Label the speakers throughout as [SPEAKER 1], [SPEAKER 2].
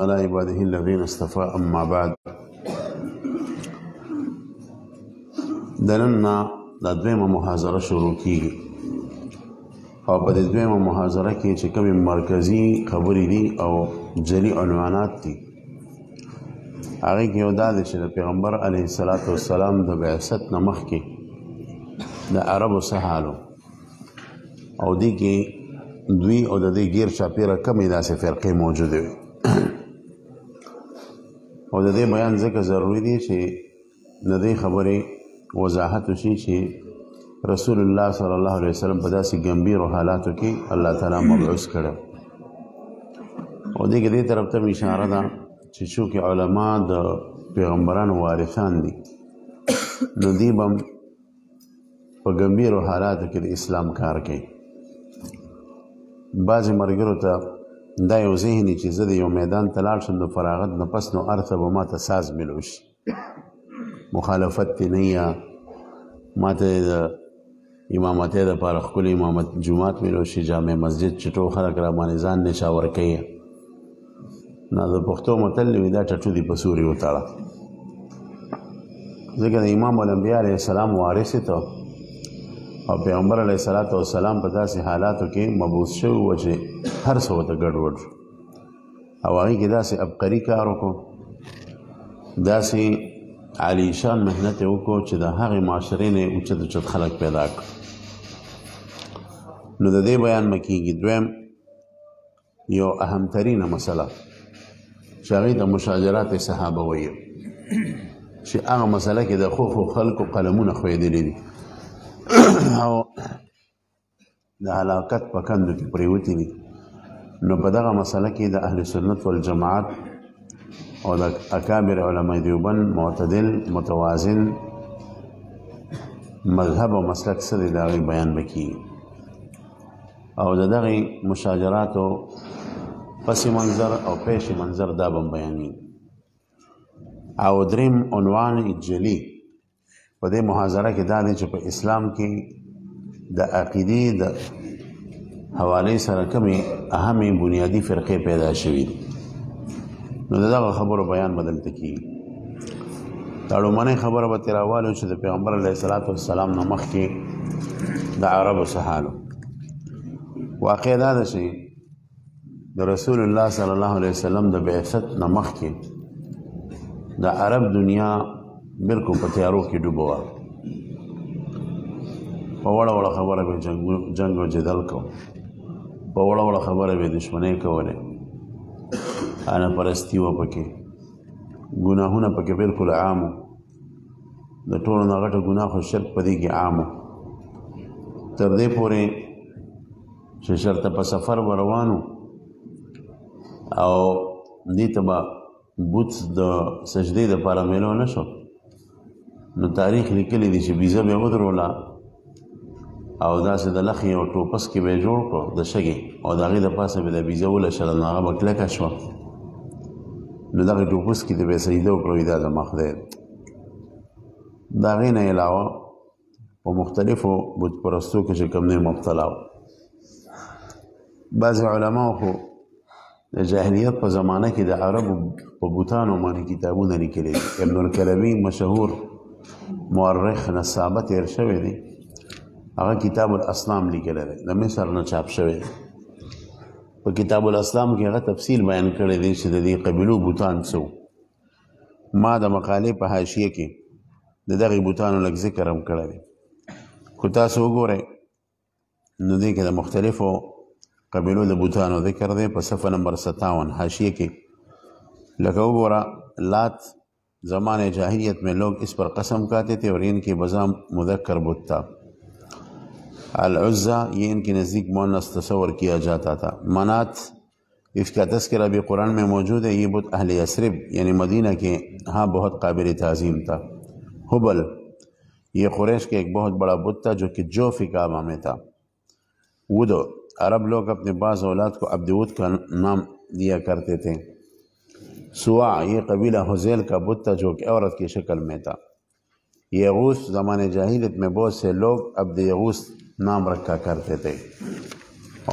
[SPEAKER 1] على عباده الذين اصطفى اما بعد دنننا د دویمه محاضره شروع کیږي او په دې دویمه محاضره کې چې کومه مرکزی خبرې دي او جلی عنوانات دي هغه کې یو دا دی چې د پیغمبر علیه الصلاۃ والسلام د بعثت نه مخکې د عربو سهالو او دی کې دوی او د دې غیر چاپیره کمی داسې فرقې موجوده وي او د دې بیان ځکه ضروری دی چې د دې خبرې وضاحت وشي چې رسول الله صلی الله علیه وسلم په داسې ګمبیرو حالاتو کې الله تعالی مبعوث کړ او دې کې دې طرف ته اشاره ده چې څوک علما د پیغمبرانو وارثان دي نو دې بم په ګمبیرو حالاتو کې د اسلام کار کوي بعضی مرګرو ته دا یو ذهني چې زه د یو میدان ته لاړ شم د فراغت نه پس نو ارته به ماته ساز ملو شي مخالفت تی نه یا ماته د امامت د پاره خپل امامت جمعات ملو شي جامع مسجد چې ټول خلک را باندې ځان نشاور کوي نه د پښتو متل وی دا ټټو دی په سوري وتاړه ځکه د امام الانبیاء علیه السلام وارث ته او پیغمبر علیه الصلاۃ والسلام په داسې حالاتو کې مبوس شو و چې هر څه ته ګډوډ او هغه کې داسې ابقری کار وکړو داسې عالیشان مهنت وکړو چې د هغې معاشرې نه اوچت اوچت خلک پیدا کړو نو د دې بیان مکیږي دویم یو اهمترینه مسله چې هغې ته مشاجرات صحابه وایي چې هغه مسله کې د خو خلکو قلمونه خویدلی دي او د علاقت په کندو کې پریوتی وي نو په دغه مسله کې د اهل سنت والجماعت او د اکابر علماء دیوبند معتدل متوازن مذهب او مسلک سره دا بیان وکي او د دغه مشاجرات او پس منظر او پیش منظر دا بیانې او دریم عنوان جلی په دې محاضره کې دا دی چې په اسلام کې د عقیدې د حواله سره کمی اهمه بنیادی فرقه پیدا شوې نو دغه خبرو بیان بدل تکي تاړو باندې خبره به تیراواله چې د پیغمبر علیه الصلاۃ والسلام نو مخ کې د عربو سهالو واقع دا ده چې د رسول الله صلی الله علیه وسلم د بعثت نمخ کې د عرب دنیا بالکل په تیارو کې ډوبوا په وړه وړه خبره به جنگ جنگ او جدل کو په وړه وړه خبره به دشمنی کوله انا پرستی و پکې ګناهونه پکې بالکل عام د ټولو نه غټه ګناه خو شرک پدې کې عام تر دې پورې چې شرط په سفر روانو او دې ته بوت د سجدې د پاره ملو نشو نو تاریخ لیکلی دی چې بیزه به ودرولا او دا سه د لخي او ټوپس کې به جوړ کو د شګي او داغه د پاسه به د بیزه ول شل نه بکله کا شو نو داغه ټوپس کې د به سیده او پرویدا د مخده داغه نه علاوه په مختلفو بت پرستو کې کوم نه مبتلا و بعض علما خو د جاهلیت په زمانه کې د عربو په بوتانو باندې کتابونه لیکلي ابن الکلبی مشهور مورخ نصابه تیر شوی دی هغه کتاب الاسلام لیکل دی د مصر نه چاپ شوی په کتاب الاسلام کې هغه تفصیل بیان کړی دی چې د دې قبیلو بوتان سو ما د مقالې په حاشیه کې د دغه بوتانو لږ ذکر هم کړی دی خو تاسو وګورئ نو دې کې د مختلفو قبیلو د بوتانو ذکر دی په صفحه نمبر 57 حاشیه کې لکه وګوره لات زمان جہریت میں لوگ اس پر قسم کہتے تھے اور ان کی بزا مذکر بت تھا العزہ یہ ان کے نزدیک مونس تصور کیا جاتا تھا منات اس کا تذکرہ بھی قرآن میں موجود ہے یہ بت اہل یسرب یعنی مدینہ کے ہاں بہت قابل تعظیم تھا حبل یہ قریش کے ایک بہت بڑا بت تھا جو کہ جو فکامہ میں تھا ودو عرب لوگ اپنے بعض اولاد کو عبدود کا نام دیا کرتے تھے सुआ ये कबीला हुजैल का बुत था जो कि औरत की शक्ल में था यगूस ज़मान जाहिलत में बहुत से लोग अब यगूस नाम रखा करते थे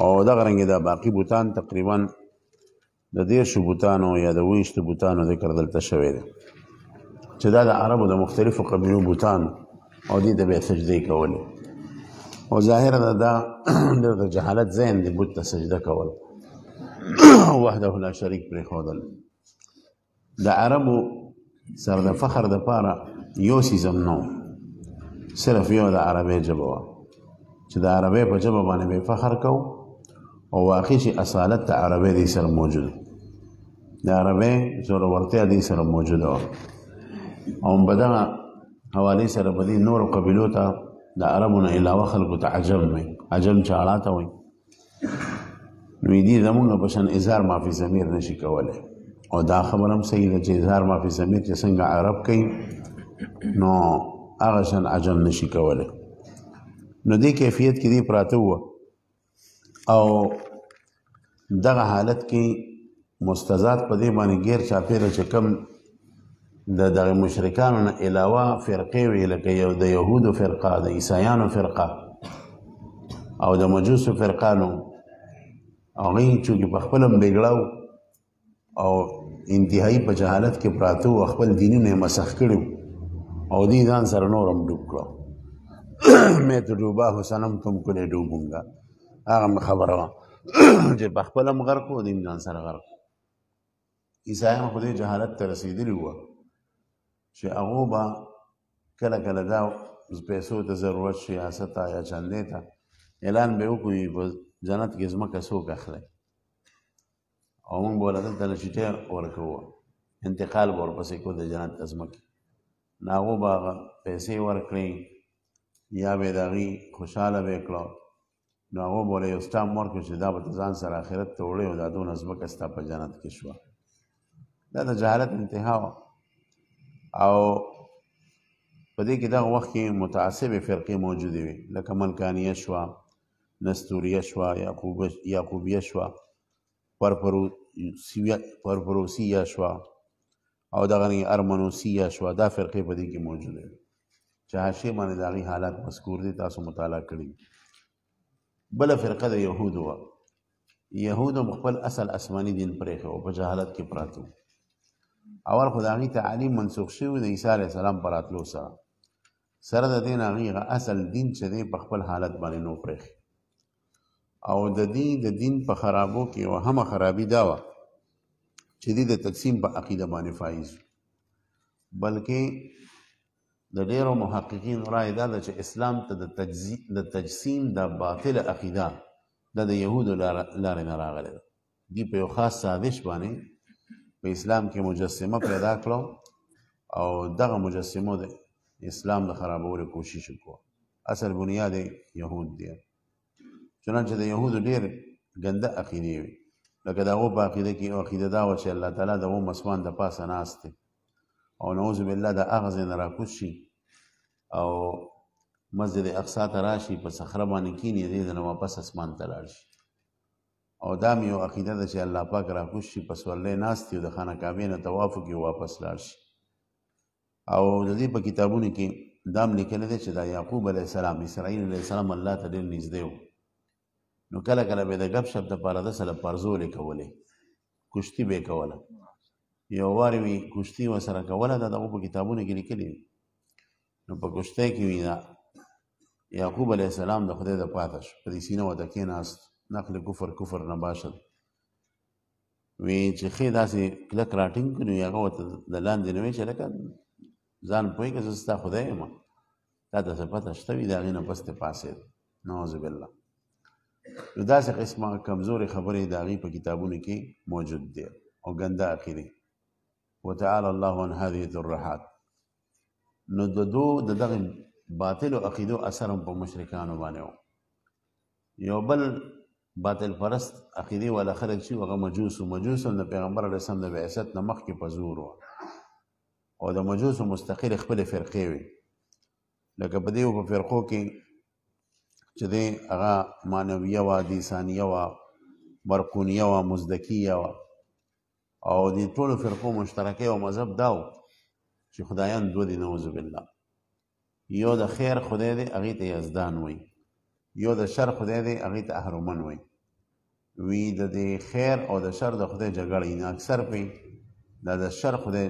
[SPEAKER 1] او دغه رنګ دا باقی بوتان تقریبا د دیرشو بوتانو یا د ویشتو بوتانو ذکر دلته شوی دی چې دا د عربو د مختلفو قبیلو بوتان او دې ته به سجدې کولې او ظاهره ده دا د جهالت ذهن د بت ته سجده کول وحده لا شریک پرېښودل د عربو سره د فخر د پاره یو سیزم نو صرف یو د عربی جبه وا چې د عربی په جبه باندې به فخر کو او واقع شي اصالت د عربی دی سره موجود د عربی ضرورتیا دی سره موجود او بدا حوالی سره بدی نور قبیلو ته د عربونو علاوه خلکو ته عجم وي عجم چاړه ته وي نو دې زمونږ په شان ازار مافي زمير نشي کولای او دا خبره هم صحیح ده چې اظهار ما فی ضمیر چې څنګه عرب کوي نو هغه شان عجم نشي کولی نو دې کیفیت کې دی پراته وه او دغه حالت کې مستزاد په دې باندې غیر چاپیره چې کم د دغه مشرکانو نه علاوه فرقې وي لکه یو د یهودو فرقه د عیسایانو فرقه او د مجوسو فرقانو هغوی چونکې په خپل هم بېګړه او انتهایی په جهالت کې پراته او خپل دینونه مسخ کړو او دې ځان سره نورم ډوب کړو مې ته ډوبا حسنم تم کو نه ډوبونګا هغه خبره وا چې په خپل مغر کو دین ځان سره غرق عیسایان خو دې جهالت ته رسیدلی و چې هغه با کله کله دا پیسو ته ضرورت شي یا ستا یا چندې ته اعلان به وکړي په جنت کې زمکه څوک اخلي او موږ به ولته ته لچټه ورکوو انتقال به ورپسې کو د جنت ازمک ناغو به هغه پیسې ورکړي یا به د هغې خوشحاله به یې کړو نو هغو به له یو ستا مور کړو چې دا به ته ځان سره آخرت ته وړې او دا دونه ځمکه ستا په جنت کې شوه دا د جهالت انتها وه او په دې کې دغه وخت کې متعصبې فرقې موجودې وي لکه ملکانیه شوه نستوریه شوه یعقوبیه شوه پرپرود سویا پرپروسیه شوا او دغه ارمنوسیه شوا دا فرقې په دې کې موجود دي چې هاشم باندې دغه حالات مذکور دي تاسو مطالعه کړی بل فرقه د يهود و يهود خپل اصل اسماني دین پرېخه او په جهالت کې پراته اول خدایي تعلیم منسوخ شوی د عیسی علی السلام پراتلو سره سره د دین هغه اصل دین چې په خپل حالت باندې نو پرېخه او د دې د دین په خرابو کې و هم خرابي دا و چې دې د تقسیم په عقیده باندې فایز بلکې د ډیرو محققین رائے دا ده چې اسلام ته د تجزی د تجسیم د باطل عقیده د يهودو لارې نه راغله دی په یو خاص سازش باندې په اسلام کې مجسمه پیدا کړو او دغه مجسمه د اسلام د خرابولو کوشش وکړو اصل بنیاد يهود دی چنانچه د يهودو ډېر ګنده عقیده وي لکه داغو په عقیده کې عقیده دا وه چې الله تعالی د اوم اسمان د پاسه ناست دی او نعوذ بالله د هغه ځای نه راکوز شي او مسجد اقصا ته راشي په صخره باندې کینی دې نه واپس اسمان ته لاړ شي او دا مې یو عقیده ده چې الله پاک راکوز شي پس ولې ناست دی د خانه کعبه نه طواف کوي واپس لاړ شي او د دې په کتابونو کې دام لیکل دي چې دا یعقوب علی السلام اسرائیل علی السلام الله ته ډېر نږدې وو نو کله کله به د غب شپ د پاره د سره پرزولې کولې کشتی به کوله یو واری وی کشتی و سره کوله دا د کتابونو کې لیکلي نو په کشته کې وینا یعقوب علی السلام د خدای د پاتش په دې سینه وته کې ناست نقل کفر کفر نه باشد وی چې خې داسې کلک راټینګ کړو هغه وته د لاندې نوې چې لکه ځان پوي کې زستا خدای ما دا د پته شته وی دا غینه پسته پاسه نعوذ بالله نو داسې قسمه کمزورې خبرې د هغې په کتابونو کې موجود دی او ګنده عقیدې وتعالى الله عن هذه الذرحات نو د دو د دغه باطل او عقیدو اثر هم په مشرکانو باندې و یو بل باطل پرست عقیدې والا خلک چې هغه مجوس او مجوس هم د پیغمبر علیه السلام د بعثت نه مخکې په زور و او د مجوسو مستقل خپل فرقې وي لکه په دې په فرقو کې چې دی هغه مانویه وا دیسانیه وا برقونیه وا مزدکیه وا او د ټولو فرقو مشترکه او مذهب داو چې خدایان دو دي نعوذ بالله یو د خیر خدای دی هغه ته یزدان وای یو د شر خدای دی هغه ته اهرمن وای وی د دې خیر او د شر د خدای جګړې نه اکثر په دا د شر خدای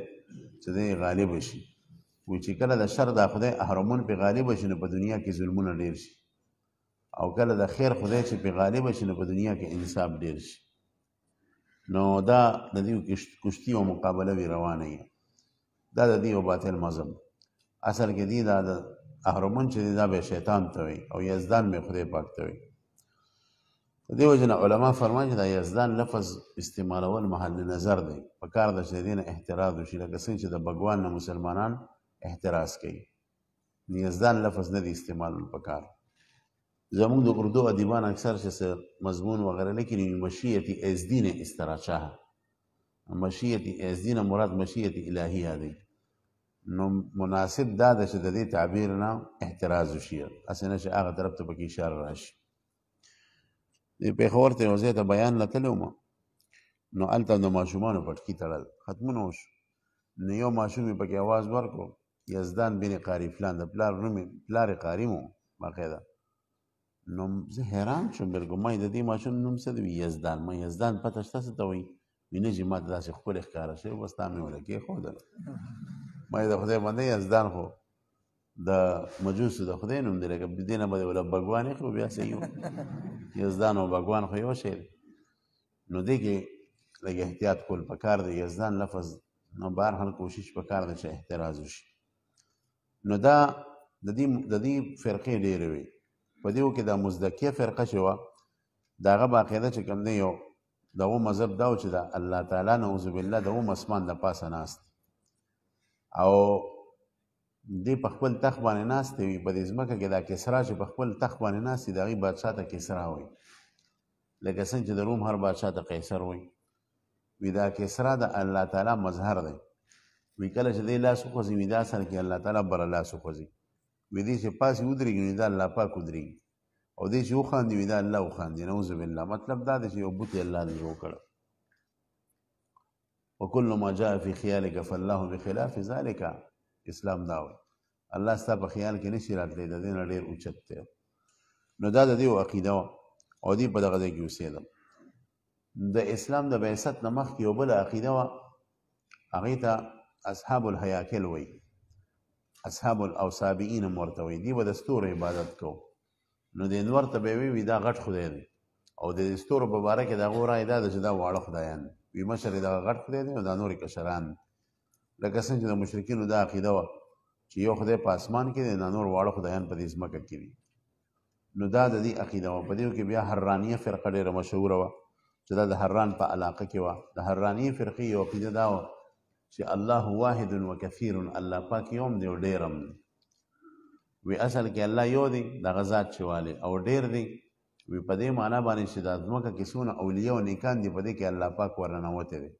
[SPEAKER 1] چې دی غالب شي و چې کله د شر د خدای اهرمن په غالب شي په دنیا کې ظلمونه ډیر شي او کله د خیر خدای چې په غالب شي نو په دنیا کې انصاف ډیر شي نو دا د دې کشتي او مقابله وی روانه ده دا د دې او باطل مزم اصل کې دی دا د اهرمن چې دا به شیطان ته وي او یزدان می خدای پاک ته وي دیو جن علما فرمایي دا یزدان لفظ استعمالول محل نظر دی په کار د شیدین احتراز وشي لکه څنګه چې د بګوان مسلمانان احتراز کوي یزدان لفظ نه دی استعمال په کار زمون د اردو ادیبان اکثر چې مضمون وغیرہ لیکن مشیت از دین استراچه مشیت از دین مراد مشیت الهی دی نو مناسب دا د شدید تعبیر نه احتراز شي اسنه چې هغه طرف ته پکې اشاره راشي د پیښور ته وزه ته بیان لتلو ما نو الته د ماشومان په ټکی تړل ختمونه وش نو یو ماشوم په کې आवाज ورکو یزدان بن قاری فلان د پلار نوم پلار قاری مو باقاعده نو زه حیران شوم برګمای د دې ماشوم نوم څه دی یزدان ما یزدان پته شته څه ته وایي وینه چې ما داسې خپل ښکارا شوی بس تا مې ولکې خودل ما د خدای باندې یزدان خو د مجوس د خدای نوم دی لکه دینه باندې ولا بګوان خو بیا سې یو یزدان او بګوان خو یو شی نو دی کې لګه احتیاط کول پکار دی یزدان لفظ نو بار هر کوشش پکار دی چې احتراز وشي نو دا د دې د دې فرقې ډېرې وي په دیو کې د مزدکیه فرقه شو داغه باقاعده چې کوم نه یو دغه مذهب دا چې د الله تعالی نعوذ بالله دغه مسمان د پاسه ناست او دی په خپل تخ باندې ناست وي په دې ځمکه کې دا کسرا چې په خپل تخ باندې ناست دی دغه بادشاہ ته کسرا وي لکه څنګه چې د روم هر بادشاہ ته قیصر وي وی دا کسرا د الله تعالی مظهر دی وی کله چې دی لاس خوځي وی دا سره کې الله تعالی بر لاس خوځي وې دې چې پاسې ودرېږي دا الله پاک ودرېږي او دې چې وخاندي وې دا الله وخاندي نعوذ بالله مطلب دا دی چې یو بوت الله نه جوړ کړ وکل ما جاء في خيالك فالله بخلاف ذلك اسلام داوي الله ستا په خیال کې نشي راتلی د دې نه ډېر اوچت دی نو دا د دې عقیده او دې په دغه ځای کې اوسېدل د اسلام د بعثت نه مخکې یو بله عقیده وه هغې ته اصحاب الهیاکل وایي اصحاب الاوصابین مرتوی دی به دستور عبادت کو نو د انور ته به وی دا غټ خدای دی او د دستور په باره کې دا غوړه ایدا د دا واړه خدایان وی مشر دا غټ خدای دی او دا نور کشران لکه څنګه چې د مشرکینو دا عقیده و چې یو خدای په اسمان کې دی دا نور واړه خدایان په دې ځمکه کې دي نو دا د دې عقیده و په دې کې بیا حرانیه فرقه ډیره مشهوره و چې دا د حران په علاقه کې و د حرانیه فرقې یو عقیده دا و چې الله واحد و کثیر الله پاک یوم دی او ډیرم دی وی اصل کې الله یو دی د غزاد چواله او ډیر دی وی په دې معنی باندې چې د ازمکه کې سونه اولیاء او نیکان دی په دې کې الله پاک ورننوته دی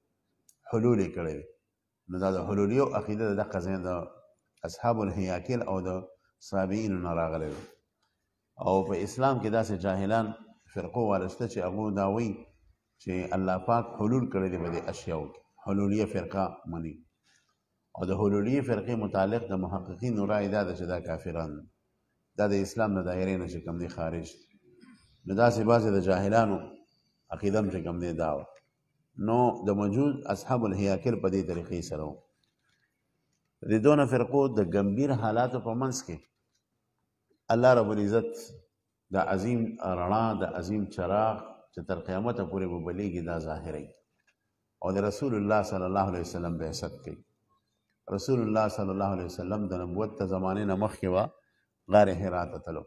[SPEAKER 1] حلول کړي نو دا د حلولیو عقیده د قزین د اصحاب الهیاکل او د صابین نه راغلی او په اسلام کې داسې جاهلان فرقو والسته چې هغه داوي چې الله پاک حلول کړی دی په دې اشیاو کې حلولیه فرقه مني او د حلولیه فرقه متعلق د محققین رائے دا چې دا کافران دا د اسلام د دایره نه کوم دي خارج نو دا سه باسه د جاهلانو عقیدم چې کوم دي داو نو د موجود اصحاب الهیاکل په دې طریقې سره د دونه فرقو د گمبیر حالاتو په منځ کې الله رب العزت د عظیم رڼا د عظیم چراغ چې تر قیامت پورې وبلېږي دا ظاهري او د رسول الله صلی الله علیه وسلم بعثت کړي رسول الله صلی الله علیه وسلم د نبوت ته زمانه نه مخکې و غار حرا ته تلو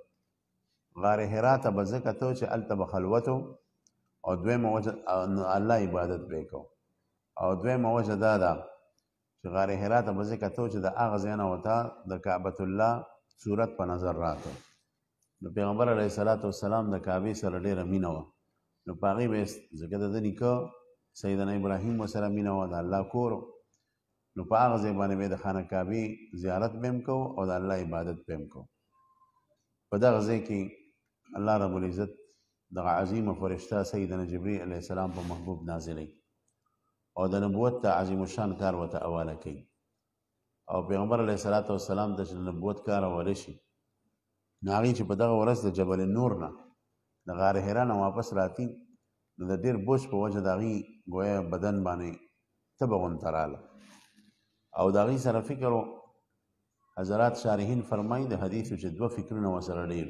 [SPEAKER 1] غار حرا ته به ځکه تو چې هلته به خلوت او دویمه وجه الله عبادت به کو او دویمه وجه دا ده چې غار حرا ته به ځکه تو چې د هغه ځای نه وتا د کعبة الله صورت په نظر راته نو پیغمبر علیه السلام د کعبې سره ډېره مینه وه نو په هغې به ځکه د ده نیکه سیدنا ابراهیم وسره مینا و د الله کور نو په هغه ځبانه به د خانه کعبه زیارت بهم کو او د الله عبادت بهم کو په دغه ځای کې الله رب العزت دغه عظیمه فرشته سیدنا جبرئیل علیه السلام په محبوب نازلې او د نبوت ته عظیم شان کار وته اواله کوي او پیغمبر علیه الصلاۃ والسلام د نبوت کار اواله شي ناغي چې په دغه ورځ د جبل نور نه د غار حرا نه واپس راتی نو د ډیر بوج په وجه د هغې ګویا بدن باندې تبه غونته راله او د هغې سره فکر و حضرات شارحین فرمایي د حدیثو چې دوه فکرونه ورسره ډېر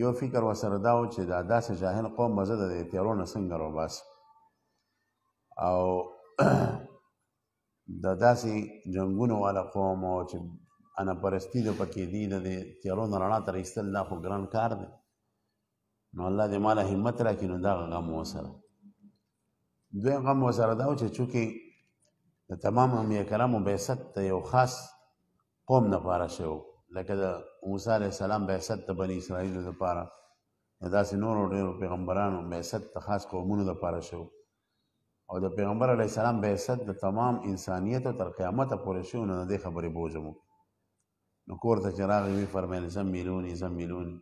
[SPEAKER 1] یو فکر ورسره دا و چې دا داسې جاهل قوم به زه د دې تیارو نه څنګه راوباسم او د داسې جنګونو والا قوم او چې انا پرستی د پکې دی د تیارو نه رڼا ته ایستل دا خو ګران کار دی نو الله دې مال همت راکړي نو دا غم وسره دوی غم وسره دا چې چونکی د تمام انبیاء کرامو بعثت ته یو خاص قوم نه پاره شو لکه د موسی علی السلام بعثت ته بنی اسرائیل لپاره داسې نور ډېر پیغمبرانو بعثت ته خاص قومونو لپاره شو او د پیغمبر علی السلام بعثت د تمام انسانیت تر قیامت پورې شو نه د خبرې بوجمو نو کور ته چراغ وی فرمایل زم میلونی زم میلونی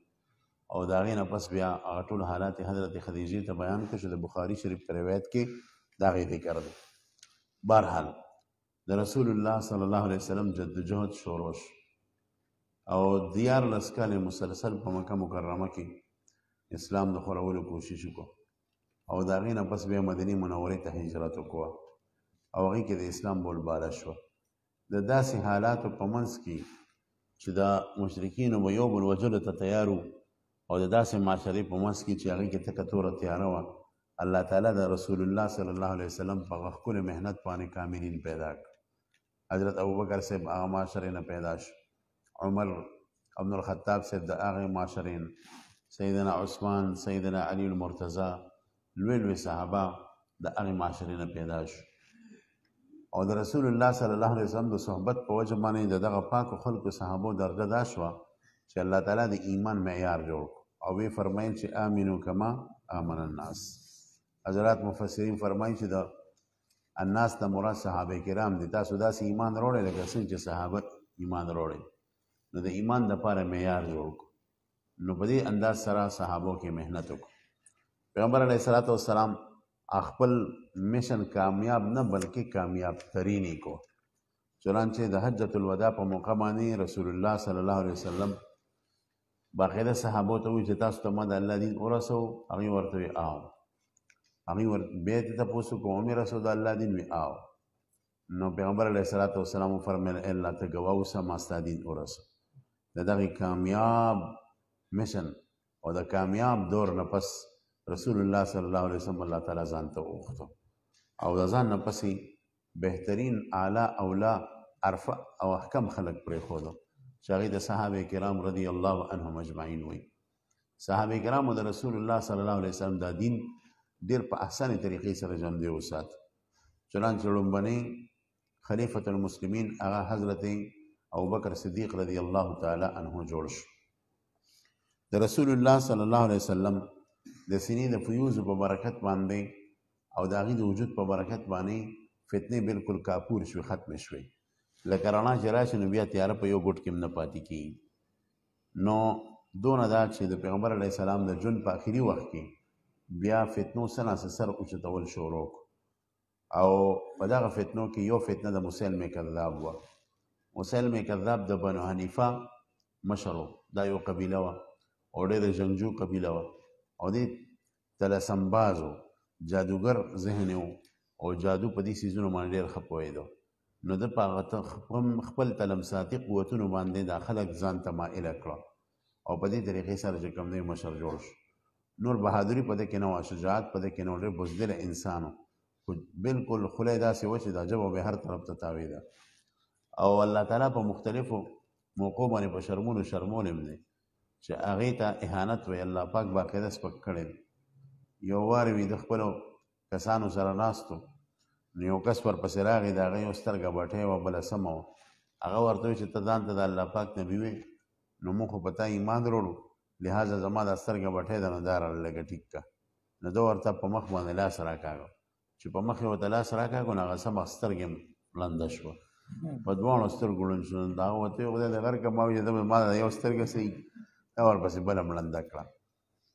[SPEAKER 1] او دا غي نه پس بیا هغه ټول حالات حضرت خدیجه ته بیان کړ چې د بخاری شریف په روایت کې دا غي ذکر دی بهرحال د رسول الله صلی الله علیه وسلم جدوجہد شروع او دیار لسکاله مسلسل په مکه مکرمه کې اسلام د خورولو کوشش وکړو او دا غي نه پس بیا مدینه منوره ته هجرت وکړو او هغه کې د اسلام بول بار شو د داسې حالاتو په منځ کې چې دا مشرکین او یو بل وجلو ته تیارو او د داسې معاشرې په منځ کې چې هغې کې تکه توره تیاره وه الله تعالی د رسول الله صلی الله علیه وسلم په هغه ښکلې محنت باندې کاملین پیدا کړ حضرت ابوبکر صاحب هغه معاشرې نه پیدا شو عمر ابن الخطاب صاحب د هغې معاشرې نه سیدنا عثمان سیدنا علی المرتضی لوی لوی صحابه د هغې معاشرې نه پیدا شو او د رسول الله صلی الله علیه وسلم د صحبت په وجه باندې د دغه پاکو خلکو صحابو درجه دا شوه چې الله تعالی د ایمان معیار جوړ کړ او وی فرمایي چې امنو کما امن الناس حضرات مفسرین فرمایي چې دا الناس ته مراد صحابه کرام دي تاسو داسې ایمان وروړي لکه څنګه چې صحابه ایمان وروړي نو د ایمان د پاره معیار جوړ نو په دې انداز سره صحابو کې مهنت وکړه پیغمبر علیه الصلاۃ والسلام خپل میشن کامیاب نه بلکې کامیاب ترینی کو چنانچه د حجۃ الوداع په موقع باندې رسول الله صلی الله علیه وسلم باقاعده صحابه ته وی چې تاسو ته ما د الله دین ورسو هغه ورته وی آو هغه ور به ته تاسو کوم رسو د الله دین وی آو نو پیغمبر علیه الصلاۃ والسلام فرمایل الله ته گواو سم استادین ورسو د دغه کامیاب مشن او د کامیاب دور نه پس رسول الله صلی الله علیه وسلم الله تعالی ځان ته وخته او ځان نه پسې بهترین اعلی اولا عرفه او احکام خلق پرې خوده چاغی د صحابه کرام رضی الله عنهم اجمعین وي صحابه کرام د رسول الله صلی الله علیه وسلم دا دین ډیر په اسانه طریقې سره ژوندې وسات چنانچه لومبني خلیفۃ المسلمین هغه حضرت ابوبکر صدیق رضی الله تعالی عنہ جوړ شو د رسول الله صلی الله علیه وسلم د سینې د فیوز په برکت باندې او د هغه د وجود په برکت باندې فتنه بالکل کاپور شو ختم شوه لکه رڼا چې راشي نو بیا تیاره په یو ګوټ کې نه پاتې کی نو دونه دا چې د پیغمبر علی السلام د جون په اخري وخت کې بیا فتنو سره سر اوچتول شروع او په دغه فتنو کې یو فتنه د مسلم کذاب و مسلم کذاب د بنو حنیفه مشرو دا یو قبیله و او د جنگجو قبیله و او د تلسمبازو جادوګر ذهن او جادو په دې سيزونو باندې ډېر خپوي دوه نو د پاغه خپل تلمساتي قوتونو باندې دا خلک ځان ته مائل کړ او په دې طریقې سره چې کوم دی مشر جوړ شو نور بهادری په دې کې نو شجاعت په دې کې نو ډېر بزدل انسانو بالکل خله داسې و چې دا جبه به هر طرف ته تاویده او الله تعالی په مختلفو موقعو باندې په شرمونو شرمولم دی چې هغې ته احانت وی الله پاک باقاعده سپک کړی یو وار وي د خپلو کسانو سره ناستو یو کس ورپسې راغی د هغې یو سترګه بټۍ وه بله سمه وه هغه ورته وویل چې ته ځان ته د الله پاک نبي وې نو موږ خو په تا ایمان راوړو لہذا زما دا سترګه بټۍ ده نو دا راله لږه ټیک کړه نو ده ورته په مخ باندې لاس راکاږه چې په مخ یې ورته لاس راکاږو نو هغه سمه سترګې م لنده شوه په دواړو سترګو لوند شو نو د هغه ورته ویل خدای د غر کما وي ده ما یو سترګه صحیح دا ورپسې بله م لنده کړه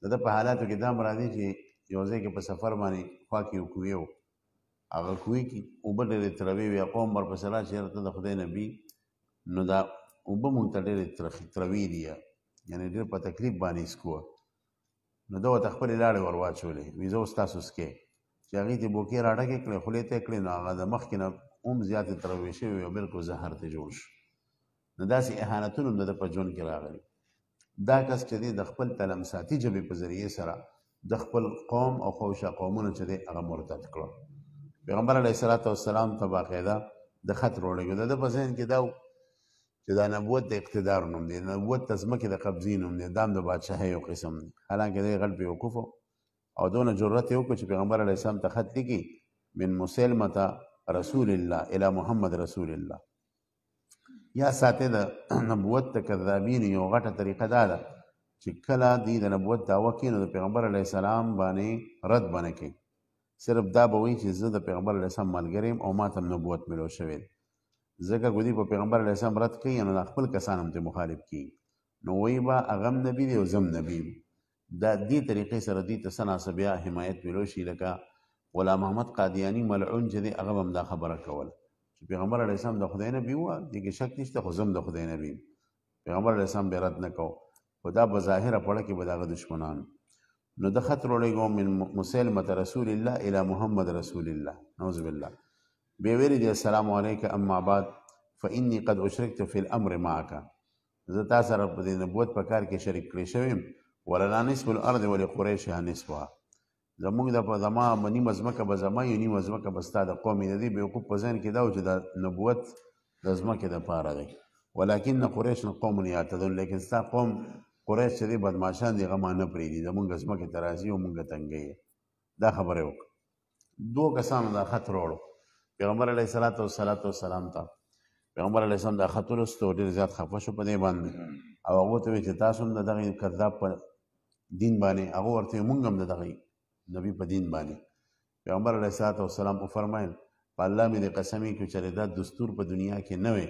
[SPEAKER 1] د ده په حالاتو کې دا مرادي چې یو ځای کې په سفر باندې خوا کې یو کوی وو هغه کوی کې اوبه ډېرې تروي وي قوم ورپسې را چېرې ته د خدای نبي نو دا اوبه مونږ ته ډېرې تروي دي یعنې ډېر په تکلیف باندې سکوه نو ده ورته خپلې لاړې ور واچولې وي زه اوس تاسو سکې چې هغې ته بوکې را ډکې کړې خولې ته یې کړې نو هغه د مخکې نه هم زیاتې تروي شوې وي او بلکل زهر ته جوړ شو نو داسې احانتونه هم د ده په ژوند کې راغلي دا کس چې دی د خپل تلمساتي ژبې په ذریعې سره د خپل قوم او خوشا قومونه چې دی هغه مرتد کړو پیغمبر علیه الصلاۃ والسلام ته باقاعده د خط روړېږي د په ذهن کې دا چې دا نبوت د اقتدار نوم دی نبوت د ځمکې د قبضې نوم دی دام د بادشاهۍ یو قسم دی حالانکه دی غټ بیوقوف او دونه جرأت یې وکړ چې پیغمبر علیه السلام ته خط لیکي من مسلمه رسول الله الی محمد رسول الله یا ساته د نبوت کذابین یو غټه طریقه دا ده چې کله دی د نبوت دعوه کوي نو د پیغمبر علی السلام باندې رد باندې کوي صرف دا به وایي چې زه د پیغمبر علیه السلام ملګری یم او ما ته نبوت میلو شوی دی ځکه ګودي په پیغمبر علیه السلام رد کوي نو دا خپل کسان هم ترې مخالف کیږي نو وایي به هغه هم نبي دی او زه هم نبي یم دا دې طریقې سره دوی ته څه بیا حمایت میلو شي لکه غلام محمد قادیانی ملعون چې دی هغه هم دا خبره کوله چې پیغمبر علیه السلام د خدای نبي وه دې کې شک نشته خو زه هم د خدای نبي پیغمبر علیه السلام بیا رد نه کوو خو دا بظاهره پړه کې به د هغه دشمنانو نو د خط روړېګو من مسلمت رسول الله الی محمد رسول الله نعوذ بالله به ویری دی السلام علیکم اما بعد فإني قد اشركت في الامر معك زه تا سره په نبوت په کار کې شریک کړی شوم ولنا نصف الارض ولقريش نصفها زمونږ د په زما منی مزمکه به زما یو نی مزمکه بستا د قومي د دې بیوقوف په ځین کې دا و چې د نبوت د زمکه د پاره دی ولكن قريش قوم يعتدون لیکن ستا قوم قریش چې دی بدمعشان دی هغه مانه پرېږدي زمونږ ځمکې ته راځي او مونږ تنګوي دا خبره وکړه دوه کسانو دا خط راوړو پیغمبر علیه صلات وسلات وسلام ته پیغمبر علیه السلام دا خط ولوست او ډېر زیات خفه شو په دې باندې او هغو ته ویل چې تاسو هم د دغې کذاب په دین باندې هغه ورته مونږ هم د دغې نبی په دین باندې پیغمبر علیه صلات وسلام وفرمایل په الله مې د قسمې کې چې دا دستور په دنیا کې نه وي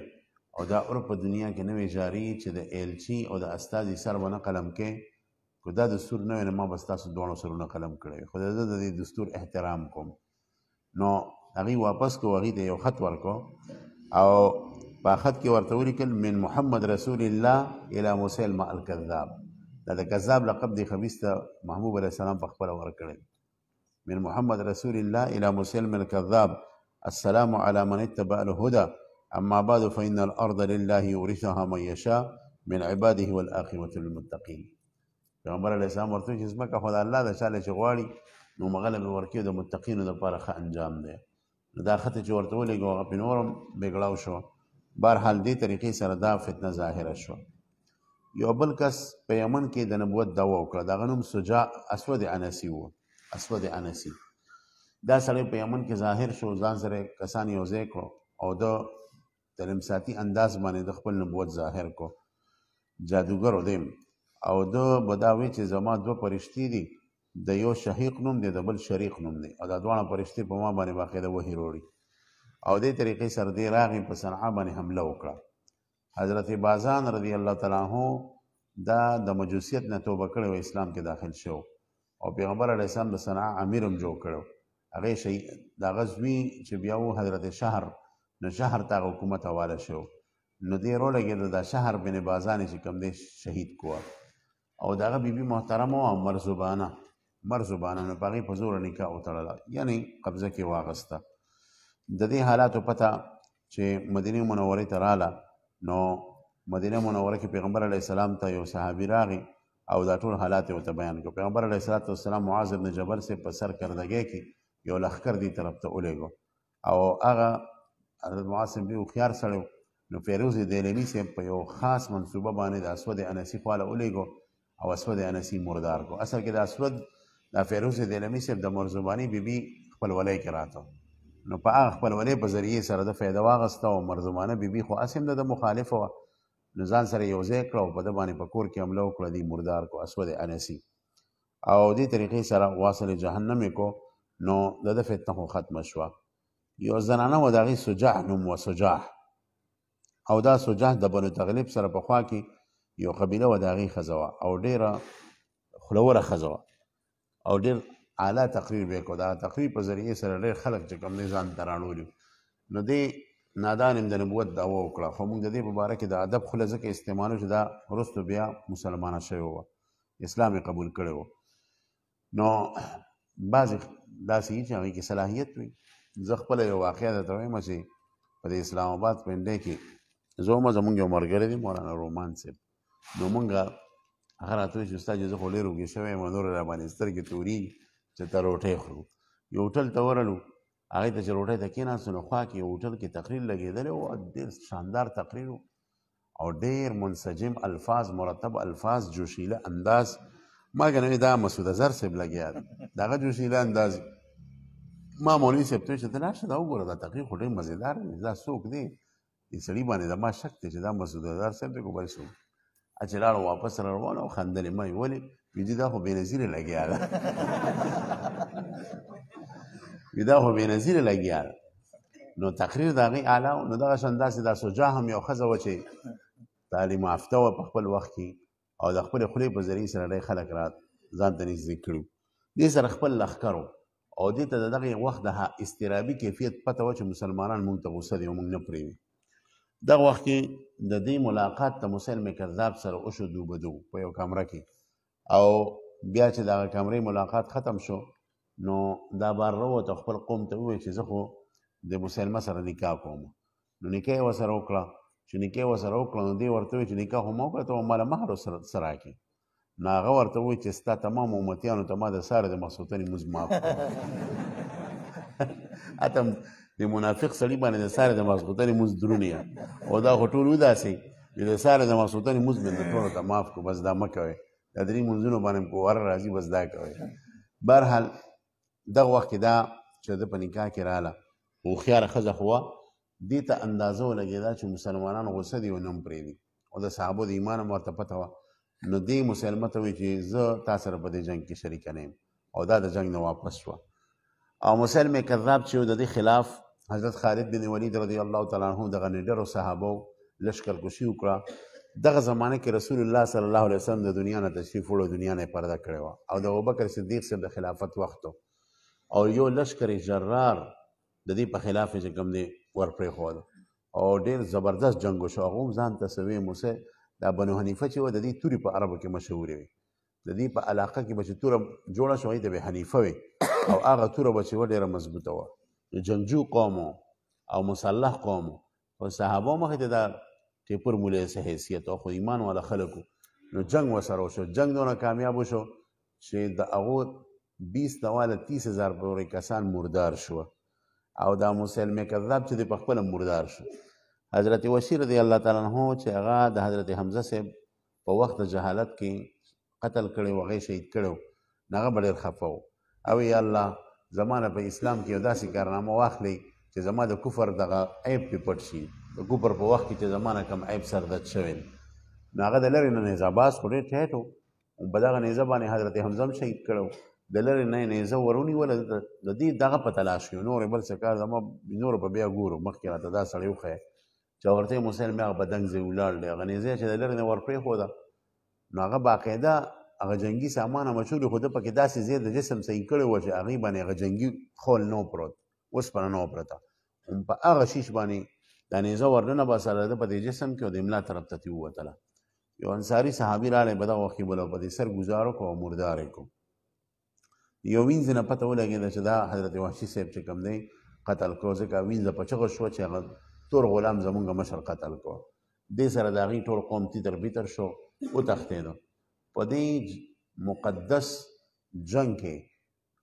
[SPEAKER 1] او دا اور په دنیا کې نوې جاری چې د الچی او د استاد سر ونه قلم کې کو دا دستور نه نه ما بس تاسو دوه سرونه قلم کړی خو دا د دې دستور احترام کوم نو هغه واپس کو هغه د یو خط ورکو او په خط کې ورته ولیکل من محمد رسول الله الى مسلم الكذاب دا د کذاب لقب دی خبيث محبوب عليه السلام په خبره ورکړل من محمد رسول الله الى مسلم الكذاب السلام على من اتبع الهدى أما بعد فإن الأرض لله يورثها من يشاء من عباده والآخرة للمتقين پیغمبر علیه السلام ورته چې زمکه خدای الله د چاله چې غواړي نو مغلب ورکی د متقینو لپاره ښه انجام دی دا خطه چې ورته ولګو هغه په نورم بګلاو شو بهرحال دې طریقې سره دا فتنه ظاهره شو یو بل کس په یمن کې د نبوت دعوا وکړه دا غنوم سجاع اسود انسی وو اسود انسی دا سړی په یمن کې ظاهر شو ځان سره کسان یو ځای کړو او د تلمساتی انداز باندې د خپل نبوت ظاهر کو جادوګر ودیم او د بداوی چې زما دو پرشتي دي د یو شهیق نوم دی د بل شریق نوم دی او دا دواړه پرشتي په ما باندې واقع د وحی وروړي او دې طریقې سره دې راغې په صنعا باندې حمله وکړه حضرت بازان رضی الله تعالی عنہ دا د مجوسیت نه توبه کړو اسلام کې داخل شو او پیغمبر علیه السلام د صنعا امیرم جوړ کړو هغه شي دا غزوی چې بیا و حضرت شهر نو شهر ته حکومت حواله شو نو دې رول کې دا شهر بن بازان چې کم دې شهید کوه او داغه بیبي محترم او مرزبانه مرزبانه نو باغی په زور نکاح وتړله یعنی قبضه کې واغسته د دې حالاتو پته چې مدینه منوره ته رااله نو مدینه منوره کې پیغمبر علی السلام ته یو صحابي راغی او دا ټول حالات یو ته بیان کړ پیغمبر علی السلام معاذ بن جبل سے په سر کردګې کې یو لخر دی طرف ته اولېګو او هغه حضرت معاذ بن خوخيار سره نو فیروز دهلوی سے په یو خاص منصوبه باندې د اسود انسی خواله الیګو او اسود انسی مردار کو اصل کې د اسود د فیروز دهلوی سے د مرزبانی بیبي خپل ولای کراته نو په هغه خپل ولای په ذریعه سره د فایده واغسته او مرزبانه بیبي خو اسیم د مخالف و نو ځان سره یو ځای کړو په د باندې په کور کې حمله وکړه دی مردار کو اسود انسی او دې طریقې سره واصل جهنم کو نو د فتنه ختم شوه یو زنانه و دغه سجاح نوم و سجاح او دا سجاح د بنو تغلب سره په خوا کې یو قبیله و دغه خزوا او ډیره خلوره خزوا او ډیر اعلی تقریر وکړه دا تقریر په ذریعه سره ډیر خلک چې کوم نظام درانول نو دی نادان د نبوت دا وکړه خو موږ د دې په اړه کې د ادب خله ځکه استعمال شو دا ورستو بیا مسلمانان شوی و اسلام قبول کړو نو بعض داسې چې هغه کې صلاحیت وي زه خپل یو واقعیا درته وایم چې په اسلام آباد پنډې کې زه هم زمونږ یو ملګری دی مولانا رومان صاحب نو مونږ هغه راته چې استاد زه خو ډېر وږی شوی یم نور را باندې سترګې تورېږي چې ته روټۍ خورو یو هوټل ته ورغلو هغه ته چې روټۍ ته کېناستو نو خوا کې یو هوټل کې تقریر لګېدلی و ډېر شاندار تقریر و او ډېر منسجم الفاظ مرتب الفاظ جوشیله انداز ما ګنوي دا مسعود اظهر صاحب لګیا دی دغه جوشیله انداز ما مولوي صاحب ته چې ته لاړ دا وګوره دا تحقیق خو ډېر مزېدار دی دا څوک دی دې سړي باندې دا ما شک دی چې دا مسعود الدار صاحب دی کو بل څوک چې لاړ واپس را روان او خندلې ما ولې ویدي دا خو بېنظیر لګیا ده ویدا خو بېنظیر لګیا ده نو تقریر د هغې اعلی نو دغه شان داسې دا سجا هم یو ښځه وه چې تعلیم یافته وه په خپل وخت کې او د خپلې خولې په ذریعې سره ډېر خلک را ځان ته نږدې کړي دې سره خپل لښکر و او دې ته دغه وخت د استرابي کیفیت پته و چې مسلمانان مونږ ته غوسه دي او مونږ نه پریوي دغه وخت کې د دې ملاقات ته مسلم کذاب سره وشو دوبدو په یو کمره کې او بیا چې دغه کمرې ملاقات ختم شو نو دا بار وروت خپل قوم ته وویل چې زه خو د مسلمه سره نکاح کوم نو نکاح یې ورسره وکړه چې نکاح یې ورسره وکړه نو دې ورته وویل چې نکاح هم وکړه ته مال مهر سره سره کې نو هغه ورته وایي چې ستا تمام امتیانو ته ما د ساره د ماسوتنې لمونځ معاف حتی د منافق سړي باندې د ساره د ماسخوتنې لمونځ درونی او دا خو ټول وداسې د ساره د ماسوتنې لمونځ مې د ټولو ته معاف کړو بس دا مه کوئ دا درې لمونځونو باندې کو ور راځي بس دا کوئ بهرحال دغه وخت کې دا چې د په نکاح کې رااله هوښیاره ښځه خو وه دې ته اندازه ولګېده چې مسلمانان غوسه دي او نه پرېږدي او د صحابو د ایمان هم ورته پته وه نو دې مسلمان ته وی چې زه تاسو سره په دې جنگ کې شریک نه او دا د جنگ نه واپس شو او مسلمان کذاب چې د دې خلاف حضرت خالد بن ولید رضی الله تعالی عنہ د غنډرو صحابه لشکر کشي وکړه دغه زمانه کې رسول الله صلی الله علیه وسلم د دنیا نه تشریف وړو دنیا نه پرده کړو او د ابوبکر صدیق سره د خلافت وخت او یو لشکر جرار د دې په خلاف چې کوم دی ور پرې خو او ډیر زبردست جنگ شو هغه ځان تسوی موسی دا بنو حنیفه چې و د دې توري په عربو کې مشهور وي د دې په علاقه کې به چې توره جوړه شوه ته به حنیفه وي او هغه توره به چې و ډېره مضبوطه وه جنجو قوم او مسلح قوم او صحابه مخې ته دا ټیپر مولی سه حیثیت او خو ایمان والا خلکو نو جنگ وسره شو جنگ دونه کامیاب شو چې د هغو بیس دواله تیس هزار پورې کسان مردار شوه او دا مسلمې کذاب چې د په خپله مردار شو حضرت وشی رضی الله تعالی عنہ چې هغه د حضرت حمزه صاحب په وخت جهالت کې قتل کړي او هغه شهید کړي هغه ډېر خفه او یا الله زمانه په اسلام کې داسې کارنامه واخلي چې زما د کفر دغه عیب په پټ شي د کفر په وخت کې چې زمانه کم عیب سردت شوی نو هغه د لرې نه نیزه باز خو ډېر ټیټ و په دغه نیزه باندې حضرت حمزه هم شهید کړی د لرې نه نیزه ورونیوله د دې دغه په تلاش یو نور بل څه کار زما نور په بیا ګورو مخکې راته دا سړی وښیه چې ورته موسی مې هغه بدن زې ولاړ لې غنیزه چې د لرنه ورپې خو دا نو هغه باقاعده هغه جنگي سامان مچول خو د پکې داسې زې د جسم سې کړي و چې هغه باندې هغه جنگي خول نو پروت اوس پر نو پرتا هم په هغه شیش باندې د نیزه ورنه به سره د پدې جسم کې د املا طرف ته وته یو انصاری صحابي راړې بدا وخی بوله پدې سر گزارو کو مردار کو یو وینځ نه پته ولګېده چې دا حضرت وحشي صاحب چې کوم دی قتل کو ځکه وینځ په چغه شو چې هغه تور غلام زمونږ مشر قتل کو دې سره د هغې ټول قوم تیتر بیتر شو وتښتېدو په دې مقدس جنگ کې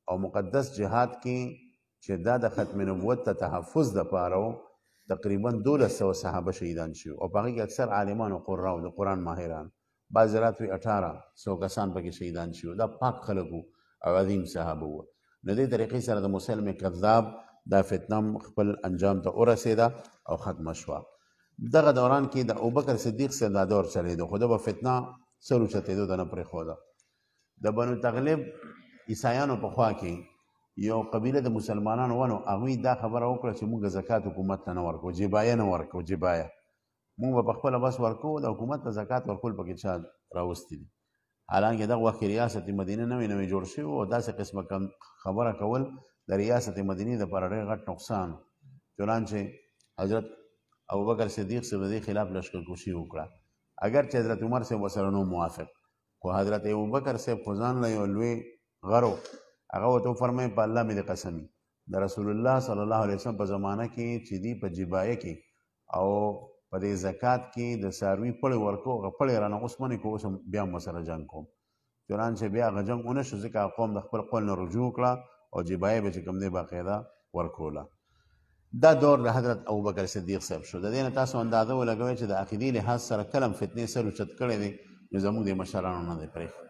[SPEAKER 1] او مقدس جهاد کې چې دا د ختم نبوت ته تحفظ دپاره و تقریبا دولس سوه صحابه شهیدان شوي او په هغې کې اکثر عالمان او قرا او د قرآن ماهران بعضې رات وي اټاره سوه کسان پکې شهیدان شوي دا پاک خلک وو او عظیم صحابه وو نو دې طریقې سره د مسلم کذاب دا فتنه خپل انجام ته ورسېده او ختم شوه دغه دوران کې د ابوبکر صدیق سره دا دور چلېده خو دا به فتنه سلو چتېدو د نه پرېښوده د بنو تغلب عیسایانو په خوا کې یو قبیله د مسلمانانو ونو هغوی دا خبره وکړه چې موږ زکات حکومت ته نه ورکو جبایه نه ورکو جبایه موږ په خپله بس ورکو د حکومت ته زکات ورکول پکې چا راوستي دي حالانکه دغه وخت ریاست مدینه نوې نوې جوړ شوی او داسې قسمه خبره کول د ریاست مدینه د پر ډېر غټ نقصان چنانچې حضرت ابوبکر صدیق سره د خلاف لشکرکشي وکړه اگر چې حضرت عمر سره وسره نو موافق خو حضرت ابوبکر سره فزان لای او لوی غرو هغه وته فرمای په الله مې قسمی د رسول الله صلی الله علیه وسلم په زمانہ کې چې دی په جبایه کې او په دې زکات کې د ساروی پړ ورکو غپړ رانه عثماني کو اوس بیا مسره جنگ کوم چنانچه بیا غ جنگ اونې شو ځکه قوم د خپل قول نه رجوع کړه او جبای به چې کوم دی باقاعده ورکوله دا دور د حضرت ابوبکر صدیق صاحب شو د دې نه تاسو اندازه ولګوئ چې د عقیدې لحاظ سره کلم فتنې سر اوچت کړی دی نو زموږ د مشرانو نه دی پرېښی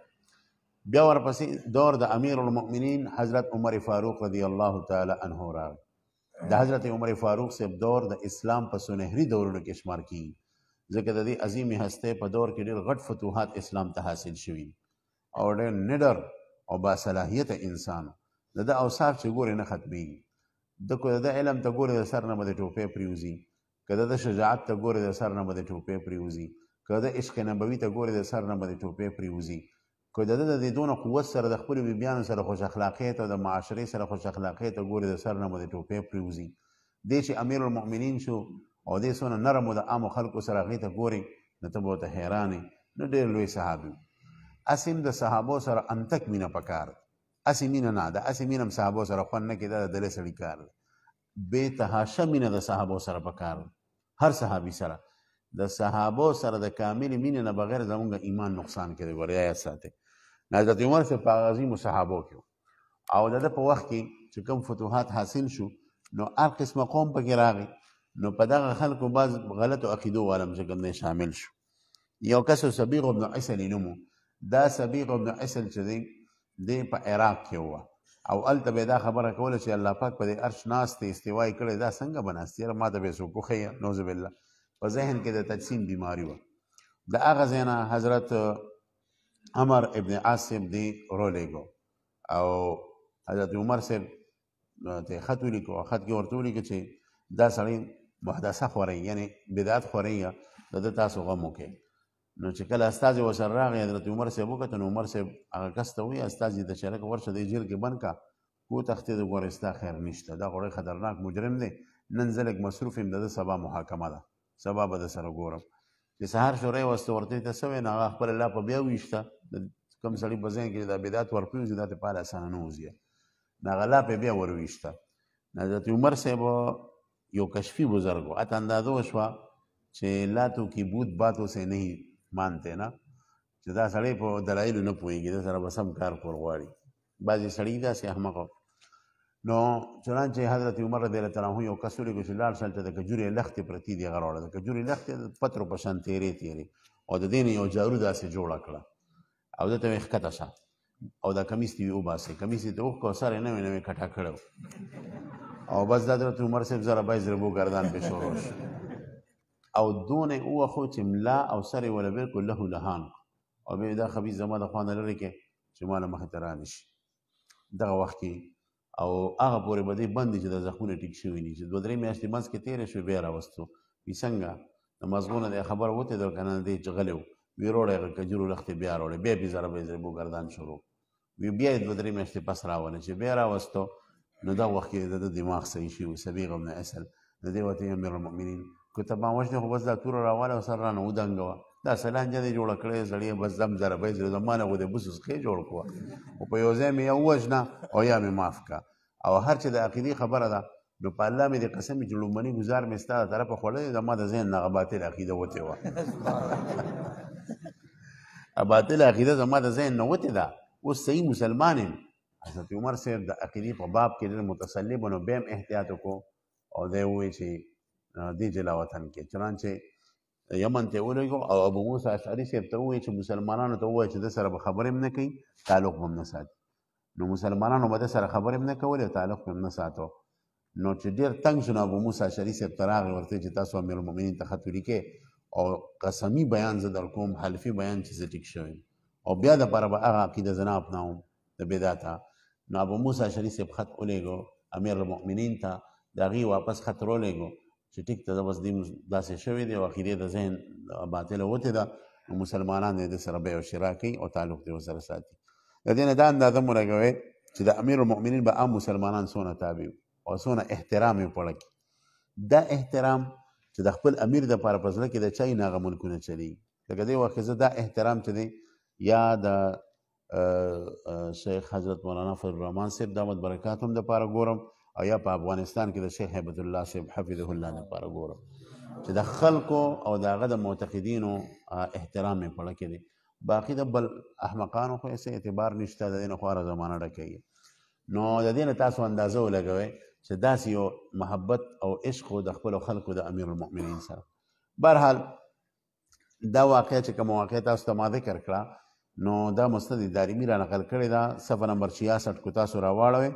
[SPEAKER 1] بیا ورپسې دور د امیر المؤمنین حضرت عمر فاروق رضی الله تعالی عنه راغی د حضرت عمر فاروق صاحب دور د اسلام په سنهري دورونو کې شمار کیږي ځکه د دې عظیم هسته په دور کې ډېر غټ فتوحات اسلام ته حاصل شوي او ډېر نډر او باصلاحیته انسان د د اوصاف چې ګورې نه ختمي د کو د علم ته ګورې د سر نه مده ټوپې پریوزي کله د شجاعت ته ګورې د سر نه مده ټوپې پریوزي کله د عشق نبوي ته ګورې د سر نه مده ټوپې پریوزي کله د د دونه قوت سره د خپل بیان سره خوش اخلاقیت او د معاشري سره خوش اخلاقیت ته ګورې د سر نه مده ټوپې پریوزي د چې امیر المؤمنین شو او د سونه نرم د عام خلکو سره غي ته ګورې نو ته به ته حیرانې نو ډېر لوی صحابي اسیم د صحابو سره انتک مینه پکار اسی مینه نه ده اسی مینه صحابه سره خوان نه کیده د له سړي کار بے تحاشا مینه د صحابه سره پکار هر صحابي سره د صحابه سره د کامل مینه نه بغیر زمونږ ایمان نقصان کوي وریا ساته حضرت عمر سے پاغازی مصحابو کې او دغه په وخت کې چې کوم فتوحات حاصل شو نو هر قسم قوم پکې راغی نو په دغه خلکو بعض غلط او عقیدو عالم څنګه نه شامل شو یو کس سبیغ ابن عسل نومو دا سبیغ ابن عسل چې دی په عراق کې وه او هلته به دا خبره کوله چې الله پاک په دې عرش ناست دی استوا یې کړی دا څنګه به ناست یاره ما ته به یې څوک وښیي نوز بالله په ذهن کې د تجسیم بیماري وه د هغه ځای نه حضرت عمر ابن عاصم دی رولیږو او حضرت عمر صاحب ته خط ولیکو خط کې ورته ولیکو چې دا سړی محدثه خورئ یعنې بدعت خورئ د ده تاسو غم وکړئ نو چې کله استاد وسر راغی حضرت عمر صاحب وکړه نو عمر صاحب هغه کس ته وی استاد دې شرک ورشه دې جیل کې بند کا کو تختې د ګورستا خیر نشته دا غوړې خطرناک مجرم دی نن زلک مصروف هم د سبا محاکمه ده سبا به سره ګورم چې سهار شورې واسطه ورته ته سوې نه هغه خپل الله په بیا ویشته کم سړی بزین کې دا بدعت ورپېږي دا ته پاله اسانه نه وځي نه غلا په بیا ورويشته حضرت عمر صاحب یو کشفی بزرګو اته اندازو شو چې لا تو کی بوت باتو سے نہیں مانته نه چې دا سړی په دلایلو نه پوهېږي د سره به سم کار کول غواړي بعضې سړي داسې احمقه نو چنانچې حضرت عمر رضی الله تعالی عنہ یو کس ولیکو چې لاړ شل چې د کجورې لختې پرتې دي هغه راوړه د کجورې لختې د پترو په شان تیرې تیرې او د دې نه یو جارو داسې جوړه کړه او ده ته مې ښکته شه او دا کمیس دې وباسې کمیس دې وکړو سر یې نوی نوی کټه کړی او بس دا حضرت عمر صاحب ضربه ضربو ګردان پې شروع شو او دون او خو چې ملا او سر ولا بالکل له لهان او به دا خبيز زما د خوانه لري کې چې مال مخ ته رانی شي دغه وخت کې او هغه پورې بده بند چې د زخمونه ټیک شوی نه چې دوه درې میاشتې منځ کې تیر شو بیا راوستو وی څنګه د مزغونه د خبر وته د کنه دی چغلو وی روړې کجورو لخت بیا روړې بیا به زره به زره ګردان شروع وی بیا دوه درې میاشتې پس راونه چې بیا راوستو نو دا وخت کې د دماغ صحیح شي او سبيغه من اصل د دې وته امیر المؤمنین که ته ما وژنې خو بس دا توره راواله او سر رانه ودنګوه دا سلانجه دې جوړه کړې سړی بس دم ضربې زړه زما نه غو دې بس اسخې جوړ کوه او په یو ځای مې یو وژنه او یا مې معاف کا او هر چې د عقیدې خبره ده نو په الله مې د قسم چې لومړني ګزار مې ستا د طرفه خوړلی زما د ذهن نه باطل عقیده وتې وه باطل عقیده زما د ذهن نه وتې ده اوس صحیح مسلمان یم حضرت عمر صاحب د عقیدې په باب کې ډېر متسلب نو بیا هم احتیاط وکړو او دی وویل چې دی جلا وطن کې چنانچه یمن ته ورغو او ابو موسی اشعری سیب ته وایي چې مسلمانانو ته وایي چې د سره خبرې هم نه کوي تعلق هم نه ساتي نو مسلمانانو به د سره خبرې هم نه کولې او تعلق هم نه ساتو نو چې ډیر تنگ شنو ابو موسی اشعری سیب ته راغی ورته چې تاسو امیر المؤمنین ته خط ولیکې او قسمی بیان زه در کوم حلفي بیان چې زه ټیک شوی او بیا د پر به هغه عقیده زنا اپناوم د بدعت نو ابو موسی اشعری سیب خط ولېګو امیر المؤمنین ته داغي واپس خط رولېګو چې ټیک ته بس دیم داسې شوی دی او اخیری د ذهن باطل وته ده مسلمانان دې سره به او شراکي او تعلق دې سره ساتي د دې نه دا اندازه مو لګوي چې د امیر المؤمنین به عام مسلمانان سونه تابع او سونه احترام یې پړکی دا احترام چې د خپل امیر د پاره پزله کې د چای ناغه ملکونه چلی لکه دې وخت زه دا احترام چې دی یا د شیخ حضرت مولانا فضل الرحمن صاحب دامت برکات هم د پاره ګورم او یا په افغانستان کې د شیخ هیبت الله صاحب حفظه الله لپاره ګورم چې د خلکو او د هغه د معتقدینو احترام یې پړه کې دی باقي د بل احمقانو خو یې اعتبار نشته د دې نه خواره زمانه ډکېږي نو د دې نه تاسو اندازه ولګوئ چې داسې یو محبت او عشق د خپلو خلکو د امیر المؤمنین سره بهرحال دا واقعه چې کوم واقعه تاسو ته ما ذکر کړه نو دا مستند دارمی را نقل کړی دا صفحه نمبر 66 کو تاسو راواړوي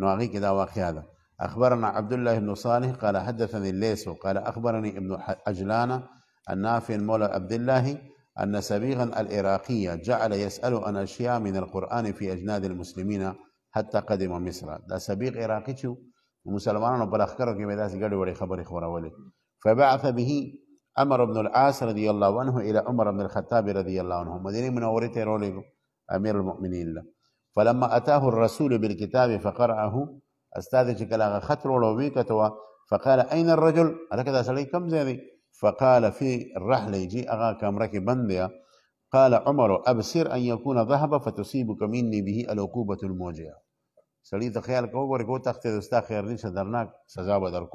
[SPEAKER 1] نو هغه کې دا واقعیا ده اخبرنا عبد الله بن صالح قال حدثني الليث قال اخبرني ابن أجلان النافع مولى عبد الله ان سبيغا العراقي جعل يسال عن اشياء من القران في اجناد المسلمين حتى قدم مصر دا سبيغ عراقي چې مسلمانانو په لخرو کې به داسې ګډ وړې خبرې خورولې فبعث به أمر بن العاص رضي الله عنه الى عمر بن الخطاب رضي الله عنه مدينه منوره ته امير المؤمنين له فلما اتاه الرسول بالكتاب فقرأه استاذ شكلا خطر ولوبيكتوا فقال اين الرجل هكذا سالي كم زيني فقال في الرحله يجي اغا كم ركبن قال عمر ابصر ان يكون ذهب فتصيبك مني به العقوبه الموجعه سالي تخيل كو کو تختي کو تخته دستا خیر سزا به در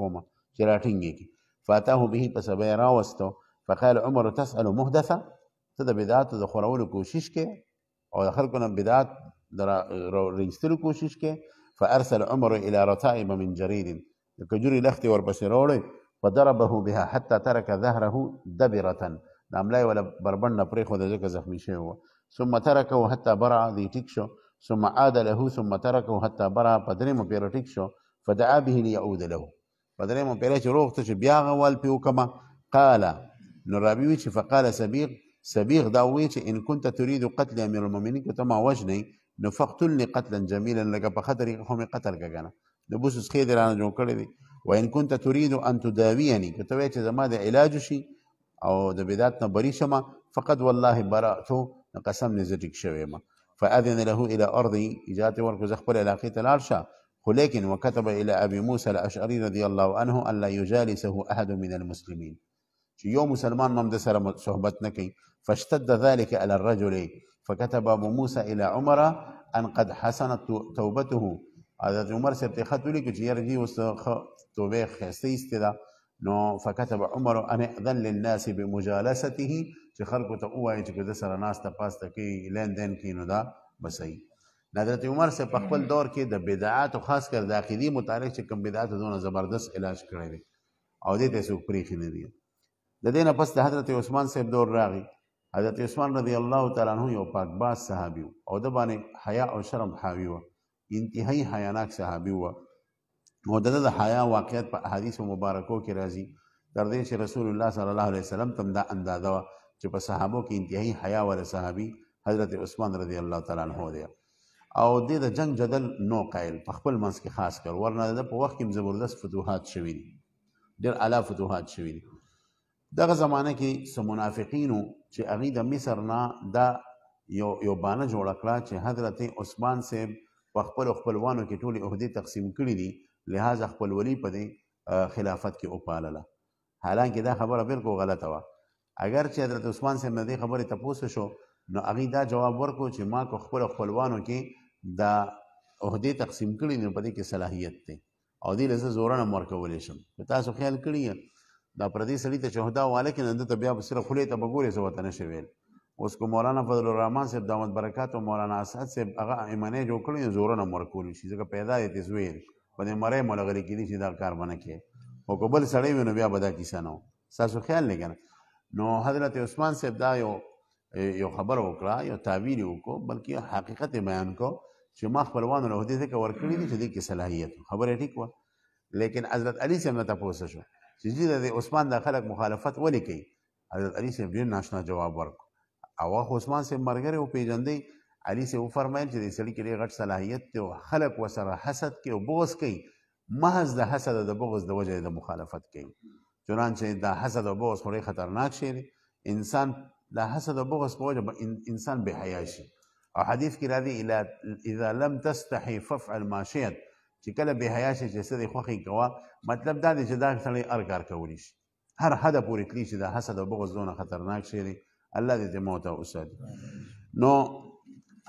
[SPEAKER 1] فاتاه به فسبيرا وستو فقال عمر تسال مهدثا ته د بدعات اول كوشيشكي او دخلكم خلکو رجستر کوشش کے فارسل عمر الى رتائب من جرید د لخت لختي ورپسې راوړې فضربه بها حتى ترك ظهره دبره د املای ولا بربند نه پرې خو د ځکه زخمی شوی و ثم تركه حتى برع دی ټیک شو ثم عاد له ثم تركه حتى برع پدرې مو پیر شو فدعا به ليعود له پدرې مو پیر چې روغ ته بیا غوال پیو کما قال نو رابي فقال سبيغ سبيغ دا ان كنت تريد قتل امير المؤمنين كتما وجني نو فقتلنی قتلا جمیلا لکه په خطر قتل کړه کنه د بوسوس خې درانه جوړ کړی دی و ان كنت تريد ان تداويني که ته چې زما د علاج شي او د بدعت نه بری شمه فقد والله برأت قسم نه زټک شوی ما فاذن له الى ارضي اجات ورکو زخبر علاقه تلال شه خو لیکن وكتب الى ابي موسى الاشعري رضي الله عنه لا يجالسه احد من المسلمين چې یو مسلمان هم د صحبت نکي فاشتد ذلك على الرجل فكتب أبو موسى إلى عمر أن قد حسنت توبته هذا عمر صاحب خطو لك ولیکو چې یاره توبه خيستي استدا نو فكتب عمر أن اذن للناس بمجالسته چې خلکو ته ووایي چې د سره ناسته پاسته کوي كي دین کوي نو دا بسئ حضرت عمر سے خبل دور كي دا بدعات او خاص کر د عقیدې متعلق چې کوم بدعات دونه زبردست علاج کرده او دي ته پريخي پریخي نه دی پس دا حضرت عثمان صاحب دور راغي حضرت عثمان رضی الله تعالی عنہ یو پاک باز صحابي او د باندې حیا او شرم حاوی و انتهایی حیاناک صحابي و او د د حیا واقعیت په احادیث مبارکو کې راځي تر دې چې رسول الله صلی الله علیه وسلم تم دا اندازه و چې په صحابو کې انتهایی حیا ور صحابي حضرت عثمان رضی الله تعالی عنہ دی او د د جنگ جدل نو قائل په خپل منځ کې خاص کر ورنه د په وخت کې زبردست فتوحات شوي دي ډېر اعلی فتوحات شوي دي دغه زمانه کې سو منافقینو چې هغه د مصر نه دا یو یو بانه جوړ کړه چې حضرت عثمان صاحب په خپل خپلوانو کې ټولې عہدې تقسیم کړې دي لہذا خپلولي په دې خلافت کې اوپالله حالانکه دا خبره بالکل غلطه وه اگر چې حضرت عثمان صاحب نه دې خبره تپوسه شو نو هغه دا جواب ورکړو چې ما کو خپل خپلوانو کې دا عہدې تقسیم کړې نو په دې کې صلاحیت ده او دې لزه زورانه مرکولې شم تاسو خیال کړئ دا پردي سړی ته چهدا واله کې نن ته بیا بصره خولې ته بګورې زو وطن شویل اوس کو مولانا فضل الرحمن صاحب دامت برکات او مولانا اسد صاحب هغه ایمانه جوړ کړی زور نه مر کول شي ځکه پیدا دې تسویل باندې مړې مولغلي کې دې دا کار باندې کې او قبل سړی وینو بیا بدا کیسه نو تاسو خیال لګنه نو حضرت عثمان صاحب دا یو یو خبر وکړه یو تعبیر وکړه بلکې حقیقت بیان کو چې ما خپلوانو له دې څخه ورکړی دي چې دې کې صلاحیت خبره ټیک و لیکن حضرت علی څخه تاسو شو چې د عثمان د خلک مخالفت ولې کوي حضرت علي صاحب ډېر ناشنا جواب ورکړ او هغه عثمان صاحب مرګره او پیجندې علي سه وفرمایل چې د سړي کې ډېر غټ صلاحیت دی او خلک وسره حسد کوي او بغض کوي محض د حسد او د بغض د وجه د مخالفت کوي چنانچې د حسد او بغض خوري خطرناک شی دی انسان د حسد او بغض په وجه انسان به حیا شي او حدیث کې راځي اذا لم تستحي فافعل ما شئت چې کله به حیا شي چې څه دی خوخي کوه مطلب دا دی چې دا سړی هر کار کولی شي هر حد پورې تلی چې د حسد او بغض دونه خطرناک شی دی الله دې ته موت او اسد نو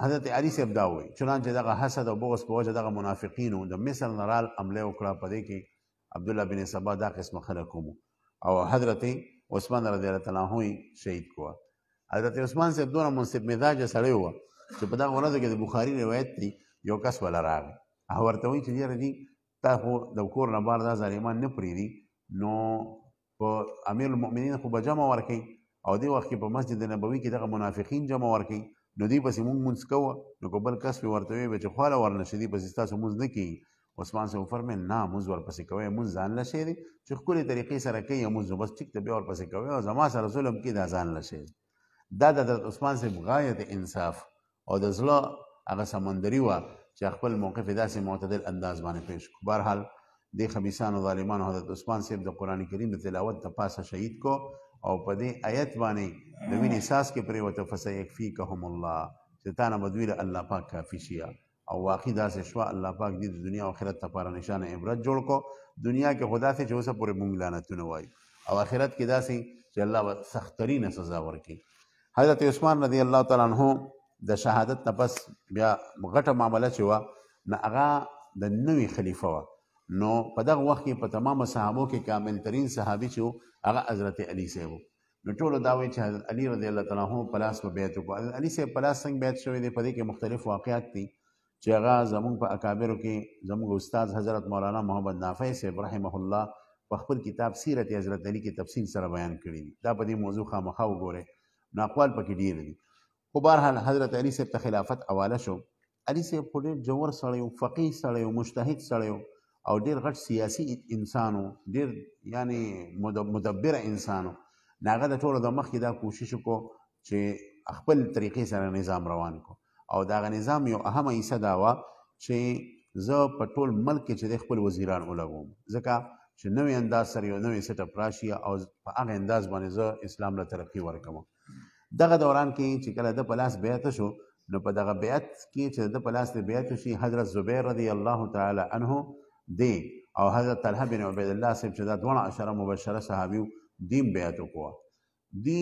[SPEAKER 1] حضرت علی صاحب دا وایي چنانچه دغه حسد او بغض په وجه دغه منافقینو د مصر نه رال عمله وکړه په دې کې عبد الله بن سبا دا قسم خلک او حضرت عثمان رضی الله تعالی عنہ شهید کوه حضرت عثمان صاحب دونه منصب مزاج سړی و چې په دغه ورځ کې د بخاری روایت دی یو کس ولا راغی او ورته وایي چې یاره دي تا خو د کور نه بار دا ظالمان نه پرېږدي نو په امیر المؤمنین خو به جمع ورکوي او دې وخت کې په مسجد نبوي کې دغه منافقین جمع ورکوي نو دی پسې مونږ مونږ کوو نو کوبل کس په ورته وي چې خواله ورنشي دی پسې تاسو مونږ نه کوي عثمان سه فرمایل نه مونږ ورپسې کوي مونږ ځان لشي دی چې خپل طریقې سره کوي مونږ بس ټیک ته بیا ورپسې کوي او زما سره ظلم کې دا ځان لشي دا د عثمان سه غایت انصاف او د زړه هغه سمندري و چې خپل موقف داسې معتدل انداز باندې پیش کو بهرحال د خبيسانو ظالمانو حضرت عثمان صاحب د قران کریم د تلاوت د پاسه شهید کو او په دې آیت باندې د وینې ساس کې پرې وته فسيكفيكهم الله چې تا نه بدویل الله پاک کافی شي او واقعي داسې شوا الله پاک دې د دنیا او آخرت لپاره نشانه عبرت جوړ کو دنیا کې خدا ته چې اوسه پورې مونږ لعنتونه وایي او آخرت کې داسې چې الله سخترین سزا ورکړي حضرت عثمان رضی الله تعالی عنہ د شهادت نه پس بیا غټه معامله چې وه نه هغه د نوي خلیفه وه نو په دغه وخت کې په تمامه صحابو کې کامل ترین صحابي چې هغه حضرت علي صاحب نو ټول دا وایي چې حضرت علي رضی الله تعالی عنہ پلاس په بیعت کو حضرت علي صاحب پلاس څنګه بیعت شوی دی په دې کې مختلف واقعات دي چې هغه زمونږ په اکابرو کې زمونږ استاد حضرت مولانا محمد نافع صاحب رحمه الله په خپل کتاب سیرت حضرت علي کې تفصیل سره بیان کړی دی دا په دې موضوع خامخا وګوره ناقوال پکې ډیر دي دی. خو بهرحال حضرت علي صاحب ته خلافت حواله شو علي صاحب خو ډېر جوور سړی و فقیح سړی و مجتهد سړی و او ډېر غټ سیاسي انسان و ډېر یعنې مدبره انسان و نو هغه د ټولو د مخکې دا کوشش وکړو چې خپل طریقې سره نظام روان کو او دا نظام یو اهمه حصه دا وه چې زه په ټول ملک کې چې د خپل وزیران ولګوم ځکه چې نوې انداز سره یو نوې سټ اپ راشي او په هغه انداز باندې زه اسلام له ترقی ورکوم دغه دوران کې چې کله د پلاس بیعت شو نو په دغه بیعت کې چې د پلاس د بیعت شي حضرت زبیر رضی الله تعالی عنه دی او حضرت طلحه بن عبید الله صاحب چې دا دونه اشاره مبشره صحابي دیم بیعت وکړه دی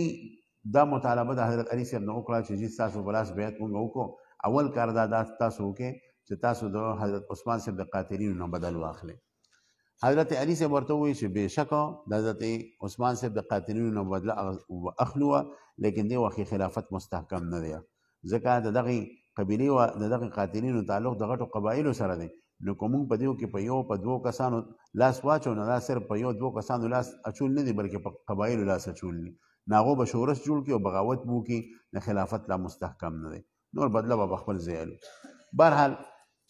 [SPEAKER 1] دا مطالبه د حضرت علي صاحب نو وکړه چې جې تاسو پلاس بیعت موږ وکړو اول کار دا تاسو وکړي چې تاسو د حضرت عثمان صاحب د قاتلینو نه بدل واخلئ حضرت علی سے ورته وی چې بشکا د حضرت عثمان سے د قاتلینو نه بدله اخلو لیکن دی وخت خلافت مستحکم نه دی ځکه د دغه قبيله او د دغه قاتلینو تعلق د غټو قبایلو سره دی نو کوم په دیو کې په یو په دوو کسانو لاس واچو نه صرف په یو دوو کسانو لاس اچول نه دی بلکې په قبایلو لاس اچول دی ناغو به شورش جوړ کې او بغاوت مو کې د خلافت لا مستحکم نه دی نور بدله به خپل ځای بهرحال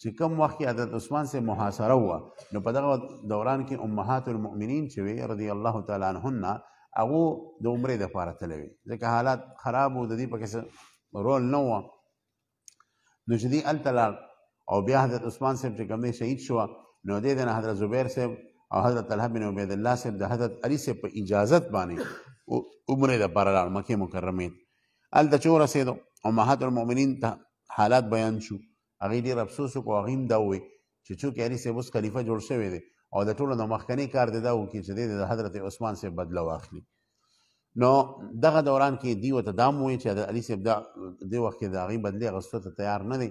[SPEAKER 1] چې کم وخت کې حضرت عثمان سے محاصره وه نو په دغه دوران کې امهات المؤمنین چې وي رضی الله تعالی عنهن هغه د عمره د پاره تلوي ځکه حالات خراب وو د دې پکې رول نه و نو چې دی التلال او بیا حضرت عثمان صاحب چې کوم شهید شو نو د دې حضرت زبیر صاحب او حضرت طلحه بن عبید الله صاحب د حضرت علي صاحب په اجازت باندې عمره د پاره لاړ مکه مکرمه الته چور رسیدو امهات المؤمنین ته حالات بیان شو هغه ډیر افسوس کو هغه هم دا وي چې څوک یعنی سه اوس خلیفہ جوړ شوی دی او د ټولو نو مخکنی کار دی دا و کې چې د حضرت عثمان سے بدله واخلي نو دغه دوران کې دی وته دام وي چې د علي سیب دا د وخت کې د هغه بدله غوښته ته تیار نه دی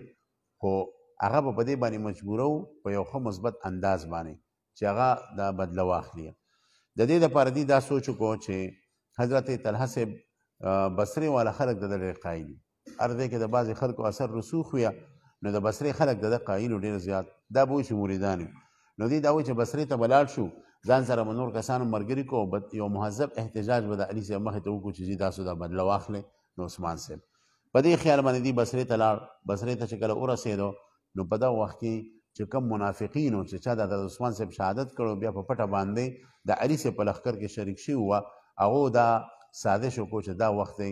[SPEAKER 1] خو هغه په دې باندې مجبورو په یو خو مثبت انداز باندې چې هغه دا بدله واخلي د دې لپاره دی دا سوچ کو چې حضرت طلحه سیب بصری والا خلق د لری قایدي ارده کې د بعض خلکو اثر رسوخ ویا نو د بصرې خلک د قایلو ډیر زیات دا بوی چې مریدان نو دوی دا وایي چې بصرې ته بلال شو ځان سره منور کسانو مرګري کو یو مهذب احتجاج به د علي صاحب مخې ته وکړو چې زی تاسو دا بدله واخلې نو عثمان صاحب په دې خیال باندې دی بصرې ته لاړ بصرې ته چې کله ورسېدو نو په دغه وخت کې چې کم منافقین او چې چا د عثمان صاحب شهادت کړو بیا په پټه باندې د علي صاحب په لخر کې شریک شي وو هغه دا سازش وکړو چې دا وخت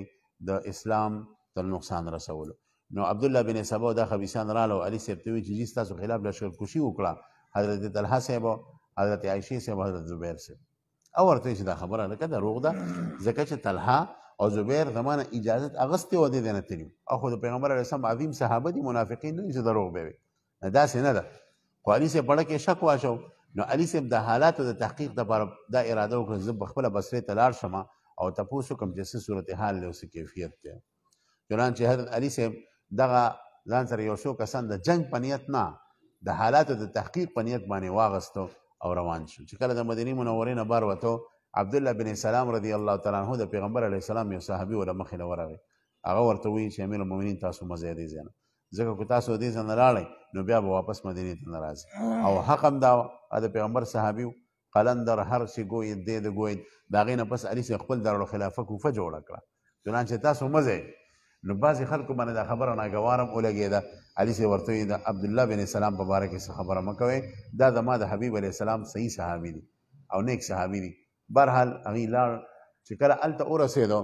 [SPEAKER 1] د اسلام تر نقصان رسولو نو عبد الله بن سبا دا خبيسان رالو علي سپتوي چې تاسو خلاف لشکر کشي وکړه حضرت طلحه صاحب حضرت عائشه صاحب حضرت زبير صاحب او ورته چې دا خبره نه کده روغ ده ځکه چې طلحه او زبير زمانه اجازه اغستې و دي نه تلو او خو د پیغمبر علیه السلام عظیم صحابه دي منافقین نه چې دروغ به نه دا څه نه ده خو علي سه بڑا کې شک واشو نو علي سه د حالات او د تحقیق د پر د اراده وکړ زب خپل بصره تلار شمه او تاسو کوم چې صورت حال له اوس کیفیت ده چنانچه حضرت علي سه دغه ځان سره یو څو کسان د جنگ په نیت نه د حالاتو د تحقیق په نیت باندې واغستو او روان شو چې کله د مدینه منورې نه بار وته عبد الله بن سلام رضی الله تعالی عنہ د پیغمبر علی السلام یو صحابي ور مخې نه ورغی هغه ورته وی چې امیر المؤمنین تاسو مزه دي زنه ځکه کو تاسو دې څنګه راړی نو بیا به واپس مدینه ته ناراض او حقم دا د پیغمبر صحابي قلندر هر سی ګوی دې د ګوی دا غینه پس علی سے خپل دار الخلافه کوفه جوړ کړه چنانچه تاسو مزه نو بعضې خلکو باندې دا خبره ناګوارم ولګېده علي صاحب ورته د عبدالله بن سلام په باره کې خبره مه کوئ دا زما د حبیب علیه السلام صحیح صحابي دي او نیک صحابي دي بهرحال هغې لاړ چې کله هلته ورسېدو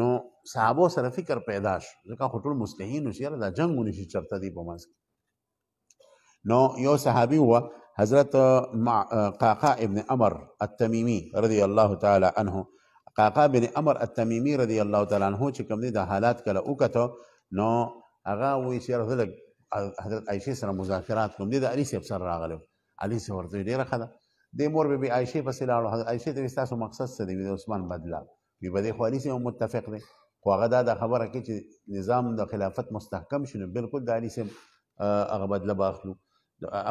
[SPEAKER 1] نو صحابو سره فکر پیدا شو ځکه خو ټول مسلحین شي یاره دا جنګ ونیسي چرته دي په منځ کې نو یو صحابي هو حضرت مع قعقاع ابن امر التميمي رضي الله تعالى عنه قاقا بن امر التميمي رضي الله تعالى عنه چې کوم دي د حالات کله وکړو نو هغه وی چې رسول حضرت عائشه سره مذاکرات کوم دي د علي صاحب سره راغلو علي سره ورته ډیره خده د مور بي عائشه پسې لاړو حضرت عائشه د تاسو مقصد څه دی د عثمان بدلا بي بده خو علي سره متفق دي خو هغه دا خبره کې چې نظام د خلافت مستحکم شونه بالکل د علي سره هغه بدله باخلو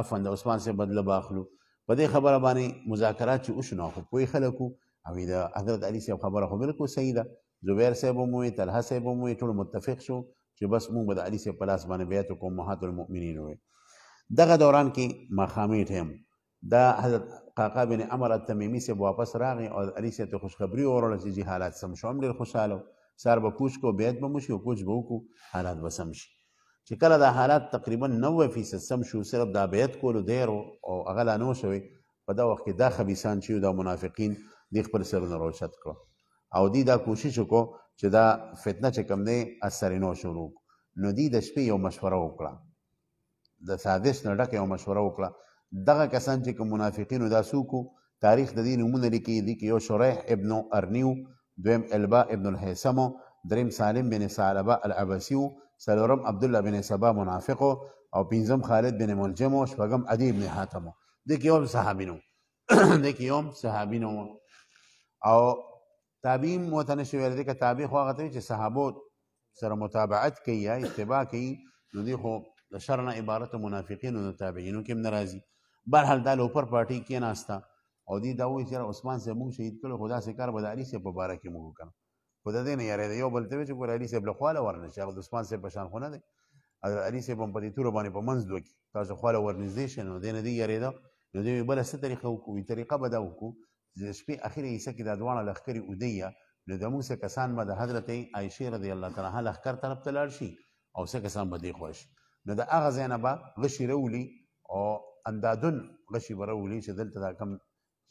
[SPEAKER 1] عفوا د عثمان سره بدله باخلو په دې خبره باندې مذاکرات چې وشنو خو کوئی خلکو او د حضرت علي صاحب خبره خو بالکل صحیح ده زبیر صاحب هم وی طلحه صاحب هم وی ټول متفق شو چې بس موږ به د علي صاحب په لاس باندې بیعت وکړو محات المؤمنین وی دغه دوران کې مخامی ټیم دا حضرت قاقا بن امر التمیمی صاحب واپس راغی او علي صاحب ته خوشخبری وروړه چې جی حالات سم شو هم ډېر خوشاله سار به کوچ کو بیعت به مو شي او کوچ به وکړو حالات به سم شي چې کله دا حالات تقریبا 90 فیصد سم شو صرف دا بیعت کولو دیر او هغه لا نو شوی په دا وخت کې دا خبيسان چې دا منافقین دی خپل سرونه راوچت کړو او دی دا کوشش وکړو چې دا فتنه چې کم دی اثر نو شروع نو دی د شپې یو مشوره وکړه د سازش نه ډکه یو مشوره وکړه دغه کسان چې منافقینو دا سوکو تاریخ د دین نمونه لیکي دی کې یو شریح ابن ارنیو دویم البا ابن الهیثمو دریم سالم بن سالبه العباسیو سلورم عبد الله بن سبا منافقو او پنځم خالد بن ملجمو شپږم ادی بن حاتمو د کې یو صحابینو د کې یو صحابینو او تابعی موته نشي ویل دي ک تابع خو هغه ته چې صحابو سره متابعت کوي یا اتباع کوي نو دي خو د شر نه عبارت منافقین او تابعینو کې ناراضي برحال دا لوپر پارٹی کې ناستا او دی دا وایي چې عثمان سه موږ شهید کړو خدا سه کار بداري سه په بارا کې موږ کړو خدا دې نه یاره یو بل ته چې ګور علي سه بل خواله ورنه چې د عثمان سه پشان خونه دي علي سه په پدې تور باندې په منځ دوی تاسو خواله ورنږدې شنو دې نه دی یاره دا نو دې بل څه طریقه وکړو طریقه بداو وکړو د شپې اخري حصہ کې د دوانه لخرې اودیا نو د موسی کسان ما د حضرت عائشه رضی الله تعالی عنها لخر طرف ته لاړ شي او څه کسان به دی خوش نو د هغه زینبا غشي رولي او اندادون غشي برولي چې دلته دا کم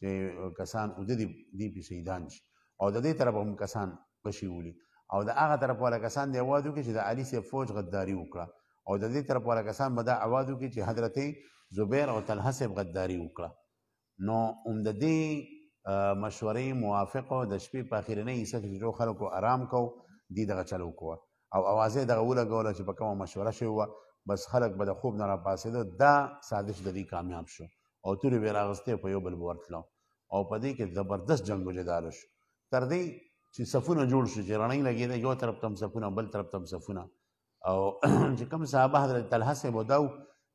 [SPEAKER 1] چې کسان اود دي دی په شهیدان شي او د دې طرف هم کسان غشي ولي او د هغه طرف ولا کسان دی وادو کې چې د علي سي فوج غداری وکړه او د دې طرف ولا کسان به دا اوادو کې چې حضرت زبیر او طلحه سي غداری وکړه نو اوم د دې مشورې موافق او د شپې په اخیرنۍ حصہ کې جو خلکو آرام کو دی دغه چلو کو او اوازې دغه ولګول چې په کومه مشوره شوی و بس خلک به د خوب نه راپاسېدو دا سازش د دې کامیاب شو او تورې به راغستې په یو بل ورتلو او په دې کې زبردست جنگ وجدال شو تر دې چې صفونه جوړ شو چې رڼې لګېده یو طرف تم صفونه بل طرف تم صفونه او چې کوم صحابه حضرت طلحه سه بوداو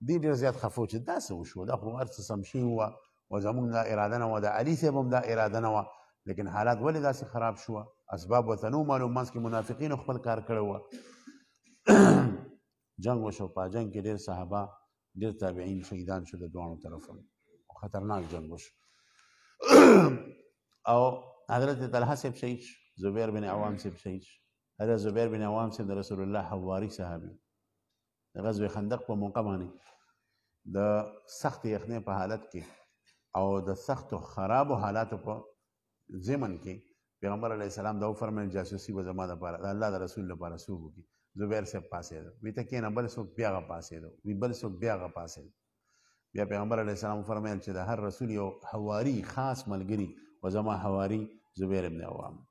[SPEAKER 1] دې ډېر زیات خفو چې دا څه وشو دا خو هر څه سم شوي وه و زمونږ دا اراده نه وه د علي صاحب هم دا اراده نه وه لیکن حالات ولې داسې خراب شوه اسباب ورته نه معلوم منځ کې منافقینو خپل کار کړی وه جنگ وشو په جنگ کې ډېر صحابه ډېر تابعین شهیدان شو د دواړو طرفو خطرناک جنگ وشو او حضرت طلحه صاحب شهید شو زبیر بن عوام صاحب شهید شو حضرت زبیر بن عوام صاحب د رسول الله حواري صحابي د غزوې خندق په موقع باندې د سخت یخنۍ په حالت کې او د سخت او خراب حالاتو په زمن کې پیغمبر علی السلام دا فرمایل جاسوسي به زما د پاره د الله د رسول لپاره سوب کی زبیر سے پاسه ده وی ته کینه بل سو بیا غ پاسه ده وی بل سو بیا غ پاسه ده بیا پیغمبر علی السلام فرمایل چې د هر رسول یو حواری خاص ملګری و زما حواری زبیر ابن عوام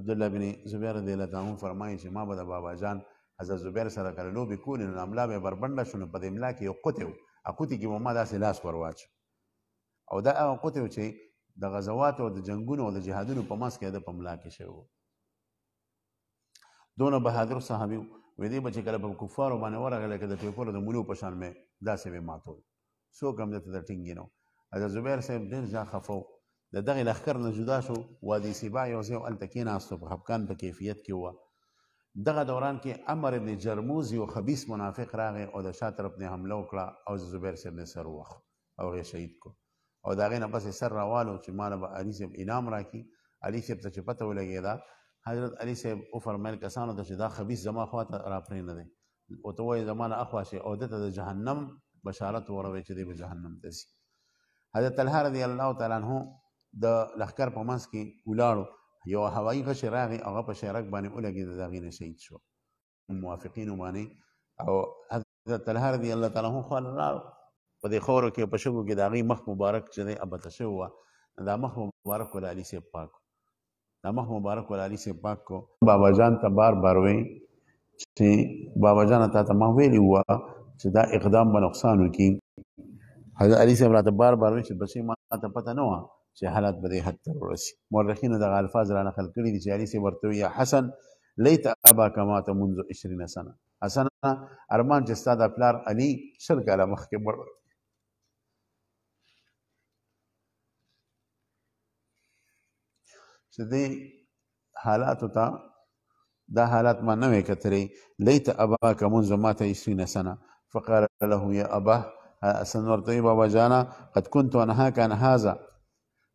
[SPEAKER 1] عبد الله بن زبیر رضی الله تعالی فرمایي چې ما به د بابا جان حضرت زبیر سره کړلو به کول نو املا به بربنده شونه په املا کې یو قوتو اقوتی کې ما داسې لاس ورواچ او دا هغه قوت چې د غزوات او د جنگونو او د جهادونو په ماس کې د پملا کې شوی دونه بهادر صحابي وې دې بچ کله په کفارو باندې ورغله کې د ټیپولو د مولو په شان مې داسې به ماتول سو کم دته د ټینګینو اګه زبیر صاحب ډیر ځا خفو د دغه لخر نه جدا شو وادي سبا یو ځای ال تکینا صبح حبکان په کیفیت کې و دغه دوران کې امر ابن جرموز یو خبيث منافق راغی او د شاطر ابن حمله وکړه او زبیر صاحب نه سر وخ او یې شهید کو او دا غینه پس سر راوالو چې مال به علي صاحب انعام راکې علي صاحب ته چې پته ولګېدا حضرت علي صاحب او فرمایل کسانو ته چې دا خبيث زما خوا ته را پرې نه دی او ته وایي زما نه اخوا شي او دته د جهنم بشارت وروي چې دی به جهنم ته ځي حضرت طلحه رضی الله تعالی عنہ د لخر په منځ کې ولاړو یو هوایي غش راغی هغه په شرک باندې ولګېد دا غینه شهید شو موافقین باندې او حضرت طلحه رضی الله تعالی عنہ خو لاړو په دې خورو کې په شګو کې د هغې مخ مبارک چې دی ابته شوې وه دا مخ مبارک ول علي صاحب پاک دا مخ مبارک ول علي صاحب پاک کو بابا جان ته بار بار وی چې بابا جان ته ته ما ویلی وه چې دا اقدام به نقصان وکړي حضرت علي صاحب راته بار بار وی چې بسې ما ته پته نه وه چې حالات به دې حد ته ورسي مورخینو دغه الفاظ را نقل کړي دي چې علي صاحب ورته یا حسن لیت اباک مات منذ 20 سنه حسن ارمان چې ستا د پلار علي شل کاله مخکې چې دې حالاتو ته دا حالات ما نوې کترې لیت ابا کمون زما ته یې سنه فقال له يا اباه سن ورته بابا جانا قد كنت انها كان هذا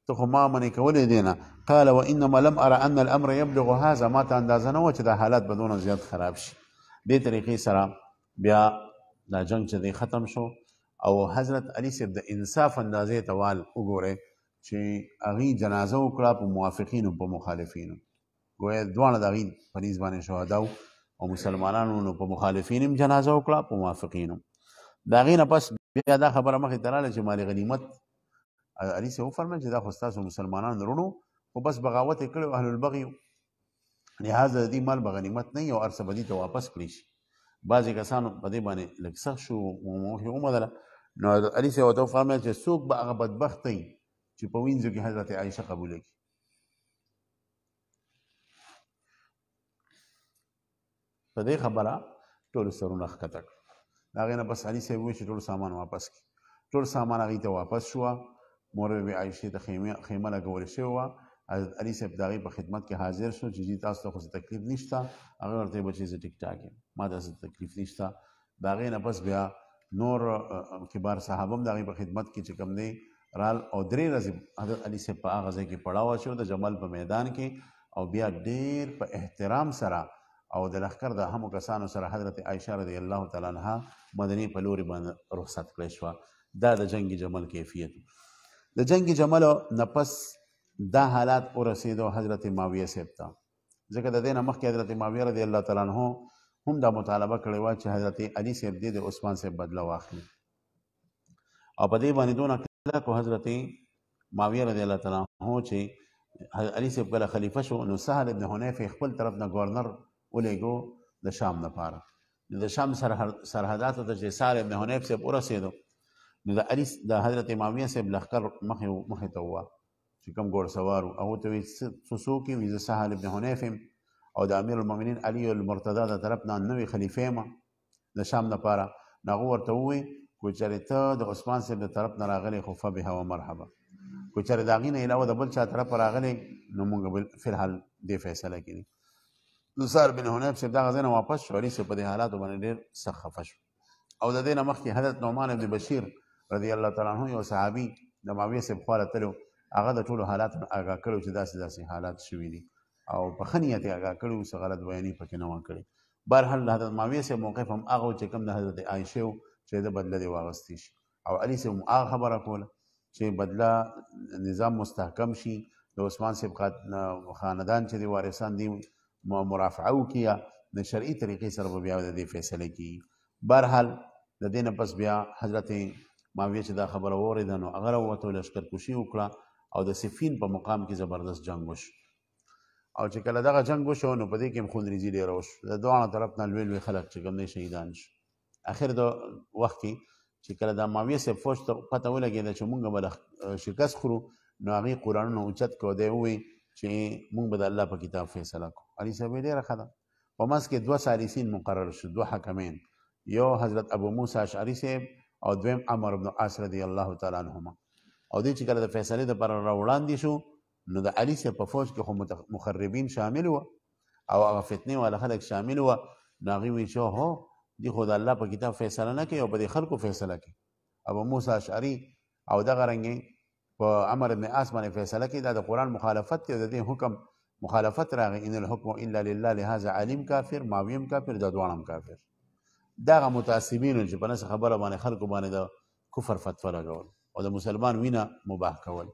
[SPEAKER 1] ته خو ما منی کولې دینا قال وانما لم ارى ان الامر يبلغ هذا ما ته و چې دا حالات بدون زیات خراب شي دې طریقې سره بیا دا جنگ چې ختم شو او حضرت علی سب د انصاف اندازې توال وګوره چې هغه جنازه وکړه په موافقینو په مخالفینو ګویا دوه د هغه په نسبت باندې شهدا او مسلمانانو په مخالفینو جنازه وکړه په موافقینو دا غینه پس بیا دا خبره مخې تراله چې مال غنیمت علي سه فرمایي چې دا خو تاسو مسلمانان ورونو او بس بغاوت کړو اهل البغي لہذا دې مال بغنیمت نه او ارسه بدی ته واپس کړی شي بعضی کسانو په دې باندې لکسخ شو او موخه اومدله نو علي سه وته فرمایي چې څوک به هغه بدبختي چې په وینځو کې حضرت عایشه قبول کړي په دې خبره ټول سرونه ښکته کړ هغې نه پس علي صاحب وویل چې ټول سامان واپس کړي ټول سامان هغې ته واپس شوه مور بې عایشې ته خیمه لګولې شوې وه حضرت علي صاحب د هغې په خدمت کې حاضر شو چې جی تاسو ته خو تکلیف نشته هغه ورته ویل چې زه ټیک ټاک یم ما داسې تکلیف نشته د هغې نه پس بیا نور کبار صحابه هم د هغې په خدمت کې چې کوم دی رال او درې ورځې حضرت علي صاحب په هغه ځای کې پړاو واچو د جمل په میدان کې او بیا ډیر په احترام سره او د لخر د همو کسانو سره حضرت عائشه رضی الله تعالی عنها مدني په لوري باندې رخصت کړی شو دا د جنگي جمل کیفیت د جنگي جمل نفس دا حالات ورسېدو حضرت ماویه صاحب ته ځکه د دې نه مخکې حضرت ماویه رضی الله تعالی عنہ هم دا مطالبه کړې و چې حضرت علي صاحب دې د عثمان صاحب بدلا واخلي او په دې باندې دونه کو حضرت ماویہ رضی الله تعالی عنہ چې علي صاحب کله خلیفہ شو نو سهل ابن حنیف خپل طرف نه گورنر ولېګو د شام نه پاره د شام سرحدات ته چې سهل ابن حنیف صاحب ورسېدو نو د علي د حضرت ماویہ صاحب لخر مخه مخه ته ووا چې کوم ګور سوارو او ته سوسو کې ویزه سهل ابن حنیف او د امیر المؤمنین علی المرتضی د طرف نه نوې خلیفہ ما د شام نه پاره نغور ته وې کوچره ته د عثمان صاحب د طرف نه راغلی خو فبها و مرحبا کوچره د هغې نه علاوه د بل چا طرف راغلی نو موږ بل فلحال دې فیصله کړي نصار بن حنیف صاحب دغه ځای نه واپس شو علي صاحب په دې حالاتو باندې ډېر سخت خفه شو او د دې نه مخکې حضرت نعمان بن بشیر رضی الله تعالی عنه یو صحابي د معاویه صاحب خوا تلو هغه د ټولو حالات آگاه کړو چې داسې داسې حالات شوي دي او په ښه نیت یې آگاه کړي اوس غلط بیانې پکې نه وه کړې بهرحال د حضرت معاویه صاحب موقف هم هغه و چې کوم د حضرت عایشه چې د بدله دی واغستی شي او علي سم هغه خبره کوله چې بدله نظام مستحکم شي د عثمان صاحب خاندان چې دی وارثان دی مرافعه وکیا د شرعي طریقې سره بیا د فیصله کی برحال د دین پس بیا حضرت ماویه چې دا خبره وریده نو هغه وته لشکر کوشي وکړه او د سفین په مقام کې زبردست جنگ وش او چې کله دغه جنگ وشو نو په دې کې هم خونریزي ډیره وشو د دوه طرف نه لوی لوی خلک چې کوم نه شهیدان شو اخر د وخت کې چې کله د ماویه صاحب فوج ته پته ولګېده چې مونږ به شکست خورو نو هغې قرآنونه اوچت کو دی ووایي چې مونږ به د الله په کتاب فیصله کوو علي صاحب ډېره ښه ده په منځ کې دوه ساریسین مقرر شو دوه حکمین یو حضرت ابو موسی اشعري صاحب او دویم عمر بن عاص رضی الله تعالی عنهما او دوی چې کله د فیصلې دپاره را وړاندې شو نو د علي صاحب په فوج کې خو مخربین شامل وه او هغه فتنې والا خلک شامل وه نو هغې وایي چې هو دی خو د الله په کتاب فیصله نه کوي او په دې خلکو فیصله کوي ابو موسی اشعری او دغه رنګې په عمر بن عاص باندې فیصله کوي دا د قران مخالفت دی او د دې حکم مخالفت راغی ان الحكم الا لله لهذا عالم کافر ماویم کافر د دوانم کافر دغه متعصبین چې په نس خبره باندې خلکو باندې د کفر فتوا لګول او د مسلمان وینه مباح کول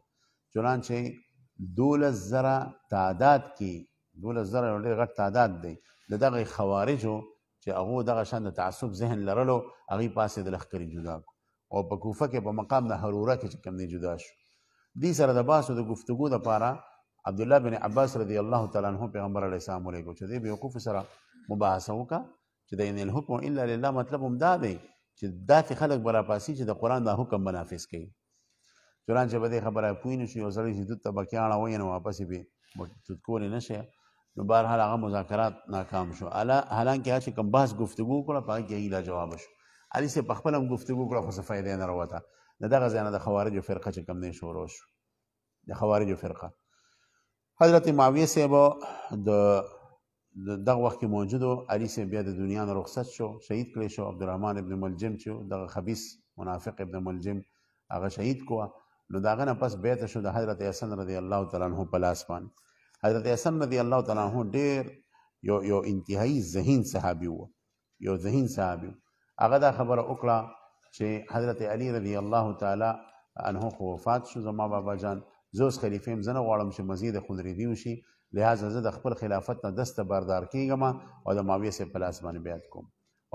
[SPEAKER 1] چنانچې دولس زره تعداد کې دولس زره ډېر غټ تعداد دی د دغه خوارجو چې هغه دغه شان د تعصب ذهن لرلو هغه پاسې د لخکري جدا کو او په کوفه کې په مقام د حروره کې کوم نه جدا شو دې سره د باسو د گفتگو د پاره عبد الله بن عباس رضی الله تعالی عنہ پیغمبر علیه السلام علیکم چې دې بیوقوف سره مباحثه وکړه چې د ان الحكم الا لله مطلب هم دا دی چې داسې خلک برا پاسي چې د قران د حکم منافس کوي چرانچه به دې خبره پوینې شي او سړی چې د تبکیانه وینه واپس به متکول نشي نو بهر حال هغه مذاکرات ناکام شو الا حالانکه هڅه کوم بحث گفتگو کړه پای کې لا جواب شو علي سه په خپل هم گفتگو کړه خو څه فائدې نه راوته د دغه ځنه د خوارجو فرقه چې کم نه شروع شو د خوارجو فرقه حضرت معاویه سه د دغه وخت کې موجودو علي سه بیا د دنیا نه رخصت شو شهید کړي شو عبدالرحمن ابن ملجم چې دغه خبيث منافق ابن ملجم هغه شهید کوه نو داغه نه پس بیت شو د حضرت حسن رضی الله تعالی عنہ په لاس باندې حضرت حسن رضی الله تعالی عنہ ډیر یو یو انتهایی ذهین صحابي وو یو ذهین صحابي هغه دا خبره وکړه چې حضرت علی رضی الله تعالی عنہ خو وفات شو زما بابا جان زوس خلیفې هم زنه غواړم چې مزید خندریدی وشي لہذا زه د خپل خلافت نه دسته بردار کیږم او د ماویه سه پلاس باندې بیعت کوم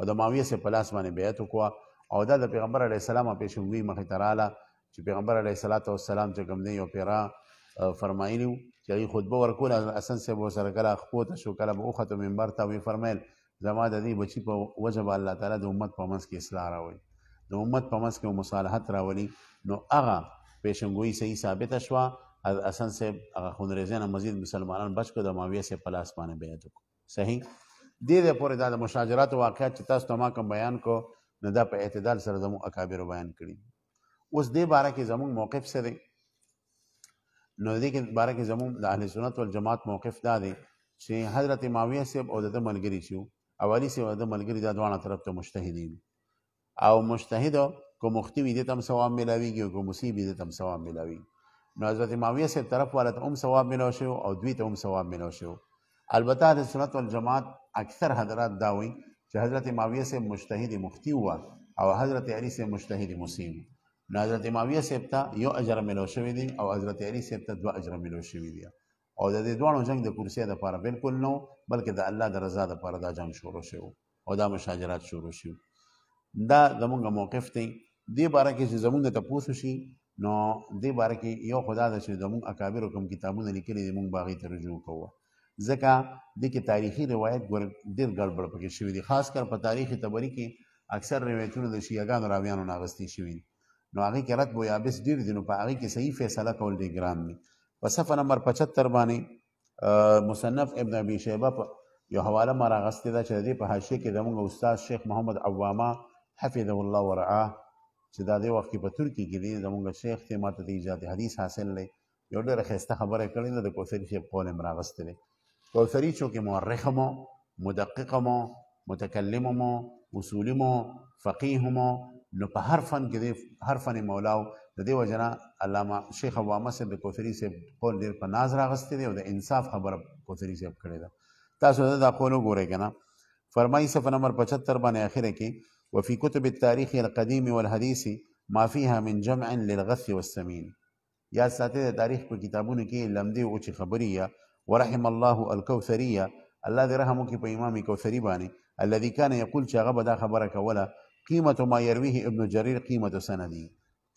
[SPEAKER 1] او د ماویه سه پلاس باندې بیعت وکړه او دا د پیغمبر علی السلام پېښوي مخې تراله چې پیغمبر علی السلام چې کوم دی یو پیرا فرمایلی چې هغې خطبه ورکوله حسن صاحب ورسره کله ښکوته شو کله به وخته ممبر ته ویې فرمیل زما د دې بچي په وجه به الله تعالی د امت په منځ کې اصلاح راولي د امت په منځ کې مصالحت راولي نو هغه پیشنګوئی صحیح ثابته شوه حسن صاحب هغه خونریزی نه مزید مسلمانان بچ کړو د معاویه صاحب په لاس باندې بیعت وکړو صحیح دې دې پورې دا د مشاجراتو واقعیت چې تاسو ته ما کوم بیان کو نو دا په اعتدال سره زموږ اکابرو بیان کړي اوس دې باره کې زموږ موقف څه دی نو دې کې باره کې زموږ د اهل سنت والجماعت موقف دا دی چې حضرت معاویه صاحب او د ملګری شو اولی سی د ملګری د دوانه طرف ته مجتهدین او مجتهد کو مختی وي د تم ثواب ملاويږي او کو مصیبه د تم ثواب ملاويږي نو حضرت معاویه صاحب طرف والا ته هم ثواب ملو شو او دوی ته هم ثواب ملو شو البته اهل سنت والجماعت اکثر حضرات داوي چې حضرت معاویه صاحب مجتهد مختی و او حضرت علی صاحب مجتهد مصیب نو حضرت معاویه صاحب ته یو اجر ملو شوی دی او حضرت علی صاحب ته دوه اجر ملو شوی دی او د دې دوه جنگ د کرسي د لپاره بالکل نو بلکې د الله د رضا لپاره دا جنگ شروع شو او دا مشاجرات شروع شو دا زمونږ موقف دی دې باره کې چې زمونږ ته پوسو شي نو دې باره کې یو خدا د چې زمونږ اکابر کوم کتابونه لیکلي دي مونږ باغی ته رجوع کوو ځکه د کې تاریخي روایت ګور ډېر ګړبړ پکې شوی دی خاص کر په تاریخ تبری کې اکثر روایتونه د شیعاګانو راویانو ناغستی شوی دي نو هغه کې رد بو یابس ډیر دي نو په هغه کې صحیح فیصله کول دی ګرام دي په صفه نمبر 75 باندې مصنف ابن ابي شيبه په یو حواله ما راغستې ده چې دې په حاشیه کې زموږ استاد شیخ محمد عوامه حفظه الله ورعاه چې دا دې وخت کې په ترکی کې دی زموږ شیخ ته ماته د ایجاد حدیث حاصل لې یو ډېر ښه خبره کړې ده د کوثری شیخ په نوم راغستې کوثری چې مورخ مو مدقق مو متکلم مو اصولی مو فقیه مو نو په هر فن کې دی هر فن مولاو د دې وجنا علامه شیخ ابو مسعود د کوثری صاحب قول ډیر په ناز راغستې دی او د انصاف خبره کوثری صاحب کړی ده تاسو دا قول وګورئ کنه فرمایي صفه نمبر 75 باندې اخره کې وفي كتب التاريخ القديم والحديث ما فيها من جمع للغث والسمين یا ساتي د تاریخ په کتابونو کې لمدي او چې خبري یا ورحم الله الكوثريه الذي رحمك رحم وکړي په الذي كان يقول شغب دا خبرك ولا قيمة ما يرويه ابن جرير قيمة سندي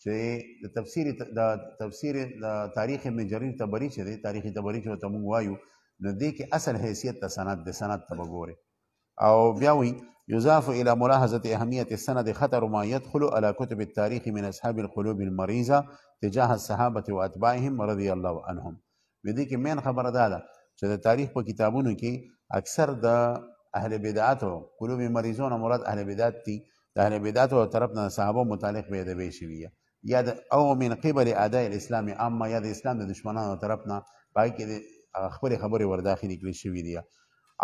[SPEAKER 1] چې د تفسیر د تفسیر د تاریخ ابن جرير تبری چې د تاریخ تبری چې ته مونږ وایو نو کې اصل حیثیت د سند د سند ته وګوره او بیا وی يضاف الى ملاحظه اهميه السند خطر ما يدخل على كتب التاريخ من اصحاب القلوب المريضه تجاه الصحابه واتباعهم رضي الله عنهم دې کې خبر خبره ده چې د تاریخ په کتابونو کې اکثر د اهل بدعاتو قلوب مریضونه مراد اهل بدعت دي د اهل بدعت او صحابه متعلق به ادبی شوی یا او من قبل اداء الاسلام اما یا اسلام د دشمنانو طرف نه پای آه، کې خبري خبري ورداخلي کړی شوی دی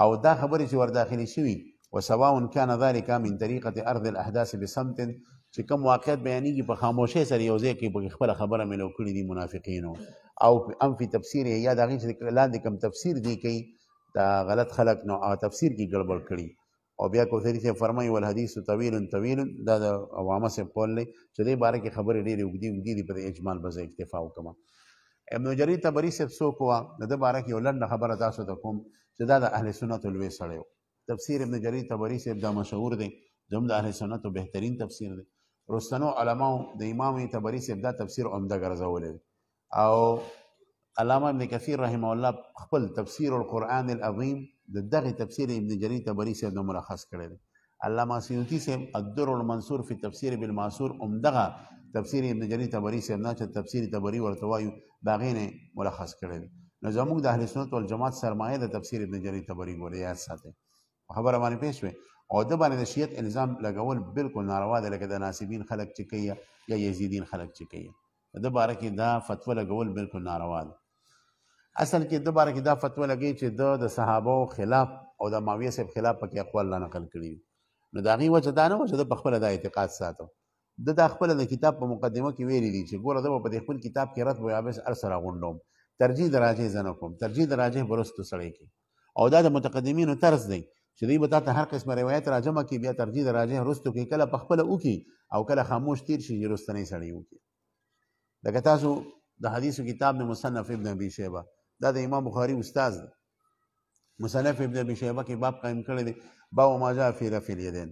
[SPEAKER 1] او دا خبري چې ورداخلي شوی وسواء كان ذلك من طريقه ارض الاحداث بصمت چې کوم واقعیت بیانېږي په خاموشه سره یو ځای کې په خبر خبره ملو کړی دي منافقینو او ام فی تفسیر یا د لان لاندې کوم تفسیر دی کوي دا غلط خلق نو او آه، تفسیر کې ګړبړ کړی او بیا کوثری صاحب فرمایي والحدیث طویل طویل دا د عوامه صاحب قول دی چې دې باره کې خبرې ډېرې اوږدې اوږدې دي په دې اجمال به زه اکتفا وکړم ابن جریر طبري صاحب څوک وه د ده باره کې یو لنډه خبره تاسو ته کوم چې دا د اهل سنت لوی سړی و تفسیر ابن جریر طبري صاحب دا مشهور دی زموږ د اهل سنت بهترین تفسیر دی رستنو علماو د امام طبري صاحب دا تفسیر عمده ګرځولی او علامه ابن کثیر رحمه الله خپل تفسیر القرآن العظیم د دغه تفسیر ابن جریر طبری صاحب نو ملخص کړی دی علامه سیوطي صاحب الدر المنصور فی تفسیر بالمعصور عمدغه تفسیر ابن جریر طبری صاحب نه چې تفسیر طبری ورته وایو دا غینه ملخص کړی دی نو زموږ د اهل سنت والجماعت سرمایه د تفسیر ابن جریر طبری ګورې یاد ساتي خبره باندې پېښ شوه او د باندې د شیعت الزام لګول بالکل ناروا ده لکه د ناسبین خلق چې کوي یا یزیدین خلق چې کوي د باره کې دا فتوا لګول بالکل ناروا ده اصل کې د بار کې دا فتوا لګی چې د د صحابه خلاف او د ماویه سب خلاف پکې اقوال نه نقل کړي نو دا غي وجه دا نه وجه د خپل د اعتقاد ساتو د د خپل د کتاب په مقدمه کې ویلي دي چې ګوره د په خپل کتاب کې رد وي ابس ارسره غونډوم ترجیح دراجه زنه کوم ترجیح دراجه برستو سړی کې او دا د متقدمینو طرز دی چې دوی به تاته هر قسمه روایت راجمه کې بیا ترجیح راجه رستو کې کله په خپله وکړي او کله خاموش تیر شي چې رستنی سړی وکړي لکه تاسو د حدیثو کتاب مې مصنف ابن ابي شیبه دا د امام بخاری استاد دی مصنف ابن ابي شيبه کې باب قائم کړی دی باب ما جاء في رفع اليدين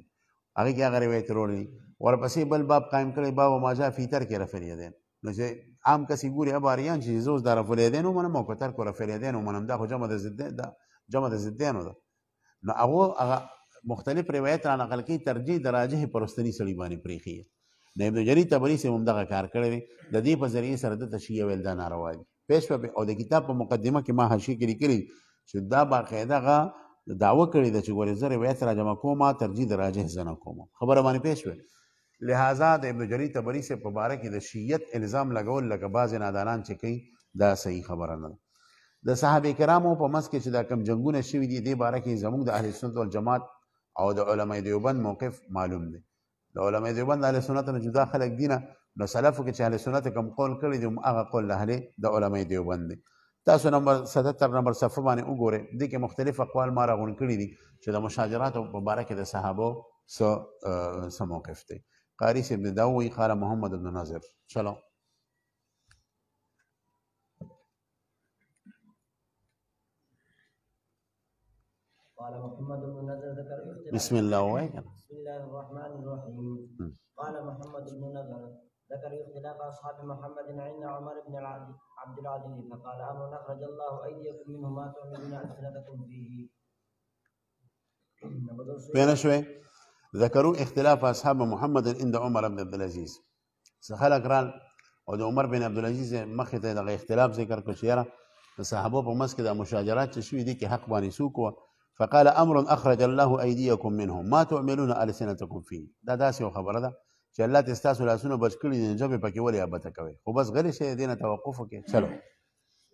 [SPEAKER 1] هغه کې هغه روایت وروړي ورپسې بل باب قائم کړی باب ما جاء في ترك رفع اليدين نو چې عام کسي ګوري اباریان چې زوز در رفع اليدين ومنه مو کو ترک رفع اليدين ومنه دا خو جمع د ضد دا جمع د ضدین ده نو هغه هغه مختلف روایت را نقل کوي ترجیح دراجه پرستنی سړي باندې پریخي نه ابن جری تبری سه هم دغه کار کړی دی د دې په ذریعه سره د تشیع ویل دا ناروا دي پیش په او د کتاب په مقدمه کې ما حاشیه کې لیکلي چې دا باقاعده غا داوا کړې ده چې ګورې زه روایت راجمع کوم ترجیح د راجح زه نه کوم خبره باندې پیش وه لہذا د ابن جری تبری سے په باره کې د شیعت الزام لګول لکه بعض نادانان چې کوي دا صحیح خبره نه ده د صحابه کرامو په مس کې چې دا کم جنگونه شوي دي د باره کې زموږ د اهل سنت والجماعت او د علماء دیوبند موقف معلوم دی د علماء دیوبند اهل سنت نه جدا خلک دینه نو سلفو کې چې اهل سنت کوم قول کړی دی هغه قول اهل د علماء دیوبند دی تاسو نمبر 77 نمبر صفه باندې وګوره د کې مختلف اقوال ما راغون کړی دي چې د مشاجرات مبارک د صحابه سو سموقف دی قاری ابن داوی قال محمد ابن ناظر سلام
[SPEAKER 2] قال محمد بن نذر ذكر بسم الله بسم الله الرحمن الرحيم قال محمد بن نذر ذكروا اختلاف أصحاب محمد عند عمر بن عبد العزيز فقال امر أخرج الله أيديكم منه ما تعملون ألسنتكم فيه بين شوي
[SPEAKER 1] ذكروا اختلاف أصحاب محمد عند عمر بن عبد العزيز خلق رال او عمر بن عبد العزيز مخيت ته اختلاف ذكر كشيرا صحابه مسجد مشاجرات چې شوې حق باني سوكو فقال امر اخرج الله ايديكم منهم ما تعملون السنتكم فيه ده داسي وخبر ده دا چې الله تاسو تاسو لاسونه بچ کړی دي جبه پکې ولې ابته کوي خو بس غلی شي دینه توقف وکړي چلو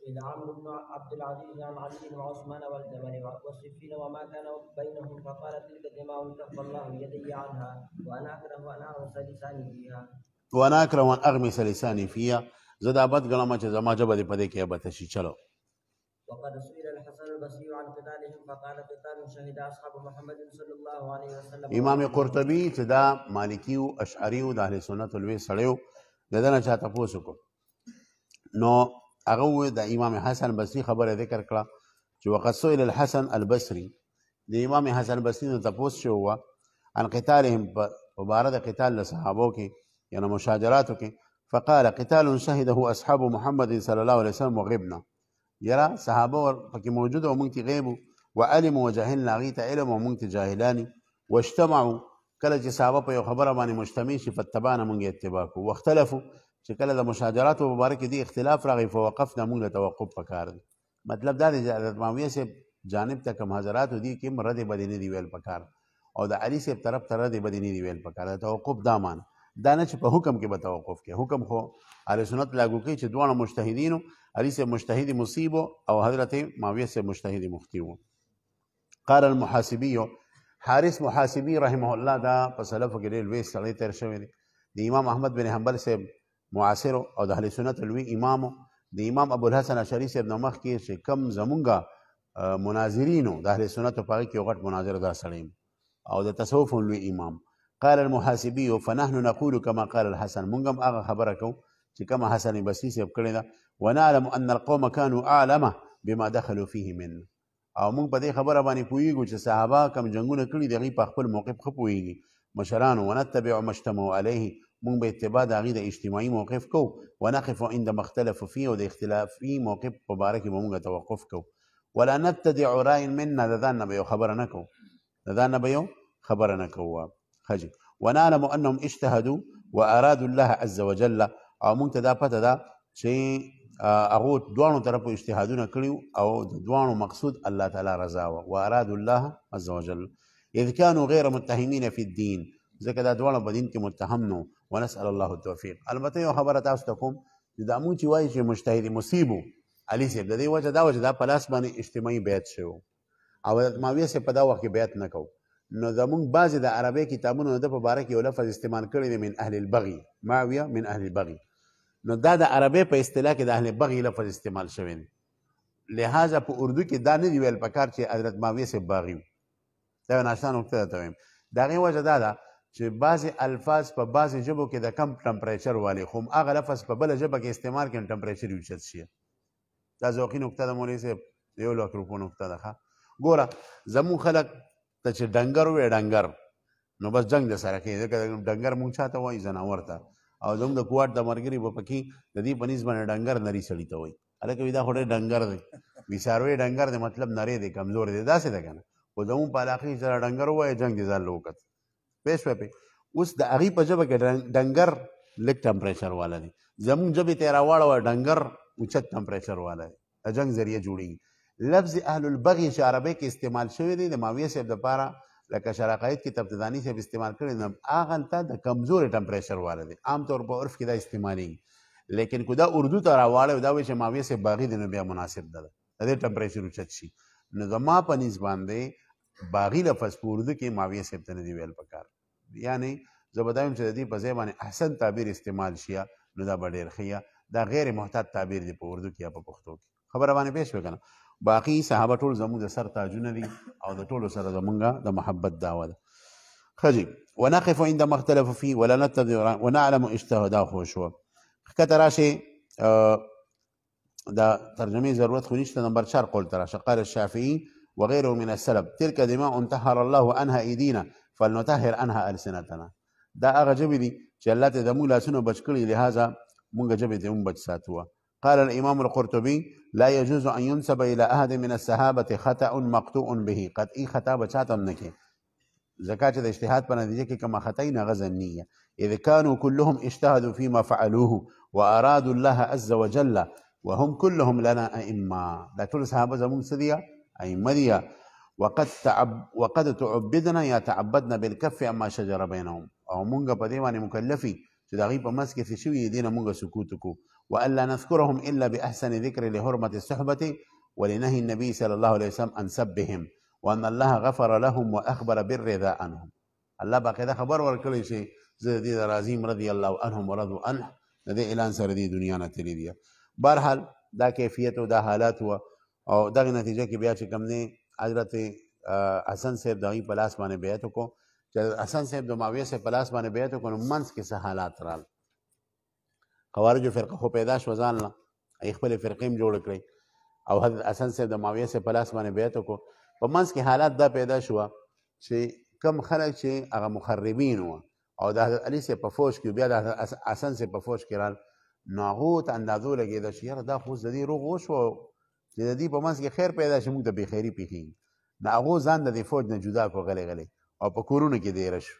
[SPEAKER 2] إذ عمرو بن عبد العزيز عن علي وعثمان والجبل والصفين وما كان بينهم فقال تلك دماء كف الله يدي عنها وأنا أكره أن أغمس لساني فيها
[SPEAKER 1] وأنا أكره أن أغمس لساني فيها زدا بد غلمه چې زما جبه دې پدې کې ابته شي چلو
[SPEAKER 2] وقد سئل البصري عن قتالهم فقال قتال شهد أصحاب محمد صلى الله عليه وسلم امام
[SPEAKER 1] قرطبي تدا مالكي مالکی او اشعری اهل سنت الوي سړیو ددن نه چاته پوسوکو نو هغه د امام حسن بصري خبره ذکر کړه چې وقد الى الحسن البصري د امام حسن بصري نو تپوس شو و ان قتالهم په بار قتال له کې یعنی مشاجراتو کې فقال قتال شهده اصحاب محمد صلى الله عليه وسلم وغبنا يرى صحابه فكي موجود ومنك غيبه وعلم وجهلنا غيت علم ومنك جاهلاني واجتمعوا كلا جي صحابه په خبره ماني مجتمع فاتبعنا منك اتباكو واختلفوا چې کله د مشاجرات مبارک دي اختلاف راغی فوقفنا موږ توقف پکار دي مطلب دا دی چې حضرت معاویه جانب ته کوم حضرات دي کې مرده بدینی دي ویل پکار او د علی سے طرف ته رده بدینی دی ویل پکار توقف دا معنی دا نه چې په حکم کې به توقف کې حکم خو اهل سنت لاګو کوي چې دواړه مجتهدینو علي سه مجتهد مصیب او حضرت معاویه سه مجتهد مختی وو قال المحاسبي حارث محاسبي رحمه الله دا په سلف کې ډېر لوی سړی تیر شوی دی د امام احمد بن حنبل سه معاصر او د اهل سنت لوی امام د امام ابو الحسن اشعری سه نو مخ کې چې کم زمونږه مناظرینو د اهل سنت په پای کې غټ مناظر دا سړی او د تصوف لوی امام قال المحاسبي فنحن نقول كما قال الحسن منكم اغا خبركم كما حسن بسيس يقولنا ونعلم ان القوم كانوا اعلم بما دخلوا فيه من او من په خبر خبره باندې پوېږو صحابه كم جنگونه کړي دغه په خپل موقف خپويږي مشران ونتبع ما اجتمعوا عليه من به اتباع د اجتماعي موقف کو ونقف عند اختلفوا فيه او اختلاف في موقف مبارك باره توقف کو ولا نتدع راي منا ذا ځان خبرنا به یو خبره خبرنا کوو هجي ونعلم أنهم اجتهدوا وأرادوا الله عز وجل أو منتدى فتدى شيء أقول آه، دوان تربو اجتهادون كليو أو دوان مقصود الله تعالى رزاوة وأرادوا الله عز وجل إذ كانوا غير متهمين في الدين زي كده بدين كي متهمنو ونسأل الله التوفيق البته يو خبرت أستكم إذا موتي وايش مجتهد مصيبو علي سيب ده دي وجه دا وجه دا بلاس باني اجتماعي بيت شو او ما بيسي بدا وقت بيت نكو نو زمونږ بعضې د عربی کتابونو د په باره کې یو لفظ استعمال کړی دی من اهل البغي معاویه من اهل البغي نو دا د عربی په اصطلاح کې د اهل بغي لفظ استعمال شوی دی لہذا په اردو کې دا نه دی ویل پکار چې حضرت معاویه صاحب باغي دا یو ناشنا نقطه ده ته وایم د هغې وجه دا ده چې بعضې الفاظ په بعضې ژبو کې د کم ټمپریچر والی خو هغه لفظ په بله ژبه کې استعمال کړي ټمپریچر اوچت شي دا ذوقي نقطه ده مولوي صاحب یو لک روپو نقطه ده ښه ګوره زمونږ خلک ته چې ډنګر وې ډنګر نو بس جنگ د سره کې ځکه ډنګر مونږ چاته وایي زناور ته او زموږ د کوټ د مرګري په پکې د دې پنځ باندې ډنګر نری سړی ته وایي هلکه وي دا خو ډنګر دی بیچاره ډنګر دی مطلب نری دی کمزور دی داسې ده کنه خو زموږ په علاقې سره ډنګر وایي جنگ دې ځان لوکت پېښ پې اوس د هغې په ژبه کې ډنګر لږ ټمپریچر والا دی زمونږ ژبې ته یې راواړوه ډنګر اوچت ټمپریچر والا دی د جنگ ذریعه جوړېږي لفظ اهل البغي چې عربی کې استعمال شوی دی د ماویه صاحب لپاره لکه شراقایت کې تبتدانی صاحب استعمال کړی نو هغه ته د کمزور ټمپریچر والا دی عام طور په عرف کې دا استعمالي لیکن کو دا اردو ته راواله دا وایي چې ماویه صاحب باغی دی نو بیا مناسب ده د دې ټمپریچر اوچت شي نو زما په نس باندې باغی لفظ په اردو کې ماویه صاحب ته نه دی ویل پکار یعنی زه بدایم چې د دې په ځای باندې احسن تعبیر استعمال شي نو دا به ډیر ښه دا غیر محتاط تعبیر دی په اردو کې یا په پښتو کې خبره باندې پېښ وکړه باقي صحابه ټول زموږ د سر تاجونه دي او د ټولو سره زمونږ د محبت دعوه ده خجي ونقف عندما اختلفوا فيه ولا نتبع ونعلم اجتهدا خوشوا کته راشي آه، دا ترجمه ضرورت خو نشته نمبر 4 قول تراشه قال الشافعي وغيره من السلف تلك دماء انتهر الله انها ايدينا فلنطهر انها السنتنا دا اغه جبدي چې الله ته زموږ لاسونه بچ کړي لهذا مونږ جبدي هم بچ ساتوه قال الإمام القرطبي لا يجوز أن ينسب إلى أحد من الصحابة خطأ مقطوع به قد إي خطأ بچات نكي زكاه اذا اجتهاد بنا دي کې كما خطينا نه غزنیه اذ كانوا كلهم اجتهدوا فيما فعلوه وارادوا الله عز وجل وهم كلهم لنا ائمه لا ټول صحابه زمون سديا ائمه دي وقد تعب وقد تعبدنا يا تعبدنا بالكف اما شجر بينهم او مونږ بديواني مكلفي باندې مسكي في دا دينا په سكوتكو وألا نذكرهم إلا بأحسن ذكر لحرمة الصحبة ولنهي النبي صلى الله عليه وسلم عن سبهم وأن الله غفر لهم وأخبر بالرضا عنهم الله بقى ده خبر وكل شيء زي دې رضي الله عنهم ورضوا عنه ندي الى اعلان سردي دې دنیا نه تللی دی بهرحال دا کیفیت او دا حالات هو او دغه نتیجه کې بیا چې کوم حضرت حسن صاحب دغه بلاس ماني بیعت کو حسن صاحب د ماویه سره بلاس ماني بیعت کو نو منځ حالات رال خوارجو فرقه خو پیدا شو ځان نه ای خپل فرقې هم جوړ کړی او حضرت حسن صاحب د معاویه صاحب په لاس باندې بیعت وکړو په منځ کې حالات دا پیدا شوه چې کم خلک چې هغه مخربین وو او د حضرت علي صاحب په فوج کې بیا د حسن صاحب په فوج کې رال نو هغو ته اندازو لګېده چې یاره دا خو اوس د دې روغ وشوه چې د دې په منځ کې خیر پیدا شي موږ ته بېخیري پېښېږي نو هغو ځان د دې فوج نه جدا کړو غلی غلی او په کورونو کې دېره شو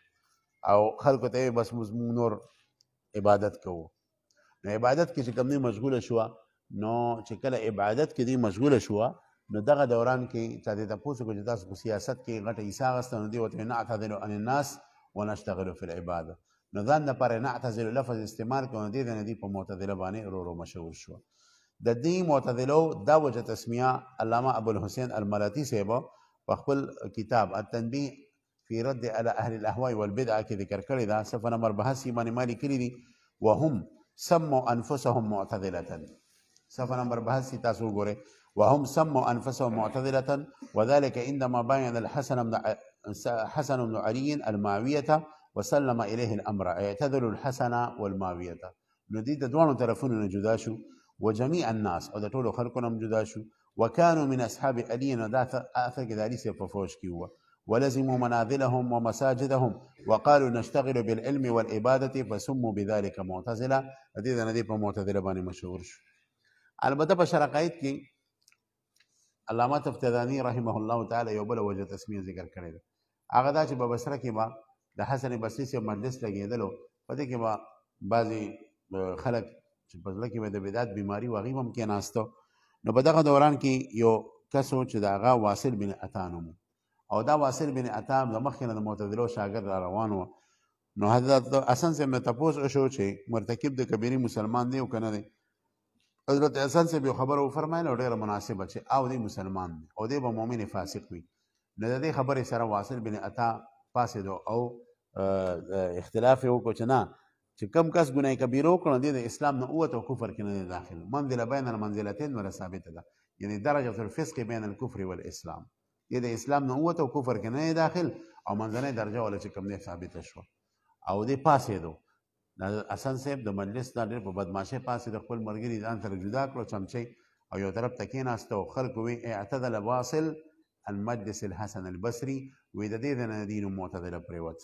[SPEAKER 1] او خلکو ته بس موږ نور عبادت کوو نو عبادت کې چې کوم نه مشغوله شو نو چې کله عبادت کې دې مشغوله شو نو دغه دوران کې چا دې تاسو کو چې تاسو په سیاست کې غټه حصہ غستنه دی وته نه اعتذر عن الناس ونشتغل في العباده نو ځان د پاره نه اعتذر لفظ استعمال کوي دې نه دی په معتزله باندې ورو ورو مشهور شو د دې معتزلو دا وجه تسمیه علامه ابو الحسین الملاتی صاحب په خپل کتاب التنبیه فی رد علی اهل الاهواء والبدع کې ذکر کړی دا صفحه نمبر 82 باندې مالی کړی دي وهم سموا أنفسهم معتذلة صفحة نمبر بحثي تاسو غوري وهم سموا أنفسهم معتذلة وذلك عندما بين الحسن بن حسن بن علي الماوية وسلم إليه الأمر اعتذر الحسن والماوية نديد دوانو تلفوننا جداشو وجميع الناس أو تقولوا خلقنا جداشو وكانوا من أصحاب علي وذات آثر كذلك سيبفوش كيوا ولزموا منازلهم ومساجدهم وقالوا نشتغل بالعلم والعبادة فسموا بذلك معتزلة دې نذيب ندی معتزله باني مشهور شو البته په شرقایت کې علامه تفتدانی رحمه الله تعالی یو بل وجه تسمیه ذکر کړی دی هغه دا چې په بصره کې ما د حسن بصری سره مجلس لګیدلو په دې کې ما بعضی آه، خلک چې په ځل کې د بدعت بیماری واغی هم کې ناستو نو په دغه دوران کې یو کس چې دا غا واصل بن اتانمو او دا واصل بن عتاب د مخکې نه د معتزلو شاګرد را روان و نو حضرت حسن صاحب نه تپوس وشو چې مرتکب د کبیرې مسلمان دی او که نه دی حضرت حسن صاحب یو خبره وفرمایله ډېره مناسبه چې او دی مسلمان دی او دی به مؤمن فاسق وي نو د دې خبرې سره واصل بن عطا پاسېدو او اختلاف یې وکړو چې نه چې کم کس ګناه کبیره وکړه دی د اسلام نه اوت او کفر کې نه دی داخل منزله بین المنزلتین ولا ثابته ده یعنی درجه الفسق بین الكفر والاسلام د اسلام نه وته او کفر کې نه داخل او منځنۍ درجه ولا چې کوم نه ثابت شو او دې پاسې دو د اسن صاحب د مجلس نه ډېر په بدمعشه پاسې د خپل مرګري ځان سره جدا کړو چمچي او یو طرف ته کېناست او خلکو وی اعتدل واصل المجلس الحسن البصري وې د دې نه دین معتدل پریوت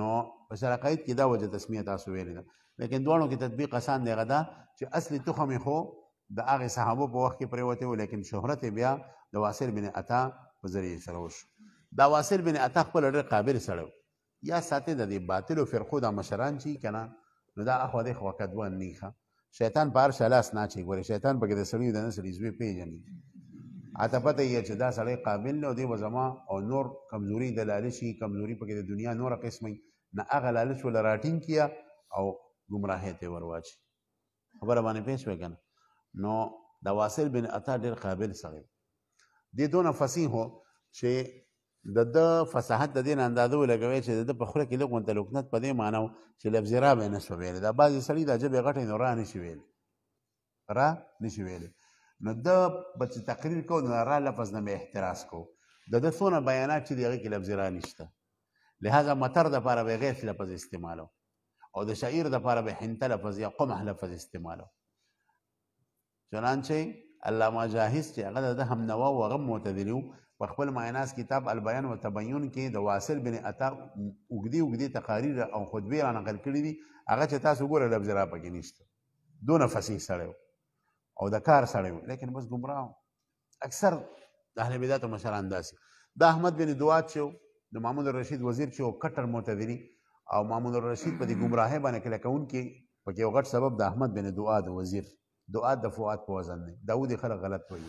[SPEAKER 1] نو په شرقایت کې دا وجه تسمیه تاسو ویل ده لیکن دوانو کې تطبیق آسان دی غدا چې اصلي تخم خو د هغه صحابه په وخت کې پریوته و لیکن شهرت بیا د واصل بن عطا وزیر سره وشو دا واصل بن عطا خپل ډېر قابل سره یا ساتي د دې باطل او فرقو د مشران چې کنه نو دا اخو د خو کدوان نیخه شیطان بار شلاس نه چی ګوري شیطان پکې د سړی د نه سړي زوی پیژني اته پته یې چې دا سړی قابل نه دی وزما او نور کمزوري دلالي شي کمزوري پکې د دنیا نور قسمه نه هغه لالچ ولا راټینګ کیا او گمراهی ته ورواچي خبره باندې پېښ وکنه نو د واصل بن عطا ډیر قابل سړی دې دونه فصیح هو چې د د فصاحت د دین اندازو لګوي چې د په خوله کې لګون تلوکنت په دې معنی چې لفظ را به نشو ویل دا بعضی سړي د جبه غټې نه را نشي ویل را نشي ویل نو د بچ تقریر کو نه را لفظ نه احتراز کو د د څونه بیانات چې دغه کې لفظ را نشته لهذا متر د لپاره به غیر لفظ استعمالو او د شعیر د لپاره به حنته لفظ یا قمح لفظ استعمالو چنانچه علامه جاهز چې هغه د همنوا او هغه معتدلی په خپل معناس کتاب البیان و تبین کې د واصل بن عطا وګدي وګدي تقاریر او خطبه را نقل کړی دي هغه چې تاسو ګوره لفظ را پکې نشته دون فصیح سره او د کار سره لیکن بس ګمراه اکثر د اهل بدعت مشران داسې د احمد بن دوات چې د محمود رشید وزیر چې او کټر معتدلی او محمود رشید په دې ګمراهه باندې کله کون کې پکې یو غټ سبب د احمد بن دوات وزیر دعا د فواد په وزن دی داودی خلک غلط وایي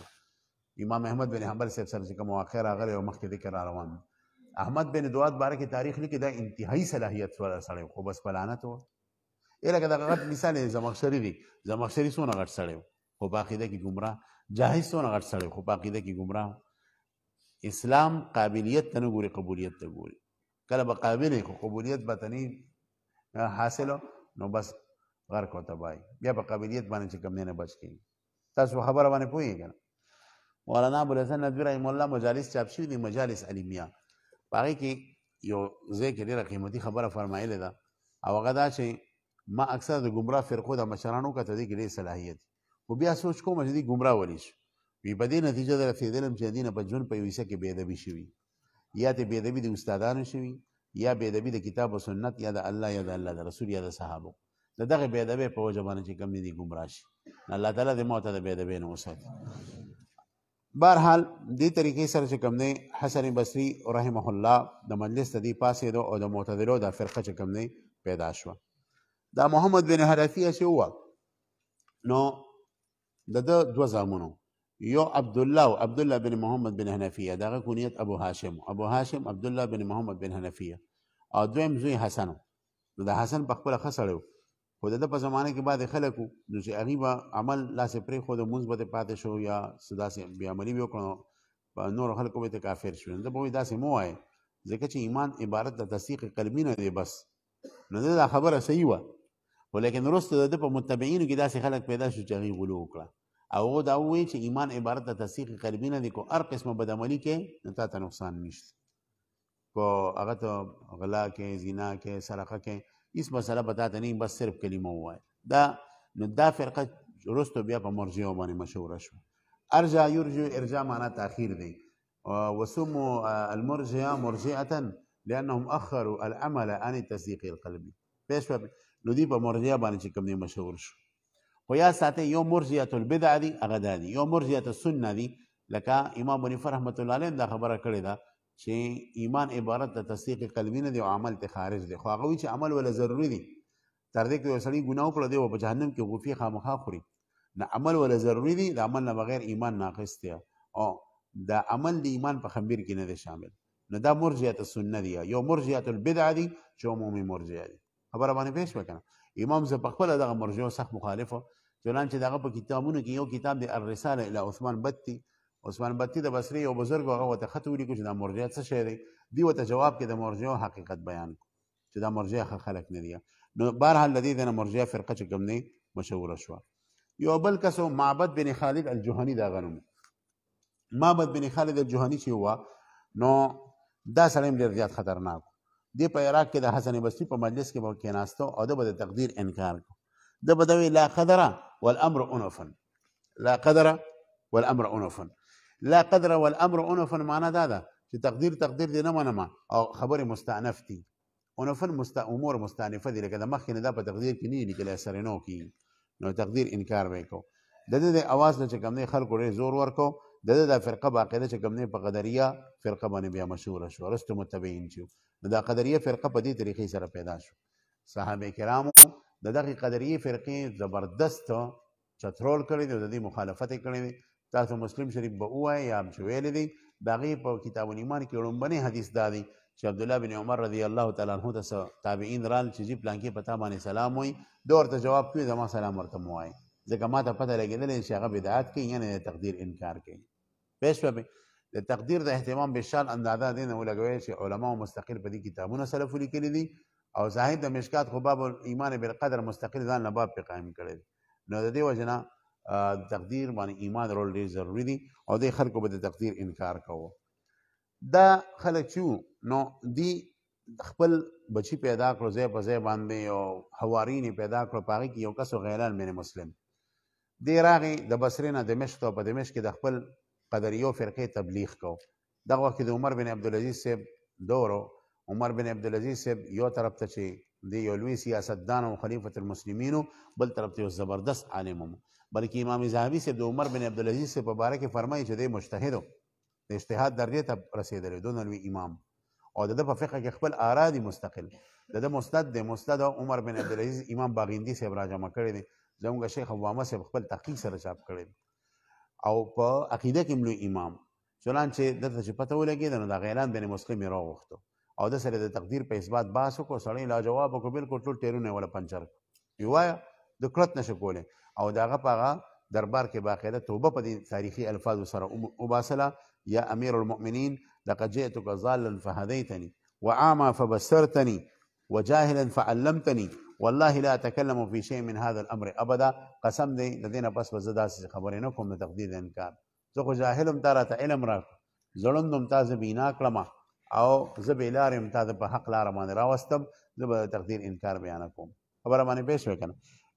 [SPEAKER 1] امام احمد بن حنبل صاحب سره چې کوم واقع راغلی او مخکې ذکر را روان احمد بن دواد باره کې تاریخ لیکي دا انتهایی صلاحیت سره سړی خو بس پلانت و الکه دغه غټ مثال زمخشري دی زمخشري څونه غټ سړی خو باقیده کې ګمراه جاهز څونه غټ سړی خو باقیده کې ګمراه اسلام قابلیت ته نه ګوري قبولیت ته ګوري کله به قابل خو قبولیت به تنی حاصل نو بس غرق او تباہي بیا په قابلیت باندې چې کم نه بچ کی تاسو خبره باندې پوهیږئ مولانا ابوالحسن ندوی رحم الله مجالس چاپ شوي دي مجالس علمیه پاره کې یو ځای کې ډیره قیمتي خبره فرمایله ده او هغه دا چې ما اکثر د ګمراه فرقو د مشرانو کته دي کې صلاحیت خو بیا سوچ کوم چې دی ګمراه ولې شو وی په دې نتیجه در رسیدلم چې دینه په جون په ویسه کې بيدبي شوی یا ته بيدبي د استادانو شوی یا بيدبي د کتاب او سنت یا د الله یا د الله د رسول یا د صحابه د دغه بې ادبۍ په وجه باندې چې کم دي ګمراه شي الله تعالی دې موته د بې ادبۍ نه وساتي بهرحال دې طریقې سره چې کم دی حسن بصري رحمه الله د مجلس د دې پاسېدو او د معتدلو دا فرقه چې کم دی پیدا شوه دا محمد بن حرفي چې و نو د د دوه زامنو یو عبد الله او عبد الله بن محمد بن حنفيه دغه کونیت ابو هاشم ابو هاشم عبد الله بن محمد بن حنفيه او دویم زوی حسن د حسن په خپل خسړو خو د په زمانه کې بعد خلکو نو چې هغه به عمل لاسې پرې خو د مونږ به پاتې شو یا صدا سي بیا عملي وکړو په نور خلکو به کافر شو دا به داسې مو وای ځکه چې ایمان عبارت د تصدیق قلبی نه دی بس نو دا خبره صحیح و ولیکن وروسته د په متبعینو کې داسې خلک پیدا شو چې هغه غلو وکړه او دا وی چې ایمان عبارت د تصدیق قلبی نه دی کو هر قسمه بدعملي کې نتا ته نقصان نشته کو هغه ته غلا کې زنا کې سرقه کې इस مسله بتاعت نہیں بس صرف ہوا ہے دا نو دا فرقه وروسته بیا په مرجعو باندې مشہور شوه ارجا یرجو ارجا معنا تاخیر دی وسموا المرجئه مرجئه لانهم اخروا العمل عن التصديق القلبي پیش نو دی پا مرجئه باندې چکم کوم دی مشهور شو خویا ساتے یو مرجئه البدع دی اغدا دی یو مرجئه السنه دی لکا امام بنفر رحمت الله علیه دا خبره کړې چې ایمان عبارت د تصدیق قلبی نه دی او عمل ته خارج دی خو هغه چې عمل ولا ضروری دی تر دې کې وسړي ګناه کړ دی او په جهنم کې غوفي خامخا خوري نه عمل ولا ضروری دی د عمل نه بغیر ایمان ناقص دی او د عمل د ایمان په خمیر کې نه دی شامل نو دا مرجئه السنه دی یو مرجئه البدع دی چې عمومي مرجئه دی خبره باندې پېښ وکړه امام زه په خپل دغه مرجئه سخت مخالفه چنانچه دغه په کتابونو کې یو کتاب دی الرساله الی عثمان بطی عثمان بتی د بصری یو بزرګ هغه وته خط ولیکو چې دا مرجع څه شی دی دی وته جواب کې د مرجع حقیقت بیان کو چې دا مرجع خلق نه دی نو بهرحال لدی د مرجع فرقه چې کوم نه مشهور شو یو بل کسو معبد بن خالد الجوهنی دا غنوم معبد بن خالد الجوهنی چې هوا نو دا سره ډیر زیات خطرناک دی په عراق کې د حسن بصری په مجلس کې به کېناستو او د بد تقدیر انکار کو د بدوی لا قدره والامر انفن لا قدره والامر انفن لا قدر والامر انف معنا دا ده تقدير تقدير دي نما نما او خبرې مستعنف دي انفن مست امور مستانفه دي لكذا د مخکې نه دا په تقدیر کې نه نو تقدير انكار تقدیر انکار به کو د دې د اواز نه چې نه خلکو ډېر زور ورکو د دې د فرقه باقي چې کم نه په فرقه باندې بیا مشهور شو رستو متبعین شو نو دا قدریه فرقه په دې طریقې سره پیدا شو صحابه کرام د دغه قدریه فرقه زبردست چترول کړی دی د دې مخالفت کړی دی تاسو مسلم شریف به وای یا هم شویل دي باغې په کتاب ایمان کې لومبنه حدیث دا دی چې عبد الله بن عمر رضی الله تعالی عنہ ته تابعین رال چې جی پلان کې پتا باندې سلام وای دور ته جواب کوي زما سلام ورته موای ځکه ما ته پته لګیدل چې هغه بدعت کوي یعنی د تقدیر انکار کوي پښه به د تقدیر د اهتمام به شان اندازه دینه ولګوي چې علما مستقل په دې کتابونه سلف لیکلي دي او زاهد د مشکات خو باب ایمان بالقدر مستقل ځان نه باب په قائم کړی نو د دې وجنه تقدیر باندې ایمان رول ډیر ضروری دي او د خلکو به د تقدیر انکار کوو دا خلک چې نو دی خپل بچی پیدا کړو زې په زې باندې او حوارین پیدا کړو پاره کې یو کس غیران مې مسلم دی راغی د بصری نه دمشق ته په دمشق کې د خپل قدریو فرقې تبلیغ کو دغه وخت د عمر بن عبد العزيز صاحب دورو عمر بن عبد العزيز صاحب یو طرف ته چې دی یو لوی سیاستدان او خلیفۃ المسلمینو بل طرف ته یو زبردست عالم وو بلکې امام زاهبي صاحب د عمر بن عبدالعزیز صاحب په باره کې فرمایي چې دی مجتهد د اجتهاد درجې ته رسېدلی دونه لوی امام او د ده په فقه کې خپل آرا دي مستقل د ده مسند دی مسند عمر بن عبدالعزیز امام باغندي صاحب را جمع کړی دی زموږ شیخ عوامه صاحب خپل تحقیق سره چاپ کړی دی او په عقیده کې لوی امام چنانچې دته چې پته ولګېده نو د غیلان بن مسلم یې راغوښته او د سره د تقدیر په اثبات بحث وکړو سړی لا جواب وکړو بالکل ټول ټیرونه یې وله پنچر یې ووایه د کړت نشه کولی او داغه پاغه دربار کې باقاعده توبه په دې تاریخي الفاظو سره وباسله یا امیر المؤمنین لقد جئتك ظالا فهديتني وعاما فبصرتني وجاهلا فعلمتني والله لا اتكلم في شيء من هذا الامر ابدا قسم دې لدينا بس بزدا پس به زه داسې خبرې نه کوم د انکار زه خو جاهل تا راته علم راکړه زړوند هم تا زه بینا کړمه او زه به لارې ممتاز په حق لار باندې راوستم زه به تقدیر انکار بیان کوم خبره باندې پېښ وکنه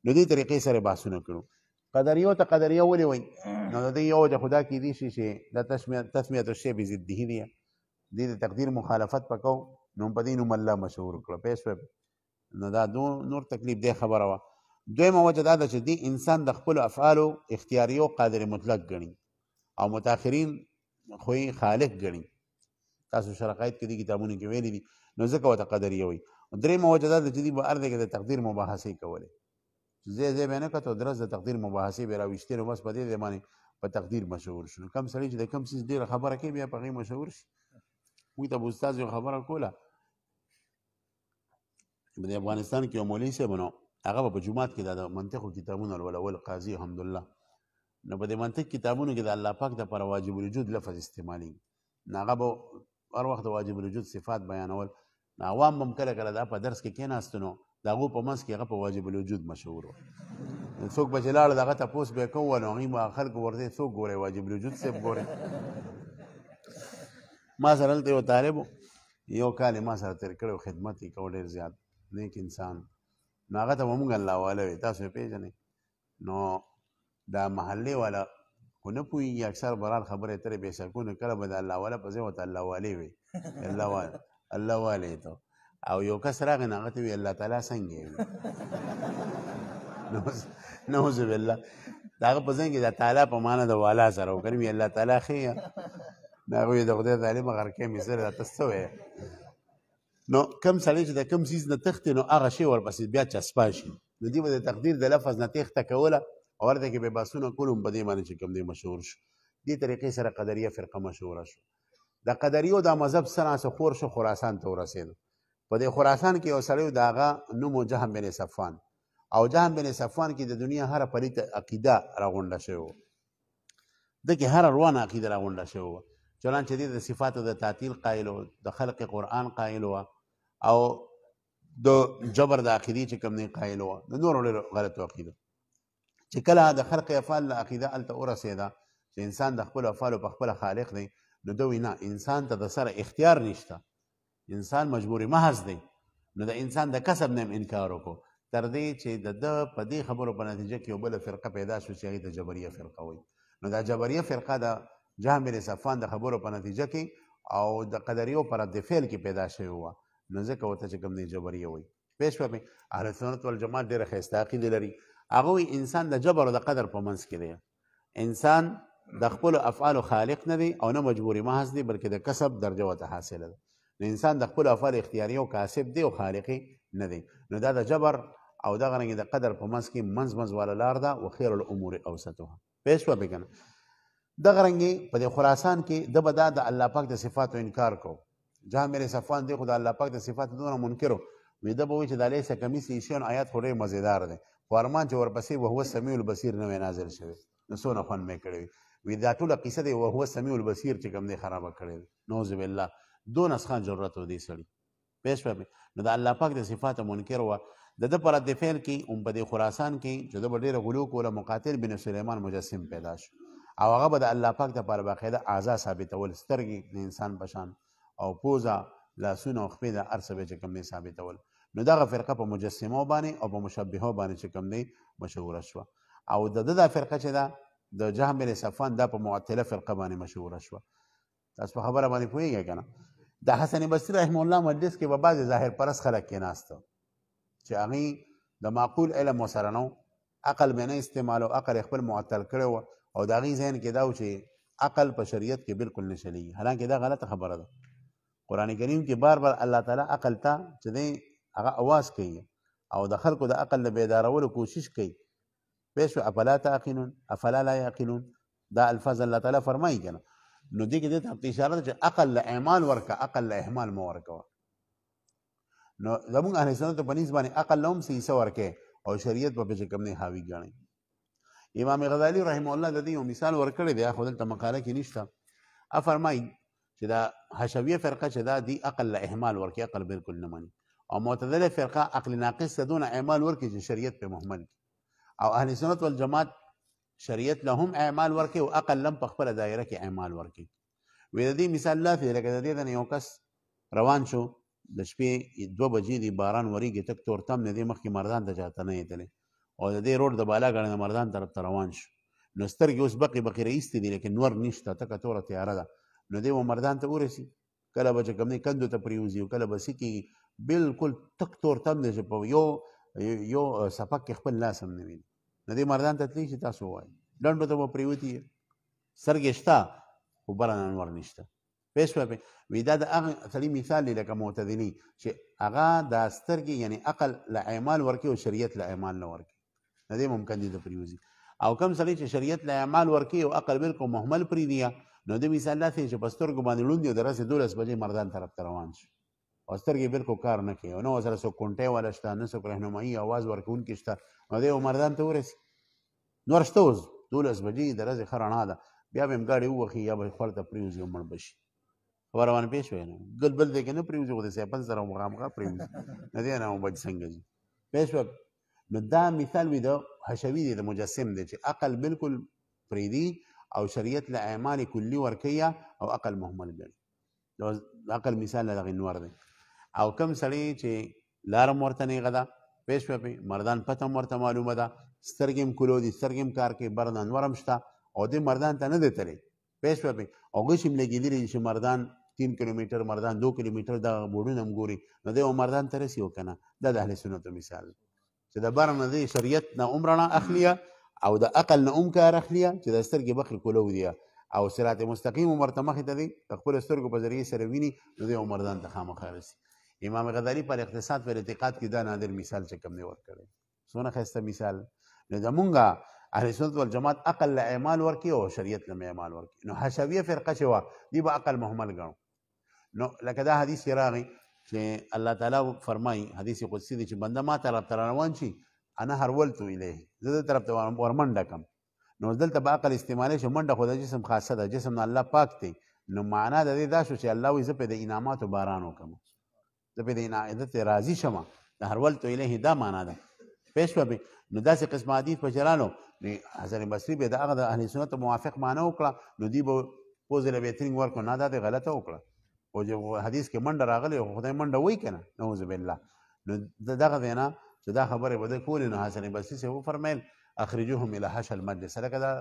[SPEAKER 1] له دې طریقې سره بحثونه کړو قدریه ته قدریه ولې وایي نو د دې یو وجه خدا کیدی شي چې د تسمیه تسمیه الشی بضده دی دې د تقدیر مخالفت پکو نو په دې نوم الله مشهور کړو پیسو نو دا دو نور تکلیف دی خبره وا دویمه وجه دا ده چې دی انسان د خپل افعالو اختیاري او قادر مطلق ګڼي او متأخرین خو یې خالق ګڼي تاسو شرقایت کې دي کتابونه کې ویلي دي نو ځکه ورته قدریه وایي درېیمه وجه دا ده چې دی په ارده کې د تقدیر مباحثې کولې زه زه باندې کته درس د تقدیر مباحثه به راوښتي نو بس په دې باندې په تقدیر مشهور شو کم سړی چې د کم سیس ډیره خبره کوي بیا په غي مشهور شي وې ته استاد یو خبره کوله په افغانستان کې مولوی سه بنو هغه په جمعات کې د منطق کتابونه ول ول قاضي الحمدلله نو په دې منطق کتابونو کې د الله پاک د پر واجب الوجود لفظ استعمالي هغه به هر وخت واجب الوجود صفات بیانول نو عوام هم کله کله دا په درس کې کېناستنو داغو په منځ کې هغه په واجب الوجود مشهور و څوک به چې لاړ دغه تپوس به کوو نو هغې به خلکو ورته څوک ګورې واجب الوجود صاحب ګورې ما سره هلته یو طالب یو کال ما سره تېر کړی خدمت یې کوه ډېر زیات نیک انسان نو هغه ته به موږ الله والا وي تاسو یې پېژنئ نو دا محلې والا خو نه پوهېږي اکثر برال خبرې اترې بې شکونه کله به د الله والا په ځای ورته الله والي وي الله والا الله والي ته او یو کس راغی نو هغه ته وي الله تعالی څنګه وي نعوذ بالله دا هغه په ځین کې د تعالی په معنا د والا سره وکړم الله تعالی خې دا هغه د خدای تعالی مغر کې مزر د تستوي نو کم سړی چې د کم سیز نه تخته نو هغه شی ورپسې بیا چسپا شي نو دی به د تقدیر د لفظ نه تخته کوله اورته کې به باسونه کولم په دې باندې چې کم دی مشهور شو دې طریقې سره قدریه فرقه مشهوره شو د قدریو دا مذهب سره سره خور شو خراسان ته ورسېدو په د خراسان کې یو سړی د هغه نوم و جهم بن صفوان او جهم بن صفوان کې د دنیا هر پلیت عقیده راغونډه شوی و د کې هر روانه عقیده راغونډه شوی و چنانچه دی د صفاتو د تعطیل قائل و د خلق قرآن قائل و او د جبر د عقیدې چې کوم نه قائل و د نور له غلط عقیده چې کله د خلق افعال له عقیده الته اورسیدا چې انسان د خپل افعال په خپل خالق دی نو دوی نه انسان ته د سره اختیار نشته انسان مجبور محض دی نو د انسان د کسب نه انکار وکړو تر دې چې د د په دې خبرو په نتیجه کې یو بل فرقه پیدا شو چې هغه د جبریه فرقه وي نو دا جبریه فرقه د جامر صفان د خبرو په نتیجه کې او د قدریو پر د فعل کې پیدا شوی و نو ځکه وته چې کوم دی جبریه وي پېښ په اهل سنت والجماعت ډېر خسته عقیده لري هغه انسان د جبر او د قدر په منځ کې دی انسان د خپل افعال خالق نه دی او نه مجبوري محض دی بلکې د کسب درجه وته حاصله ده نو انسان د خپل افعال اختیاري او کاسب دی او خالقي نه دی نو دا د جبر او دا غرنګ د قدر په منځ کې منځ منځ والا لار ده او خیر الامور اوسطها پېښ و بګنه د غرنګ په خراسان کې د بدا د الله پاک د صفاتو انکار کو جامع صفوان دی خدای الله پاک د صفاتو دونه منکرو وې د بوي چې د لیسه کمی سیشن آیات خوري مزیدار دي فرمان چې ورپسې وهو سمیع البصیر نو نازل شوی نو سونه خوان مې کړی وی دا ټوله قصه دی وهو سمیع البصیر چې کوم دی خرابه کړی نوذ بالله دو نسخان ضرورت دی سړي پېښ په نو د الله پاک د صفات منکر و د د پر د فعل کې اوم په خراسان کې چې د ډېر غلو کوله مقاتل بن سليمان مجسم پیدا شو او هغه به د الله پاک د پر باقاعده اعضا ثابتول سترګې د انسان پشان او پوزا لاسونه او خپې د ارسبه چې کوم نه ثابتول نو دغه فرقه په مجسمه باندې او په مشبهه باندې چې کوم نه مشهور شو او د د فرقه چې ده د جهم بن صفوان دا په معطله فرقه باندې مشهور شو تاسو په خبره باندې پوهیږئ کنه د حسن بصری رحم الله مجلس کې به بعضې ظاهر پرست خلک کېناسته چې هغې د معقول علم ورسره نه عقل به نه استعمالو عقل خپل معطل کړی و او د هغې ذهن کې دا و چې عقل په شریعت کې بالکل نه چلیږي حالانکه دا غلطه خبره ده قرآن کریم کې بار بار الله تعالی عقل ته چې دی هغه اواز کوي او د خلکو د عقل نه بیدارولو کوشش کوي پېښو افلا تعقلون افلا لا یعقلون دا الفاظ الله تعالی فرمایي کنه نو دي كده تعطي اشاره ده اقل اعمال وركه اقل اهمال مو وركه نو زمون اهل سنت په نسبت باندې عقل لوم سي سور کې او شريعت په بچ کم نه حاوی ګڼي امام غزالي رحمه الله د دې یو مثال ورکړی دی خو دلته مقاله کې نشته افرمای چې دا حشویه فرقه چې دا دی عقل اهمال ورکی اقل بالکل نه مانی او معتزله فرقه اقل ناقص دون اعمال ورکی چې شریعت په مهمل او اهل سنت والجماعت شریعت له هم اعمال ورکي او عقل لم په خپل دایره کې اعمال ورکي وې د دې مثال لافي لکه د دې نه یو کس روان شو د شپې دوه بجې دی باران وریږي تک تور تم نه دی مخکې مردان ته چاته نه یتلې او د دې روډ د بالا غړنه مردان طرف ته روان شو نو سترګې اوس بقي بقي رئیس دي لکه نور نشته تک توره تیاره ده نو دی و مردان ته ورسی کله به چې کوم کندو ته پریوزي او کله به سکی بالکل تک تور تم نه په یو یو سپک خپل لاس هم نه ویني نه دې مردان ته تللی چې تاسو وایي لنډو ته به پریوتي سترګې شته خو بله انور نشته پېښ شوه وی دا د هغه سړي مثال دی لکه معتدلي چې هغه د سترګې یعنی عقل له اعمال ورکي او شریعت له اعمال نه ورکي نه دې ممکن دي د پریوزي او کم سړی چې شریعت له اعمال ورکی او عقل بالکل مهمل پری دی نو د مثال لاسه چې پستر کو باندې لوندي درسه دولس بجې مردان طرف ته روان شي او سترګې بالکل کار نه کوي او نه سره څوک کونټۍ والا شته نه څوک رهنمایي اواز ورکوونکي شته نو دی عمردان ته ورسي نور شته اوس دولس بجې د ورځې ښه رڼا ده بیا به هم ګاډي ووخي یا به خپل ته پرېوځي او مړ به شي خبره باندې پېښ وای نو ګل بل دی کې نه پرېوځي خو د سیپل سره مخامخ پرېوځي نه دی نه بچ څنګه ځي پېښ وک نو دا مثال وي د حشوي دی د مجسم دی چې عقل بالکل پریدي او شریعت له اعمال کلی ورکیه او عقل مهمل ګڼي دا عقل مثال دغه نور دی او کم سړی چې لارم ورته نه غدا پېښ په مردان پته ورته معلومه ده سترګم کولو دي سترګم کار کې برن انورم شته او دې مردان ته نه دی تللی پېښ په اوګه شم لګیلی چې مردان 3 کیلومتر مردان 2 کیلومتر دا بوډونه مګوري نو د مردان تر سی وکنه د اهل سنت مثال چې د بار نه دی شریعت نه عمرنا اخلیه او د عقل نه امکار اخلیه چې د سترګې بخل کولو دی او صراط مستقیم مرتمخ ته دی خپل سترګو په ذریعه سره ویني نو د مردان ته خامخارسي امام غزالی پر اقتصاد پر اعتقاد کې دا نادر مثال چې کوم دی ورکړی سونه خسته مثال نو زمونږه اهل سنت والجماعت عقل له اعمال ورکی او شریعت له اعمال ورکی نو حشویه فرقه چې وا دی به عقل مهمل ګڼو نو لکه دا حدیث راغی چې الله تعالی فرمایي حدیث قدسی دی چې بنده ما طرف تر روان شي انا هرولت الیه زه د طرف ته ورمنډه کم نو دلته به عقل استعمالې شو منډه خو د جسم خاصه ده جسم نه الله پاک دی نو معنا د دې دا شو چې الله وي زه په د انعاماتو باران وکړم زه به د عنایت راضي شم د هرولت الیه دا معنا ده پېښ شوه نو داسې قسم حدیث په چرانو حسن بصري به د هغه د اهل سنت موافق معنا وکړه نو دی به پوز له بهترینګ ورکو نه دا د غلطه وکړه او چې حدیث کې منډه راغلی خدای منډه وای کنه نعوذ بالله نو دغه دینا چې دا خبره بده کول نو حسن بصري سه فرمایل اخرجوهم الى حش المجلس لکه دا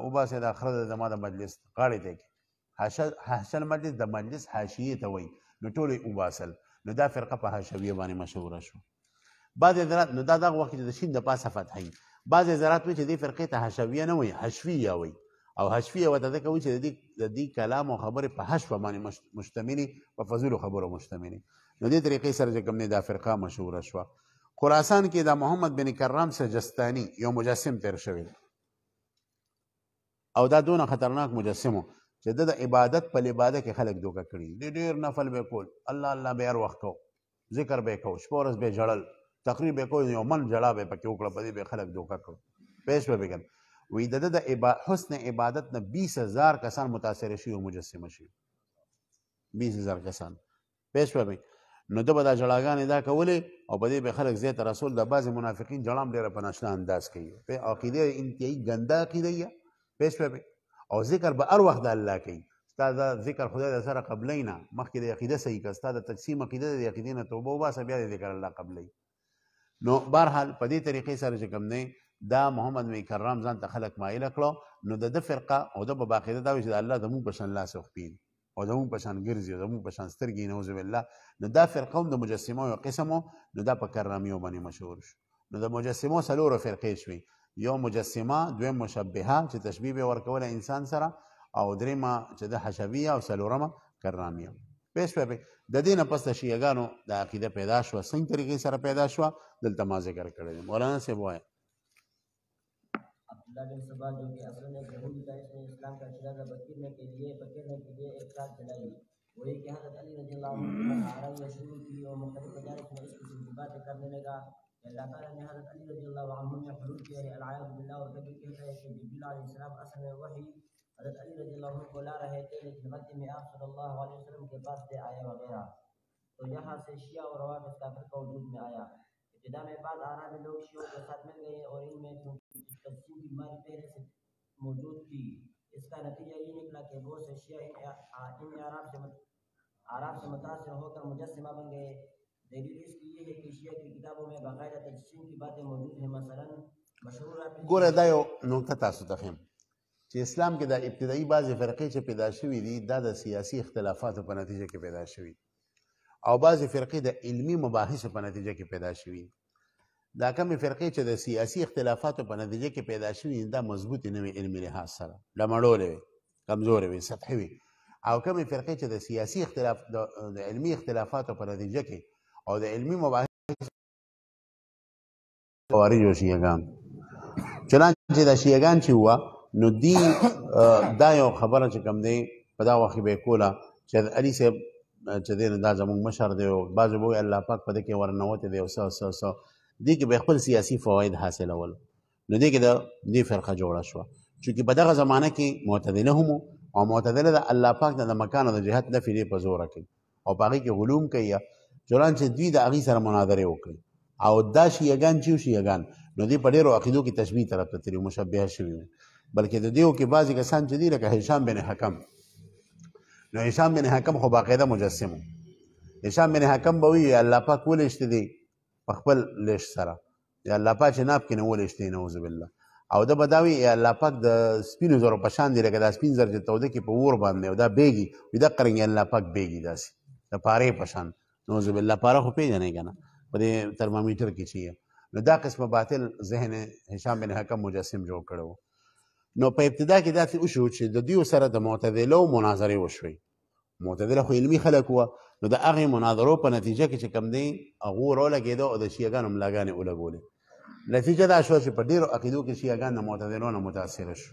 [SPEAKER 1] او باسه د اخرج د ماده مجلس غاړي ته حش حش المجلس د مجلس حاشیه ته وای نو ټول او باسل نو دا فرقه په حشویه باندې مشهوره شو بعض حضرات نو دا دغه وخت چې د شین د پاسه فتحي بعض حضرات وایي چې دې فرقې ته حشویه نه وایي حشویه وایي او حشویه ورته ځکه وایي چې د دې د دې کلام او خبرې په حشوه باندې مشتملې په فضول خبرو مشتملې نو دې طریقې سره چې کوم دا فرقه مشهوره شوه خراسان کې دا محمد بن کرام سجستانی یو مجسم تیر شوی او دا دونه خطرناک مجسمو چې د عبادت په لباده کې خلک دوکه کړي ډېر نفل به کول الله الله به هر وخت کو ذکر به کو شپورس به جړل تقریبا کو یو من جړا به پکې وکړه په دې به خلک دوکه کړو پېښ به وګن وې د د عبا حسن عبادت نه 20000 کسان متاثر شي او مجسمه شي 20000 کسان پېښ به نو د بدا جړاګانې دا کولې او په دې به خلک زیات رسول د بعض منافقین جړام ډېر په ناشنا انداز کوي په عقیده انتهایی ګنده عقیده یې پېښ به او ذکر به هر وخت د الله کوي ستا دا ذکر خدای د سره قبلی نه مخکې د عقیده صحیح که ستا د تقسیم عقیده د عقیدې نه توبه وباسه بیا د ذکر الله قبلی نو بهرحال په دې طریقې سره چې کوم دی دا محمد بن کرام ځان ته خلک مایله کړو نو د ده فرقه او د به باقاعده دا وي چې د الله زموږ په شان لاس وخپین او زموږ په شان ګرځي او زموږ په شان سترګې نعوذ بالله نو دا فرقه هم د مجسمو یو قسم نو دا په کرامي باندې مشهور شو نو د مجسمو څلورو فرقې شوې یو مجسمه دویم مشبهه چې تشبیه به ورکول انسان سره او دریمه چې د حشویه او سلورمه کراميه پېښ په د دینه پس د شیعاګانو د عقیده پیدا شو څنګه طریقې سره پیدا شو دلته ما ذکر کړل مولانا صاحب وایي
[SPEAKER 2] عبداللہ بن صبا جو کہ اصل میں یہودی تھا اس نے اسلام کا شرازہ بکیرنے کے لیے پکیرنے کے لیے ایک ساتھ چلائی وہی کہ حضرت علی رضی اللہ عنہ نے آرائی شروع کی اور مختلف مجالس میں اس قسم کی باتیں کرنے لگا اللہ تعالیٰ نے حضرت علی رضی اللہ عنہ میں حضور ہے علیہ علیہ اور کہتا کہ السلام اصل میں میں وہی حضرت علی رضی اللہ اللہ عنہ کو لا رہے تھے لیکن آپ صلی وسلم کے پاس سے آیا میں میں بعض شیعوں کے ساتھ مل گئے اور ان میں تقسیم کی پہلے سے موجود تھی اس کا نتیجہ یہ نکلا کہ بہت سے سے سے شیعہ ان متاثر ہو کر مجسمہ بن گئے دلیل इसकी ये है कि शिया की किताबों में बाकायदा तजसीम की बातें मौजूद है مثلا ګوره دا
[SPEAKER 1] یو نقطه تاسو ته هم چې اسلام کې د ابتدایي بعضې فرقې چې پیدا شوي دي دا د سیاسي اختلافاتو په نتیجه کې پیدا شوي او بعضې فرقې د علمی مباحثو په نتیجه کې پیدا شوي دا کمې فرقې چې د سیاسي اختلافاتو په نتیجه کې پیدا شوي دا مضبوطې نه وي علمي لحاظ سره ډمړولې وي کمزورې وي سطحي وي او کمې فرقې چې د سیاسي اختلاف د علمي اختلافاتو په نتیجه کې او د علمی مباحث خوارج او شیعگان چنانچه دا شیعگان چې هوا نو دی دا یو خبره چې کم دی په دا وخت به کوله چې علي صاحب چې دین دا زموږ مشر دی او بعض وګ الله پاک په دې کې ورنوت دی او سو سو سو دې کې به خپل سیاسي فواید حاصلول نو دې کې دا دې فرقه جوړه شو چې په دغه زمانہ کې معتدله هم او معتدله د الله پاک د مکان او د جهت نفي لري په زور کې او باقي کې علوم کوي چلانچه دوی د هغې سره مناظرې وکړي او دا شیعګان چې شیعګان نو دوی په ډېرو عقیدو کې تشبیه طرف ته تلي مشبهه شوي وو بلکې د دیو کې بعضې کسان چې دي لکه هشام بن حکم نو هشام بن حکم خو باقاعده مجسم و هشام بن حکم به وي الله پاک ولېشت دی په خپل لیش سره یا الله پاک چې ناب کې نه ولېشت دی نعوذ بالله او دا به دا وي یا الله پاک د سپینو زرو په شان دی لکه دا سپین زر چې توده کې په اور باندې او دا بیږي وي دا قرنګ الله پاک بیږي داسې د پارې په شان نوز بالله پاره خو پیژنې کنه په دې ترمامیټر کې چې نو دا قسم باطل ذهن هشام بن حکم مجسم جوړ کړو نو په ابتدا کې دا څه وشو چې د دیو سره د معتزله مناظره وشوي معتزله خو علمی خلک وو نو د هغه مناظرو په نتیجه کې چې کم دی هغه رو لګیدو او د شیعاګانو ملاګانې ولګولې نتیجه دا شو چې په ډیرو عقیدو کې شیعاګان د معتزلو نه متاثر شو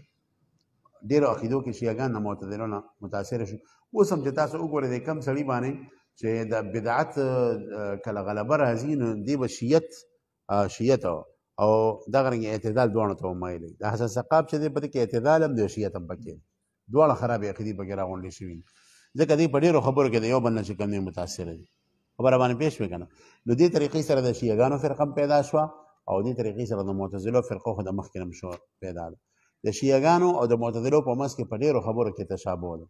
[SPEAKER 1] ډیرو عقیدو کې شیعاګان نه معتزلونه متاثر شو اوس هم چې تاسو وګورئ د کم سړي باندې چې د بدعت کله غلبر هزین دی به شیت شیت او دا رنګ اعتدال دواړو ته مایل د حساس ثقاب چې دی په کې اعتدال هم دی شیت هم پکې دواړه خراب عقیده پکې راغونډې شوي ځکه دې په ډیرو خبرو کې یو بل نه چې کم متاثر دي خبره باندې پیش وکنه نو دې طریقې سره د شیعاګانو فرقه پیدا شوه او دې طریقې سره د معتزله فرقه خو د مخکې هم شو پیدا ده د شیعاګانو او د معتزله په منځ کې په ډیرو خبرو کې تشابه ده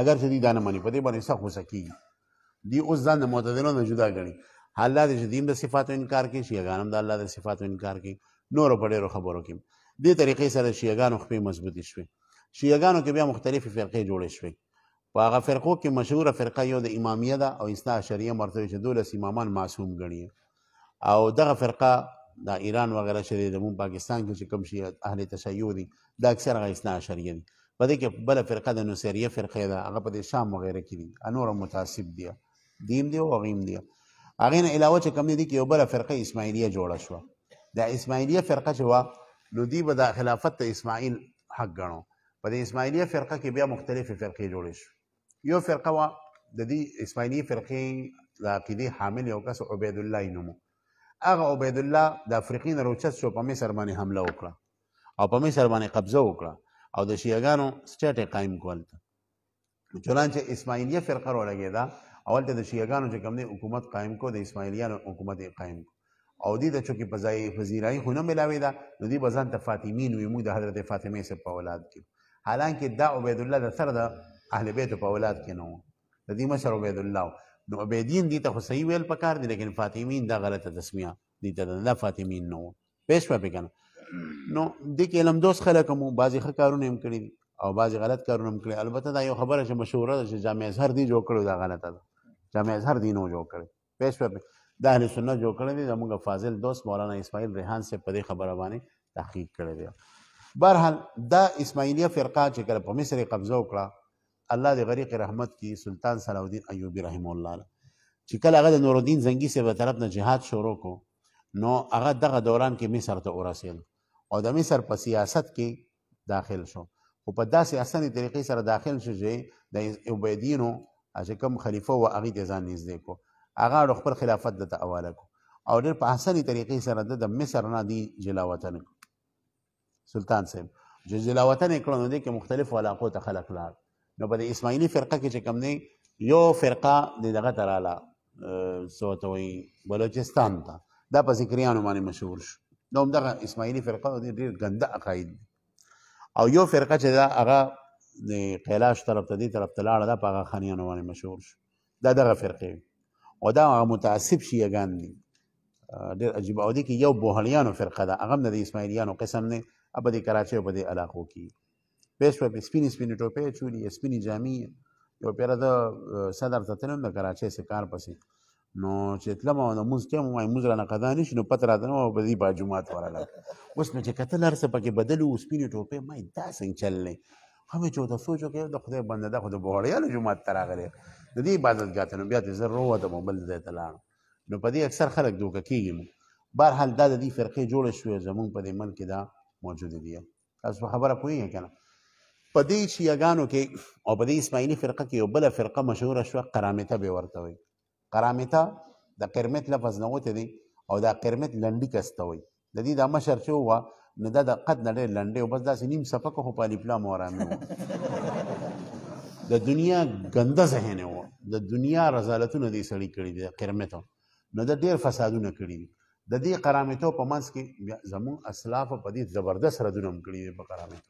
[SPEAKER 1] اگر چې دې دا نه مانی په دې باندې څه غوسه کیږي دی اوس ځان د معتدلو نه جدا ګڼي الله دې چې دین د صفاتو انکار کوي شیعاګانم د الله د صفاتو انکار کوي نور په ډېرو خبرو کې دې طریقې سره شیعاګانو خپې مضبوطې شوې شیعاګانو کې بیا مختلفې فرقې جوړې شوې په هغه فرقو کې مشهوره فرقه یو د امامیه ده او اسنا شریعه مرتبه چې دولس امامان معصوم ګڼي او دغه فرقه دا ایران وغیرہ چې د پاکستان کې چې کوم شي اهل تشیع دي دا اکثر غیسنا شریعه دي په دې کې بل فرقه د نوسریه فرقه ده هغه په شام وغیره کې دي انور متعصب دي دیم دی او غیم دی هغه نه علاوه چې کوم دي کې یو بل فرقه اسماعیلیه جوړه شو دا اسماعیلیه فرقه چې وا نو دی به د خلافت ته اسماعیل حق غنو په دې اسماعیلیه فرقه کې بیا مختلفې فرقې جوړې شو یو فرقه وا د دې اسماعیلیه فرقې د عقیده حامل یو کس عبید الله نومو هغه عبید الله د افریقین روچت شو په مصر باندې حمله وکړه او په مصر باندې قبضه وکړه او د شیعاګانو سټیټ قائم کول چنانچه اسماعیلیه فرقه راولګېده اولته د شیعاګانو چې کوم حکومت قائم کو د اسماعیلیانو حکومت قائم کو او دې د چوکي پزای وزیرای خو نه ملاوي دا نو دې بزان ته فاطمین وي مو د حضرت فاطمه سره په اولاد کې حالانکه دا عبید الله د سر د اهل بیت په اولاد کې نو د دې مشر عبید الله نو عبیدین دې ته خو صحیح ویل پکار دي لیکن فاطمین دا غلطه تسمیه دې ته نه فاطمین نو پېښ په کنه نو د کې علم دوس خلک مو بعضی ښه کارونه هم کړی او بعضی غلط کارونه هم کړی البته دا یو خبره چې مشهوره ده چې جامع اظهر دی جوړ کړو دا غلطه ده جامع اظهر دی نو جوړ کړی پېښ په دا اهل سنت جوړ کړی دی زموږ فاضل دوست مولانا اسماعیل ریحان سے په دې خبره باندې تحقیق کړی دی بهرحال دا اسماعیلیه فرقه چې کله په مصر قبضه وکړه الله دې غریق رحمت کی سلطان صلاح الدین ایوبی رحم الله چې کله هغه د نور الدین زنګي سے په طرف نه جهاد شروع کو نو هغه دغه دوران کې مصر ته ورسېد او د مصر په سیاست کې داخل شو خو په داسې اسانه طریقې سره داخل شو چې د عبیدینو چې کوم خلیفہ و هغه ته ځان نږدې کو هغه خپل خلافت د حواله کو او ډېر په اسانه طریقې سره د مصر نه دی جلاوطن سلطان صاحب چې جلاوطن کړه نو د مختلف علاقو ته خلق لاړ نو په اسماعیلی فرقه کې چې کوم نه یو فرقه د دغه تراله سوتوي بلوچستان ته دا په ذکریانو باندې مشهور شو دا هم دغه اسماعیلي فرقه د ډېر ګنده عقاید دي او یو فرقه چې دا هغه د قیلاش طرف ته دې طرف ته لاړه دا په هغه خانیانو باندې مشهور شو دا دغه فرقې او دا هغه متعصب شیعګان دي ډېر عجیبه او دي کې یو بوهلیانو فرقه ده هغه هم د اسماعیلیانو قسم نه په دې کراچۍ په دې علاقو کې پیش په سپینې سپینې ټوپې چولي سپینې جامې یو پیره د صدر ته تلم د کراچۍ سکار پسې نو چې تلم او د موز ټیم وای موز رانه قضا نشي نو پته راته نو په دې په جمعات وراله اوس مې چې کتل هر څه پکې بدل او سپینې ټوپې ما دا څنګه چللې همې چې د سوچو کې د خدای بنده د خدای بوړیاله جمعات ته راغلی د دې عبادت غاته نو بیا دې زر روه د موبایل ځای ته لاړ نو په دې اکثر خلک دوکه کیږي بهرحال دا د دې فرقې جوړ شوې زمونږ په دې ملک کې دا موجود دي تاسو خبره پوهیږئ کنه په دې شیعاګانو کې او په دې اسماعیلي فرقه کې یو بله فرقه مشهوره شوه قرامطه به ورته وایي قرامته د قرمت لفظ نه وته دی او دا قرمت لنډی کستوي د دې د مشر شو و نو دا د قد نه ډېر لنډي او بس دا نیم صفه کو په الف لام ورامه د دنیا ګنده ذهن و د دنیا رزالتونه دې سړی کړی دی قرمت نو د ډېر فسادونه کړی دی د دې قرامتو په منځ کې زمون اسلاف په دې زبردست ردونه کړی په قرامتو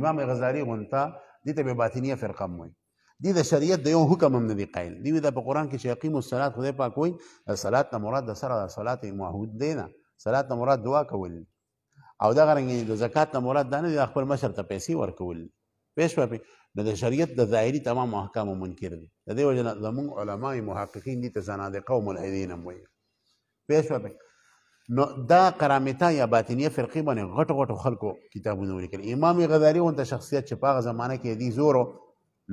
[SPEAKER 1] امام غزالی غونتا دې ته باطنیه فرقه موي دی د شریعت د یو حکم هم نه دی قایل دی دا په قران کې چې اقیموا الصلاه خدای پاک وایي الصلاه نه مراد د سره د صلات معهود دی نه صلات نه مراد دعا کول او دا غرنګ د زکات نه مراد دا نه دی خپل مشر ته پیسې ورکول پیش په د شریعت د ظاهري تمام احکام منکر دي د دې وجه زموږ علما محققین دي ته زنادقه او ملحدین هم وایي پیش په نو دا قرامتا یا باطنیه فرقی باندې غټ غټ خلکو کتابونه ولیکل امام غزالی اون ته شخصیت چې په هغه زمانه کې دی زورو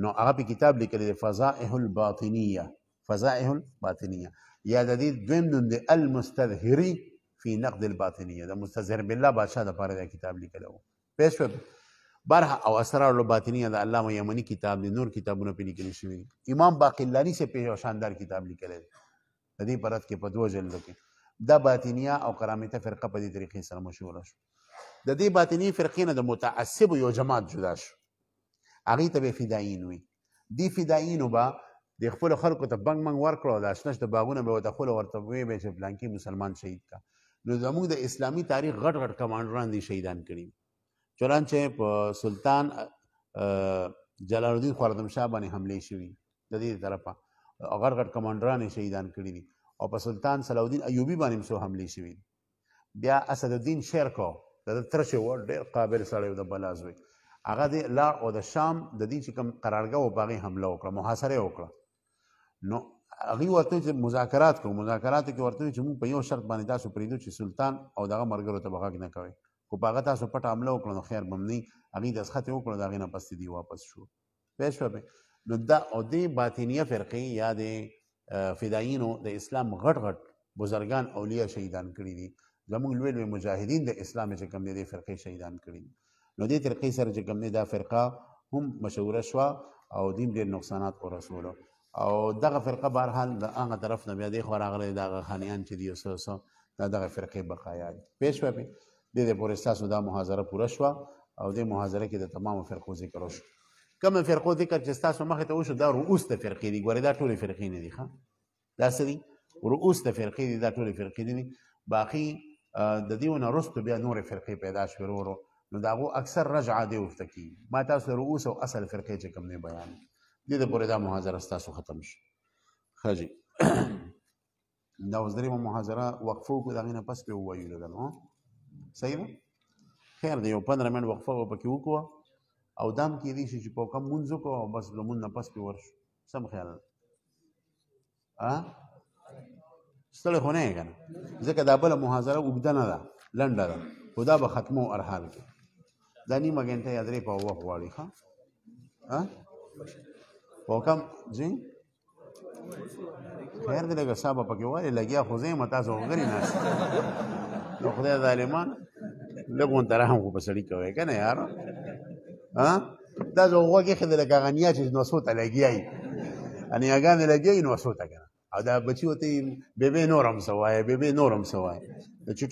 [SPEAKER 1] نو هغه انه عربي كتاب لكلمه فزائه الباطنيه فزائه الباطنيه دویم نوم دی المستظهر في نقد الباطنيه د مستظهر بالله بادشاہ د پاره دا کتاب لیکلو پېښو برح او اسرار الباطنیه د علامه یمنی کتاب دی نور کتابونه په لیکل شوی امام باقلانی سه سے شاندار کتاب لیکل دی د دې پرد کې په دوه جلدو کې د باطنیه او کرامته فرقه په دې طریقې سره مشهور شو د دې باطنی فرقې نه د متعصب یو جماعت جدا شو هغه ته به فدایین وي دی فدایینو به د خپل خلکو ته بنګ منګ ورکړو د شنش د باغونه به د خپل ورته وی به چې بلانکی مسلمان شهید کا نو زموږ د اسلامی تاریخ غټ غټ کمانډران دي شهیدان کړي چرانچه په سلطان جلال الدین خوارزمشاه باندې حمله شوی د دې طرفه غټ غټ کمانډران شهیدان کړي دي او په سلطان صلاح الدین ایوبی باندې هم حمله شوی بیا اسد الدین شیر کو د ترشه و ډیر قابل سره د بلازوی هغه د لا او د شام د دې چې کوم قرارګاه او باغې حمله وکړه محاصره وکړه نو هغه ورته چې مذاکرات کوو مذاکرات کې ورته چې موږ په یو شرط باندې تاسو پریدو چې سلطان او دغه مرګرو ته بغاګ نه کوي کو باغ تاسو پټ حمله وکړو نو خیر بم نه هغه د ځخت وکړو دا غینه پس دی واپس شو پېښ شو نو دا او د باطینیه فرقې یا د فدایینو د اسلام غټ غټ بزرگان اولیاء شهیدان کړي دي زموږ لوی لوی مجاهدین د اسلام چې کوم دي فرقې شهیدان کړي دي نو دې طریقې سره چې کوم دا فرقه هم مشهوره شوه او دیم ډېر نقصانات او رسولو او دغه فرقه بهرحال د هغه طرف نه بیا دې خو راغلی دغه خانیان چې دي اوس دا دغه فرقې بقایا دي پیش وپې د دې پورې ستاسو دا محاضره پوره شوه او دې محاضره کې د تمامو فرقو ذکر وشو کوم فرقو ذکر چې تاسو مخ ته وشو دا رؤوس ته فرقې دي ګوره دا ټول فرقې نه دي ښا دا سړي رؤوس ته فرقې دي دا ټول فرقې دي باقي د دیونه رستو بیا نور فرقې پیدا شوه ورو نو داغو اکثر رجع دی ورته کی ما تاسو رؤوس او اصل فرقه چې کوم نه بیان دي د پوره دا محاضره تاسو ختم شي خاجي دا اوس درې محاضره وقفو کو دغه نه پس په وایو لګنو صحیح خیر دی یو 15 منټ وقفه وکړو وکړو او دام کې دي چې په کوم منځ کو بس لمون نه پس په ورشو سم خیال ها ستړي خونه یې کنه ځکه دا بل محاضره وګدنه ده لنډه ده خدا به ختمو ارحال کې دا نیمه ګنټه یا درې په اوه غواړي ښه ها په کوم ځین خیر دې لګه صاحب پکې وایي لګیا خو زه متا زه غري نه نو خدای ظالمان لګون ترحم خو په سړی کوي کنه یار ها دا زه وګه خدای لګه غنیا چې نو سوت لګیای ان یې غان لګیای نو سوت کنه او دا بچی وته بیبي نورم سوای بیبي نورم سوای چې